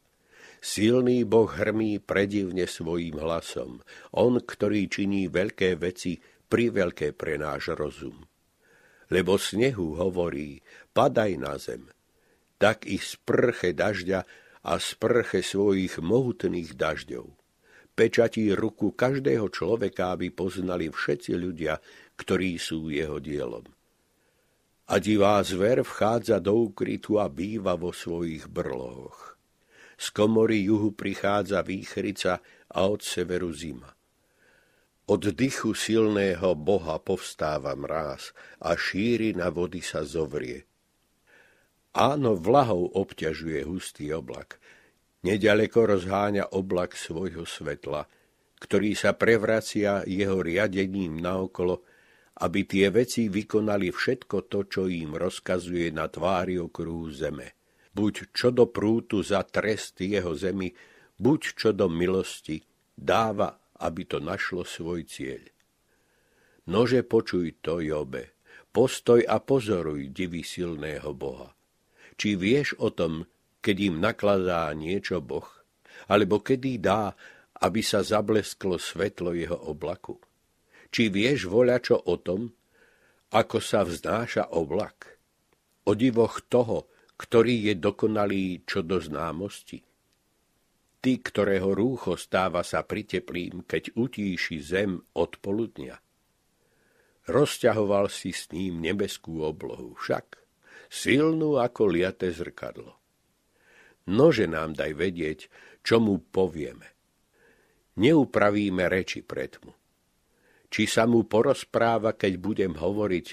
Silný Boh hrmí predivne svojím hlasom. On, ktorý činí veľké veci, priveľké pre náš rozum. Lebo snehu hovorí, padaj na zem. Tak i sprche dažďa a sprche svojich mohutných dažďov. Pečatí ruku každého človeka, aby poznali všetci ľudia, ktorí sú jeho dielom. A divá zver vchádza do ukrytu a býva vo svojich brloch z komory juhu prichádza výchrica a od severu zima. Od dychu silného boha povstáva mráz a šíri na vody sa zovrie. Áno, vlahou obťažuje hustý oblak. Nedaleko rozháňa oblak svojho svetla, ktorý sa prevracia jeho riadením naokolo, aby tie veci vykonali všetko to, čo im rozkazuje na tvári okruhu zeme buď čo do prútu za trest jeho zemi, buď čo do milosti, dáva, aby to našlo svoj cieľ. Nože počuj to, Jobe, postoj a pozoruj divy silného Boha. Či vieš o tom, keď im nakladá niečo Boh, alebo kedy dá, aby sa zablesklo svetlo jeho oblaku? Či vieš voľačo o tom, ako sa vznáša oblak? O divoch toho, ktorý je dokonalý čo do známosti. Ty, ktorého rúcho stáva sa priteplým, keď utíši zem od poludnia. Rozťahoval si s ním nebeskú oblohu, však silnú ako liate zrkadlo. Nože nám daj vedieť, čo mu povieme. Neupravíme reči pred mu. Či sa mu porozpráva, keď budem hovoriť,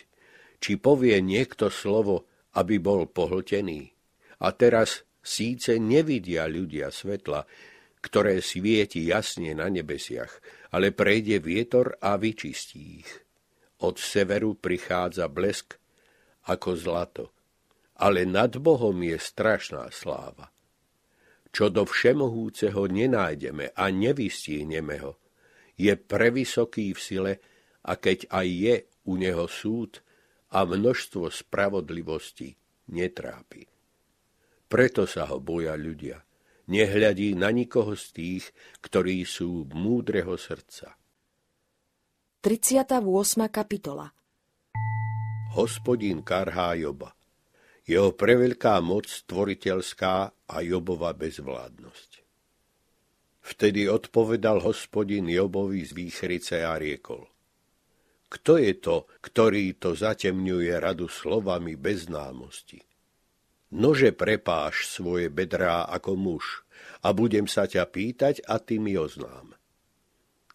či povie niekto slovo, aby bol pohltený. A teraz síce nevidia ľudia svetla, ktoré svieti jasne na nebesiach, ale prejde vietor a vyčistí ich. Od severu prichádza blesk ako zlato, ale nad Bohom je strašná sláva. Čo do všemohúceho nenájdeme a nevystihneme ho, je previsoký v sile a keď aj je u neho súd, a množstvo spravodlivosti netrápi. Preto sa ho boja ľudia. Nehľadí na nikoho z tých, ktorí sú múdreho srdca. 38. kapitola Hospodín karhá Joba. Jeho preveľká moc stvoriteľská a Jobova bezvládnosť. Vtedy odpovedal hospodin Jobovi z výchrice a riekol. Kto je to, ktorý to zatemňuje radu slovami bez známosti. Nože prepáš svoje bedrá ako muž a budem sa ťa pýtať a ty mi oznám.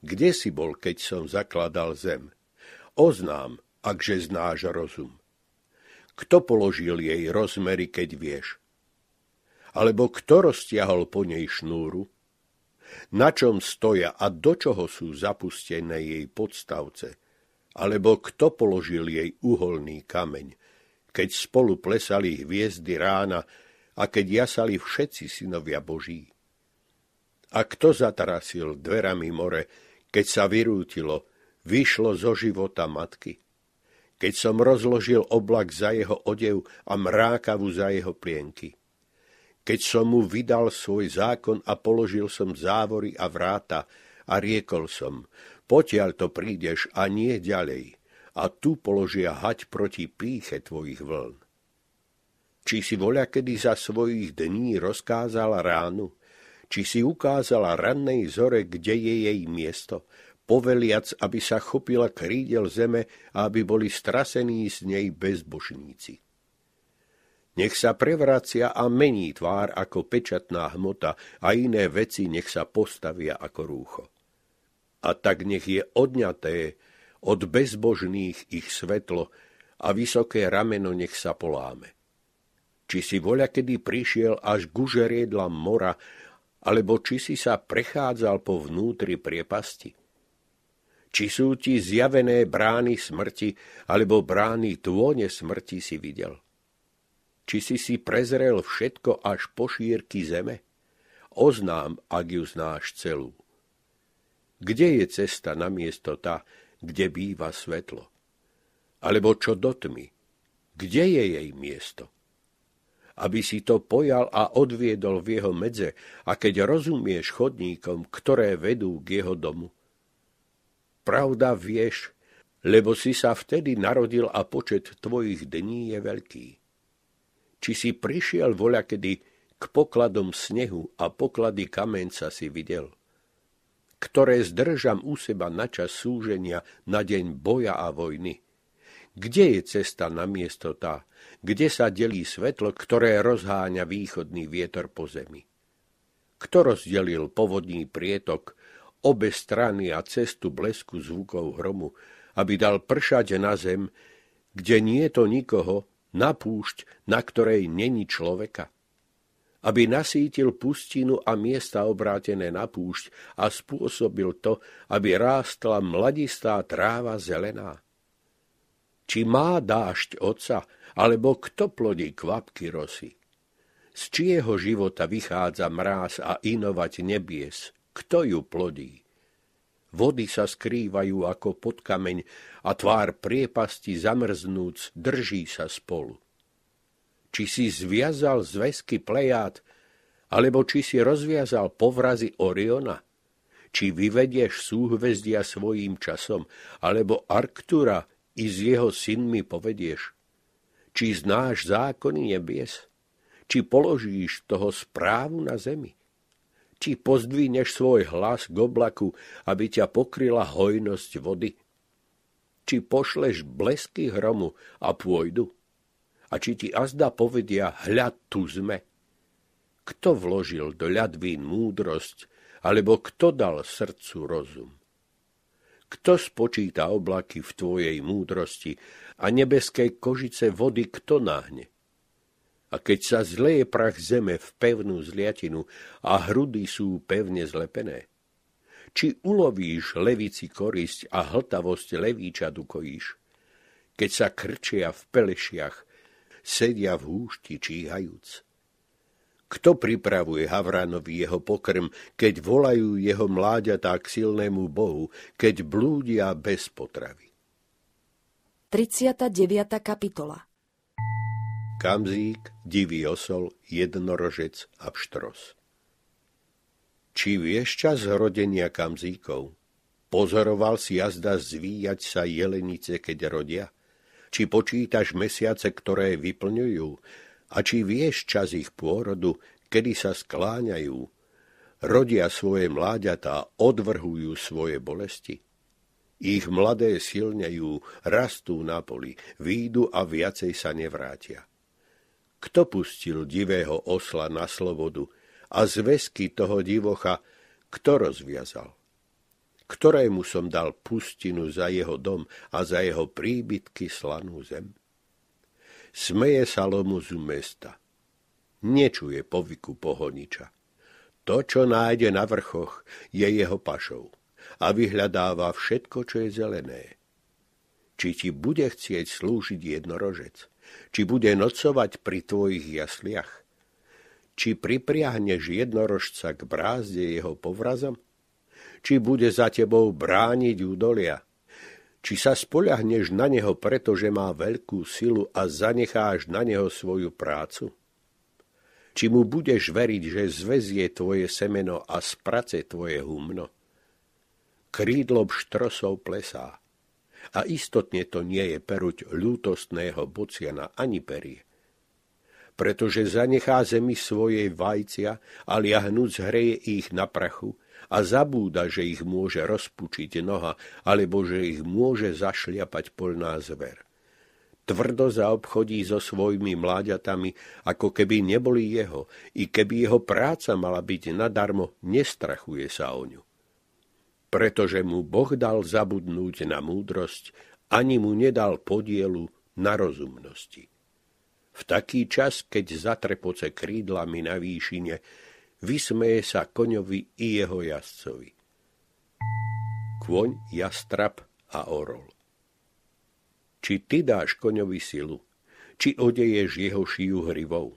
Kde si bol, keď som zakladal zem? Oznám, akže znáš rozum. Kto položil jej rozmery, keď vieš? Alebo kto roztiahol po nej šnúru? Na čom stoja a do čoho sú zapustené jej podstavce – alebo kto položil jej uholný kameň, keď spolu plesali hviezdy rána a keď jasali všetci synovia Boží. A kto zatarasil dverami more, keď sa vyrútilo, vyšlo zo života matky? Keď som rozložil oblak za jeho odev a mrákavu za jeho plienky. Keď som mu vydal svoj zákon a položil som závory a vráta a riekol som, Potiaľ to prídeš a nie ďalej, a tu položia hať proti píche tvojich vln. Či si voľa kedy za svojich dní rozkázala ránu, či si ukázala rannej zore, kde je jej miesto, poveliac, aby sa chopila krídel zeme a aby boli strasení z nej bezbožníci. Nech sa prevracia a mení tvár ako pečatná hmota a iné veci nech sa postavia ako rúcho a tak nech je odňaté od bezbožných ich svetlo a vysoké rameno nech sa poláme. Či si voľa kedy prišiel až k žeriedlam mora, alebo či si sa prechádzal po vnútri priepasti? Či sú ti zjavené brány smrti, alebo brány tône smrti si videl? Či si si prezrel všetko až po šírky zeme? Oznám, ak ju znáš celú. Kde je cesta miesto tá, kde býva svetlo? Alebo čo do tmy? Kde je jej miesto? Aby si to pojal a odviedol v jeho medze, a keď rozumieš chodníkom, ktoré vedú k jeho domu. Pravda vieš, lebo si sa vtedy narodil a počet tvojich dní je veľký. Či si prišiel voľa kedy k pokladom snehu a poklady kamenca si videl ktoré zdržam u seba na čas súženia, na deň boja a vojny. Kde je cesta na miesto tá? Kde sa delí svetlo, ktoré rozháňa východný vietor po zemi? Kto rozdelil povodný prietok, obe strany a cestu blesku zvukov hromu, aby dal pršať na zem, kde nie je to nikoho, na púšť, na ktorej není človeka? aby nasítil pustinu a miesta obrátené na púšť a spôsobil to, aby rástla mladistá tráva zelená? Či má dášť oca, alebo kto plodí kvapky rosy? Z čieho života vychádza mráz a inovať nebies? Kto ju plodí? Vody sa skrývajú ako pod kameň a tvár priepasti zamrznúc drží sa spolu či si zviazal zväzky plejád, alebo či si rozviazal povrazy Oriona, či vyvedieš súhvezdia svojím časom, alebo Arktura i s jeho synmi povedieš, či znáš zákony nebies, či položíš toho správu na zemi, či pozdvíneš svoj hlas k oblaku, aby ťa pokryla hojnosť vody, či pošleš blesky hromu a pôjdu, a či ti azda povedia, hľad tu sme. Kto vložil do ľadvín múdrosť, alebo kto dal srdcu rozum? Kto spočíta oblaky v tvojej múdrosti a nebeské kožice vody kto nahne? A keď sa zleje prach zeme v pevnú zliatinu a hrudy sú pevne zlepené, či ulovíš levici korisť a hltavosť levíča dukojíš, keď sa krčia v pelešiach sedia v húšti číhajúc. Kto pripravuje Havranovi jeho pokrm, keď volajú jeho mláďatá k silnému bohu, keď blúdia bez potravy? 39. kapitola Kamzík, divý osol, jednorožec a pštros. Či vieš čas rodenia kamzíkov? Pozoroval si jazda zvíjať sa jelenice, keď rodia? či počítaš mesiace, ktoré vyplňujú, a či vieš čas ich pôrodu, kedy sa skláňajú, rodia svoje mláďatá, odvrhujú svoje bolesti. Ich mladé silnejú, rastú na poli, výjdu a viacej sa nevrátia. Kto pustil divého osla na slobodu a zväzky toho divocha, kto rozviazal? ktorému som dal pustinu za jeho dom a za jeho príbytky slanú zem. Smeje sa lomuzu mesta. Nečuje povyku pohoniča. To, čo nájde na vrchoch, je jeho pašou a vyhľadáva všetko, čo je zelené. Či ti bude chcieť slúžiť jednorožec, či bude nocovať pri tvojich jasliach, či pripriahneš jednorožca k brázde jeho povrazom, či bude za tebou brániť údolia. Či sa spoľahneš na neho, pretože má veľkú silu a zanecháš na neho svoju prácu? Či mu budeš veriť, že zväzie tvoje semeno a sprace tvoje humno? Krídlo štrosov plesá. A istotne to nie je peruť ľútostného bociana ani perie pretože zanechá zemi svoje vajcia a liahnúc hreje ich na prachu a zabúda, že ich môže rozpučiť noha alebo že ich môže zašliapať polná zver. Tvrdo zaobchodí so svojimi mláďatami, ako keby neboli jeho, i keby jeho práca mala byť nadarmo, nestrachuje sa o ňu. Pretože mu Boh dal zabudnúť na múdrosť, ani mu nedal podielu na rozumnosti. V taký čas, keď zatrepoce krídlami na výšine, vysmeje sa koňovi i jeho jazdcovi. Kvoň, jastrap a orol. Či ty dáš koňovi silu, či odeješ jeho šiju hrivou,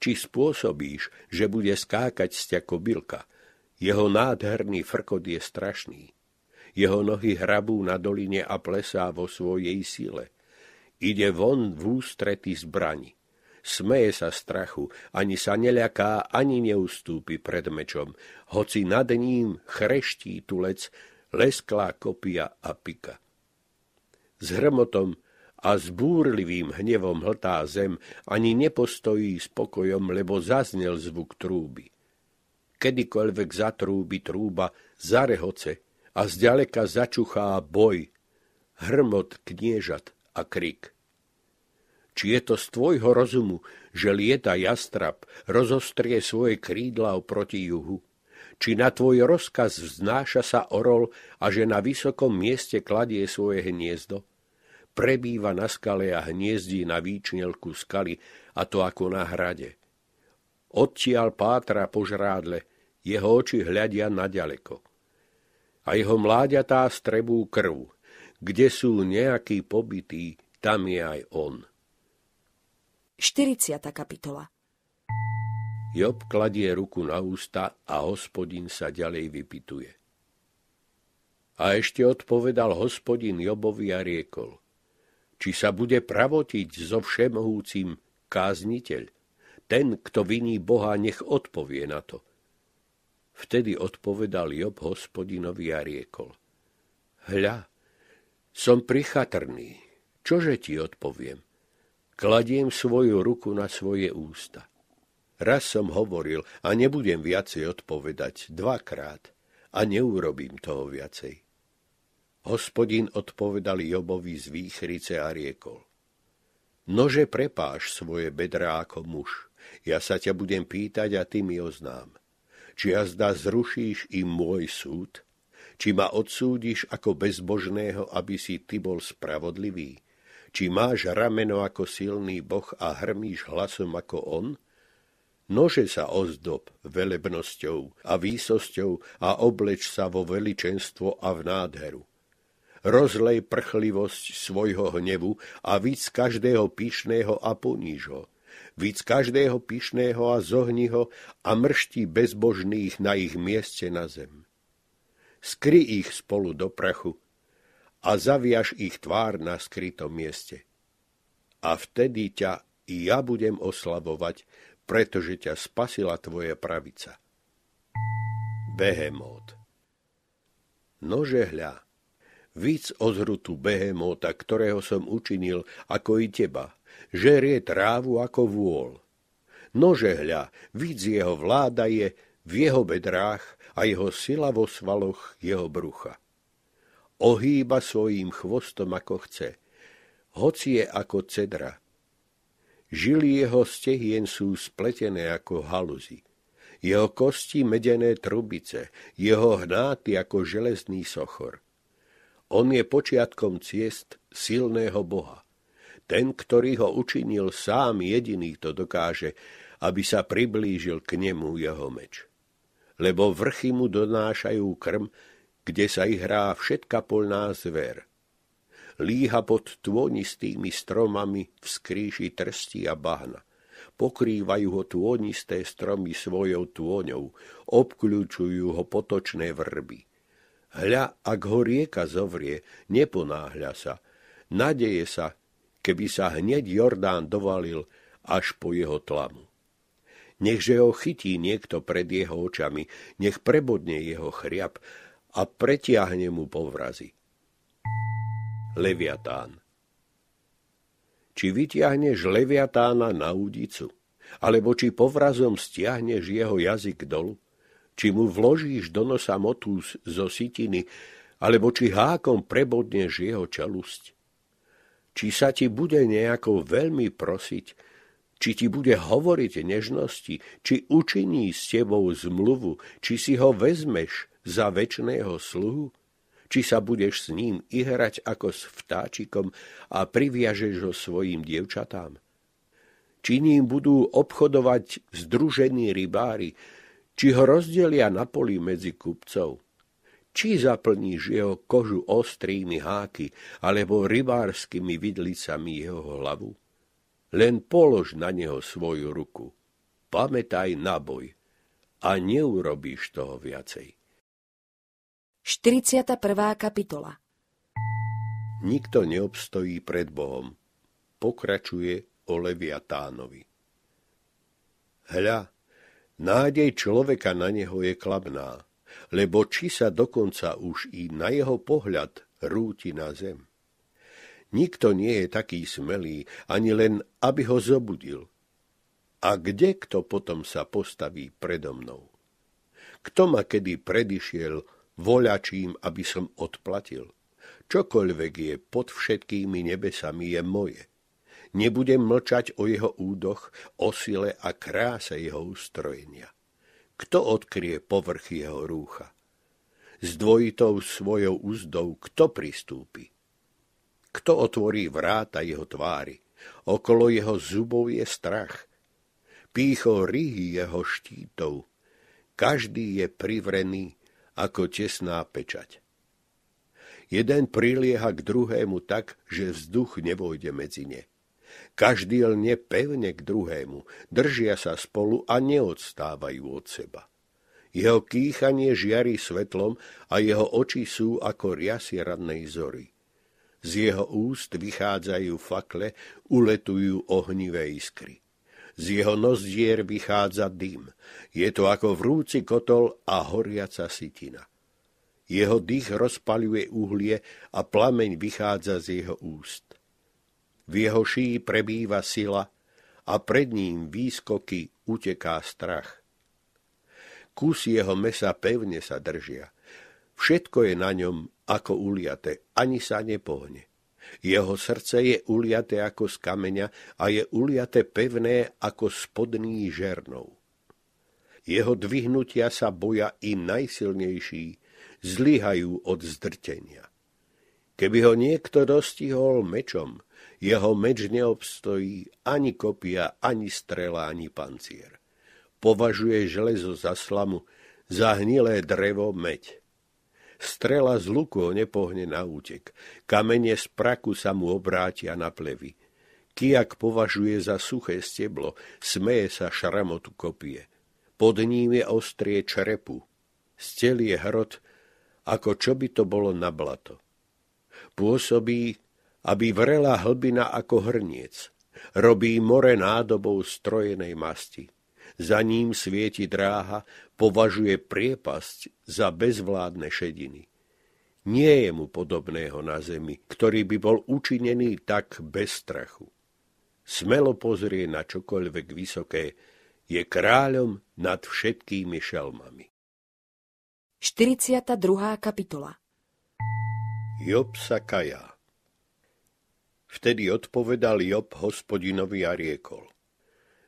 či spôsobíš, že bude skákať z ťa kobylka. Jeho nádherný frkot je strašný. Jeho nohy hrabú na doline a plesá vo svojej sile. Ide von v ústrety zbrani smeje sa strachu, ani sa neľaká, ani neustúpi pred mečom, hoci nad ním chreští tulec, lesklá kopia a pika. S hrmotom a s búrlivým hnevom hltá zem, ani nepostojí s pokojom, lebo zaznel zvuk trúby. Kedykoľvek zatrúbi trúba, zarehoce a zďaleka začuchá boj, hrmot kniežat a krik. Či je to z tvojho rozumu, že lieta jastrab, rozostrie svoje krídla oproti juhu? Či na tvoj rozkaz vznáša sa orol a že na vysokom mieste kladie svoje hniezdo? Prebýva na skale a hniezdí na výčnelku skaly, a to ako na hrade. Odtiaľ pátra po žrádle, jeho oči hľadia naďaleko. A jeho mláďatá strebú krv, kde sú nejakí pobytí, tam je aj on. 40. kapitola Job kladie ruku na ústa a hospodin sa ďalej vypituje. A ešte odpovedal hospodin Jobovi a riekol, či sa bude pravotiť so všemohúcim kázniteľ, ten, kto viní Boha, nech odpovie na to. Vtedy odpovedal Job hospodinovi a riekol, hľa, som prichatrný, čože ti odpoviem? Kladiem svoju ruku na svoje ústa. Raz som hovoril a nebudem viacej odpovedať, dvakrát, a neurobím toho viacej. Hospodin odpovedal Jobovi z výchrice a riekol. Nože prepáš svoje bedrá ako muž, ja sa ťa budem pýtať a ty mi oznám. Či jazda zrušíš i môj súd? Či ma odsúdiš ako bezbožného, aby si ty bol spravodlivý? Či máš rameno ako silný boh a hrmíš hlasom ako on? Nože sa ozdob velebnosťou a výsosťou a obleč sa vo veličenstvo a v nádheru. Rozlej prchlivosť svojho hnevu a víc každého píšného a poníž ho. Víc každého píšného a zohni ho a mrští bezbožných na ich mieste na zem. Skry ich spolu do prachu a zaviaš ich tvár na skrytom mieste. A vtedy ťa i ja budem oslavovať, pretože ťa spasila tvoja pravica. Behemót Nože hľa, víc ozhrutu behemóta, ktorého som učinil, ako i teba, žerie trávu ako vôľ. Nože hľa, víc jeho vláda je v jeho bedrách a jeho sila vo svaloch jeho brucha ohýba svojím chvostom ako chce, hoci je ako cedra. Žili jeho stehien sú spletené ako haluzy, jeho kosti medené trubice, jeho hnáty ako železný sochor. On je počiatkom ciest silného Boha. Ten, ktorý ho učinil sám jediný, to dokáže, aby sa priblížil k nemu jeho meč. Lebo vrchy mu donášajú krm, kde sa ich hrá všetka polná zver. Líha pod tônistými stromami v skríši trsti a bahna. Pokrývajú ho tvonisté stromy svojou tôňou, obklúčujú ho potočné vrby. Hľa, ak ho rieka zovrie, neponáhľa sa. Nadeje sa, keby sa hneď Jordán dovalil až po jeho tlamu. Nechže ho chytí niekto pred jeho očami, nech prebodne jeho chriap, a pretiahne mu povrazy. Leviatán Či vytiahneš leviatána na údicu, alebo či povrazom stiahneš jeho jazyk dolu, či mu vložíš do nosa motús zo sitiny, alebo či hákom prebodneš jeho čelusť. Či sa ti bude nejako veľmi prosiť, či ti bude hovoriť nežnosti, či učiní s tebou zmluvu, či si ho vezmeš, za väčšného sluhu? Či sa budeš s ním ihrať ako s vtáčikom a priviažeš ho svojim dievčatám? Či ním budú obchodovať združení rybári, či ho rozdelia na poli medzi kupcov? Či zaplníš jeho kožu ostrými háky alebo rybárskymi vidlicami jeho hlavu? len polož na neho svoju ruku. Pamätaj na boj a neurobíš toho viacej. 41. kapitola Nikto neobstojí pred Bohom. Pokračuje o Leviatánovi. Hľa, nádej človeka na neho je klabná, lebo či sa dokonca už i na jeho pohľad rúti na zem. Nikto nie je taký smelý, ani len, aby ho zobudil. A kde kto potom sa postaví predo mnou? Kto ma kedy predišiel voľačím, aby som odplatil. Čokoľvek je pod všetkými nebesami je moje. Nebudem mlčať o jeho údoch, o sile a kráse jeho ustrojenia. Kto odkrie povrch jeho rúcha? S dvojitou svojou úzdou kto pristúpi? Kto otvorí vráta jeho tvári? Okolo jeho zubov je strach. pícho rýhy jeho štítov. Každý je privrený ako tesná pečať. Jeden prilieha k druhému tak, že vzduch nevojde medzi ne. Každý lne pevne k druhému, držia sa spolu a neodstávajú od seba. Jeho kýchanie žiari svetlom a jeho oči sú ako riasy radnej zory. Z jeho úst vychádzajú fakle, uletujú ohnivé iskry. Z jeho nozdier vychádza dym. Je to ako vrúci kotol a horiaca sitina. Jeho dých rozpaľuje uhlie a plameň vychádza z jeho úst. V jeho šíji prebýva sila a pred ním výskoky uteká strach. Kus jeho mesa pevne sa držia. Všetko je na ňom ako uliate, ani sa nepohne. Jeho srdce je uliate ako z kameňa a je uliate pevné ako spodný žernov. Jeho dvihnutia sa boja i najsilnejší, zlyhajú od zdrtenia. Keby ho niekto dostihol mečom, jeho meč neobstojí ani kopia, ani strela, ani pancier. Považuje železo za slamu, za hnilé drevo meď. Strela z luku ho nepohne na útek. Kamene z praku sa mu obrátia na plevy. Kijak považuje za suché steblo, smeje sa šramotu kopie. Pod ním je ostrie črepu. Stel je hrot, ako čo by to bolo na blato. Pôsobí, aby vrela hlbina ako hrniec. Robí more nádobou strojenej masti za ním svieti dráha, považuje priepasť za bezvládne šediny. Nie je mu podobného na zemi, ktorý by bol učinený tak bez strachu. Smelo pozrie na čokoľvek vysoké, je kráľom nad všetkými šelmami. 42. kapitola Job sa kajá Vtedy odpovedal Job hospodinovi a riekol.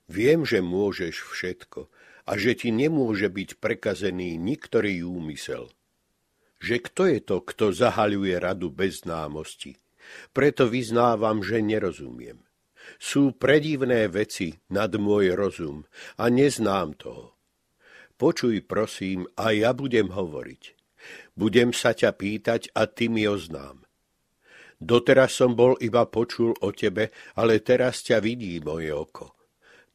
Viem, že môžeš všetko a že ti nemôže byť prekazený niktorý úmysel. Že kto je to, kto zahaľuje radu bez známosti? Preto vyznávam, že nerozumiem. Sú predivné veci nad môj rozum a neznám toho. Počuj prosím a ja budem hovoriť. Budem sa ťa pýtať a ty mi oznám. Doteraz som bol iba počul o tebe, ale teraz ťa vidí moje oko.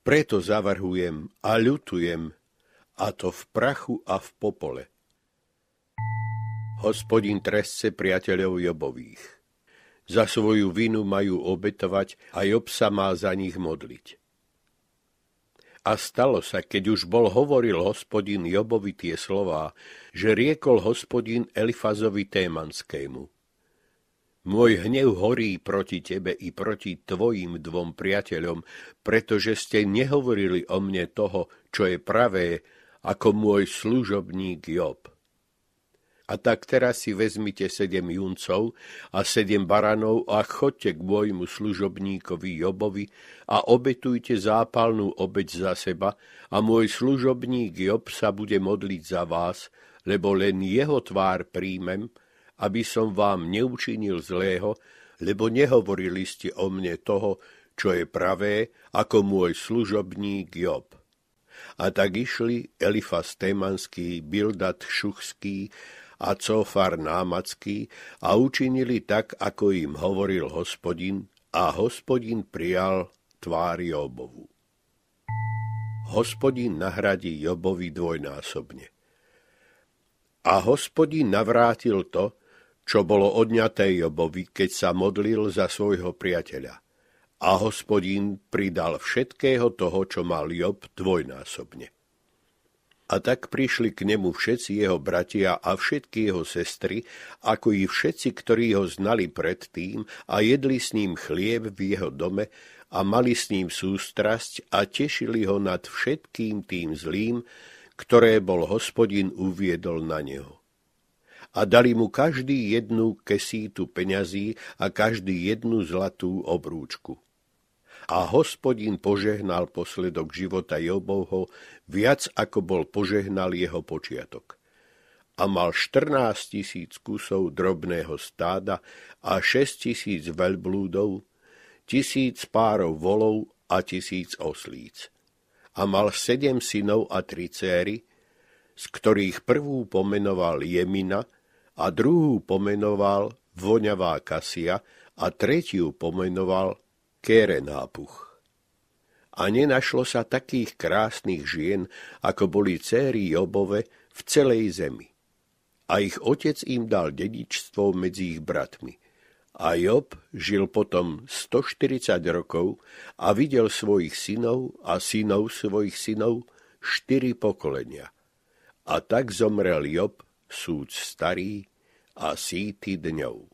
Preto zavrhujem a ľutujem, a to v prachu a v popole. Hospodin trestce priateľov Jobových. Za svoju vinu majú obetovať a Job sa má za nich modliť. A stalo sa, keď už bol hovoril hospodin Jobovi tie slová, že riekol hospodin Elifazovi Témanskému – môj hnev horí proti tebe i proti tvojim dvom priateľom, pretože ste nehovorili o mne toho, čo je pravé, ako môj služobník Job. A tak teraz si vezmite sedem juncov a sedem baranov a chodte k môjmu služobníkovi Jobovi a obetujte zápalnú obeď za seba a môj služobník Job sa bude modliť za vás, lebo len jeho tvár príjmem aby som vám neučinil zlého, lebo nehovorili ste o mne toho, čo je pravé, ako môj služobník Job. A tak išli Elifas Témanský, Bildat Šuchský a Cofar Námacký a učinili tak, ako im hovoril hospodin, a hospodin prijal tvár Jobovu. Hospodin nahradí Jobovi dvojnásobne. A hospodin navrátil to, čo bolo odňaté Jobovi, keď sa modlil za svojho priateľa. A hospodín pridal všetkého toho, čo mal Job dvojnásobne. A tak prišli k nemu všetci jeho bratia a všetky jeho sestry, ako i všetci, ktorí ho znali predtým a jedli s ním chlieb v jeho dome a mali s ním sústrasť a tešili ho nad všetkým tým zlým, ktoré bol hospodin uviedol na neho a dali mu každý jednu kesítu peňazí a každý jednu zlatú obrúčku. A hospodin požehnal posledok života Jobovho viac ako bol požehnal jeho počiatok. A mal 14 tisíc kusov drobného stáda a 6 tisíc veľblúdov, tisíc párov volov a tisíc oslíc. A mal sedem synov a tri céry, z ktorých prvú pomenoval Jemina, a druhú pomenoval voňavá kasia a tretiu pomenoval Kerenápuch. A nenašlo sa takých krásnych žien, ako boli céry Jobove v celej zemi. A ich otec im dal dedičstvo medzi ich bratmi. A Job žil potom 140 rokov a videl svojich synov a synov svojich synov štyri pokolenia. A tak zomrel Job súd starý a síty dňov.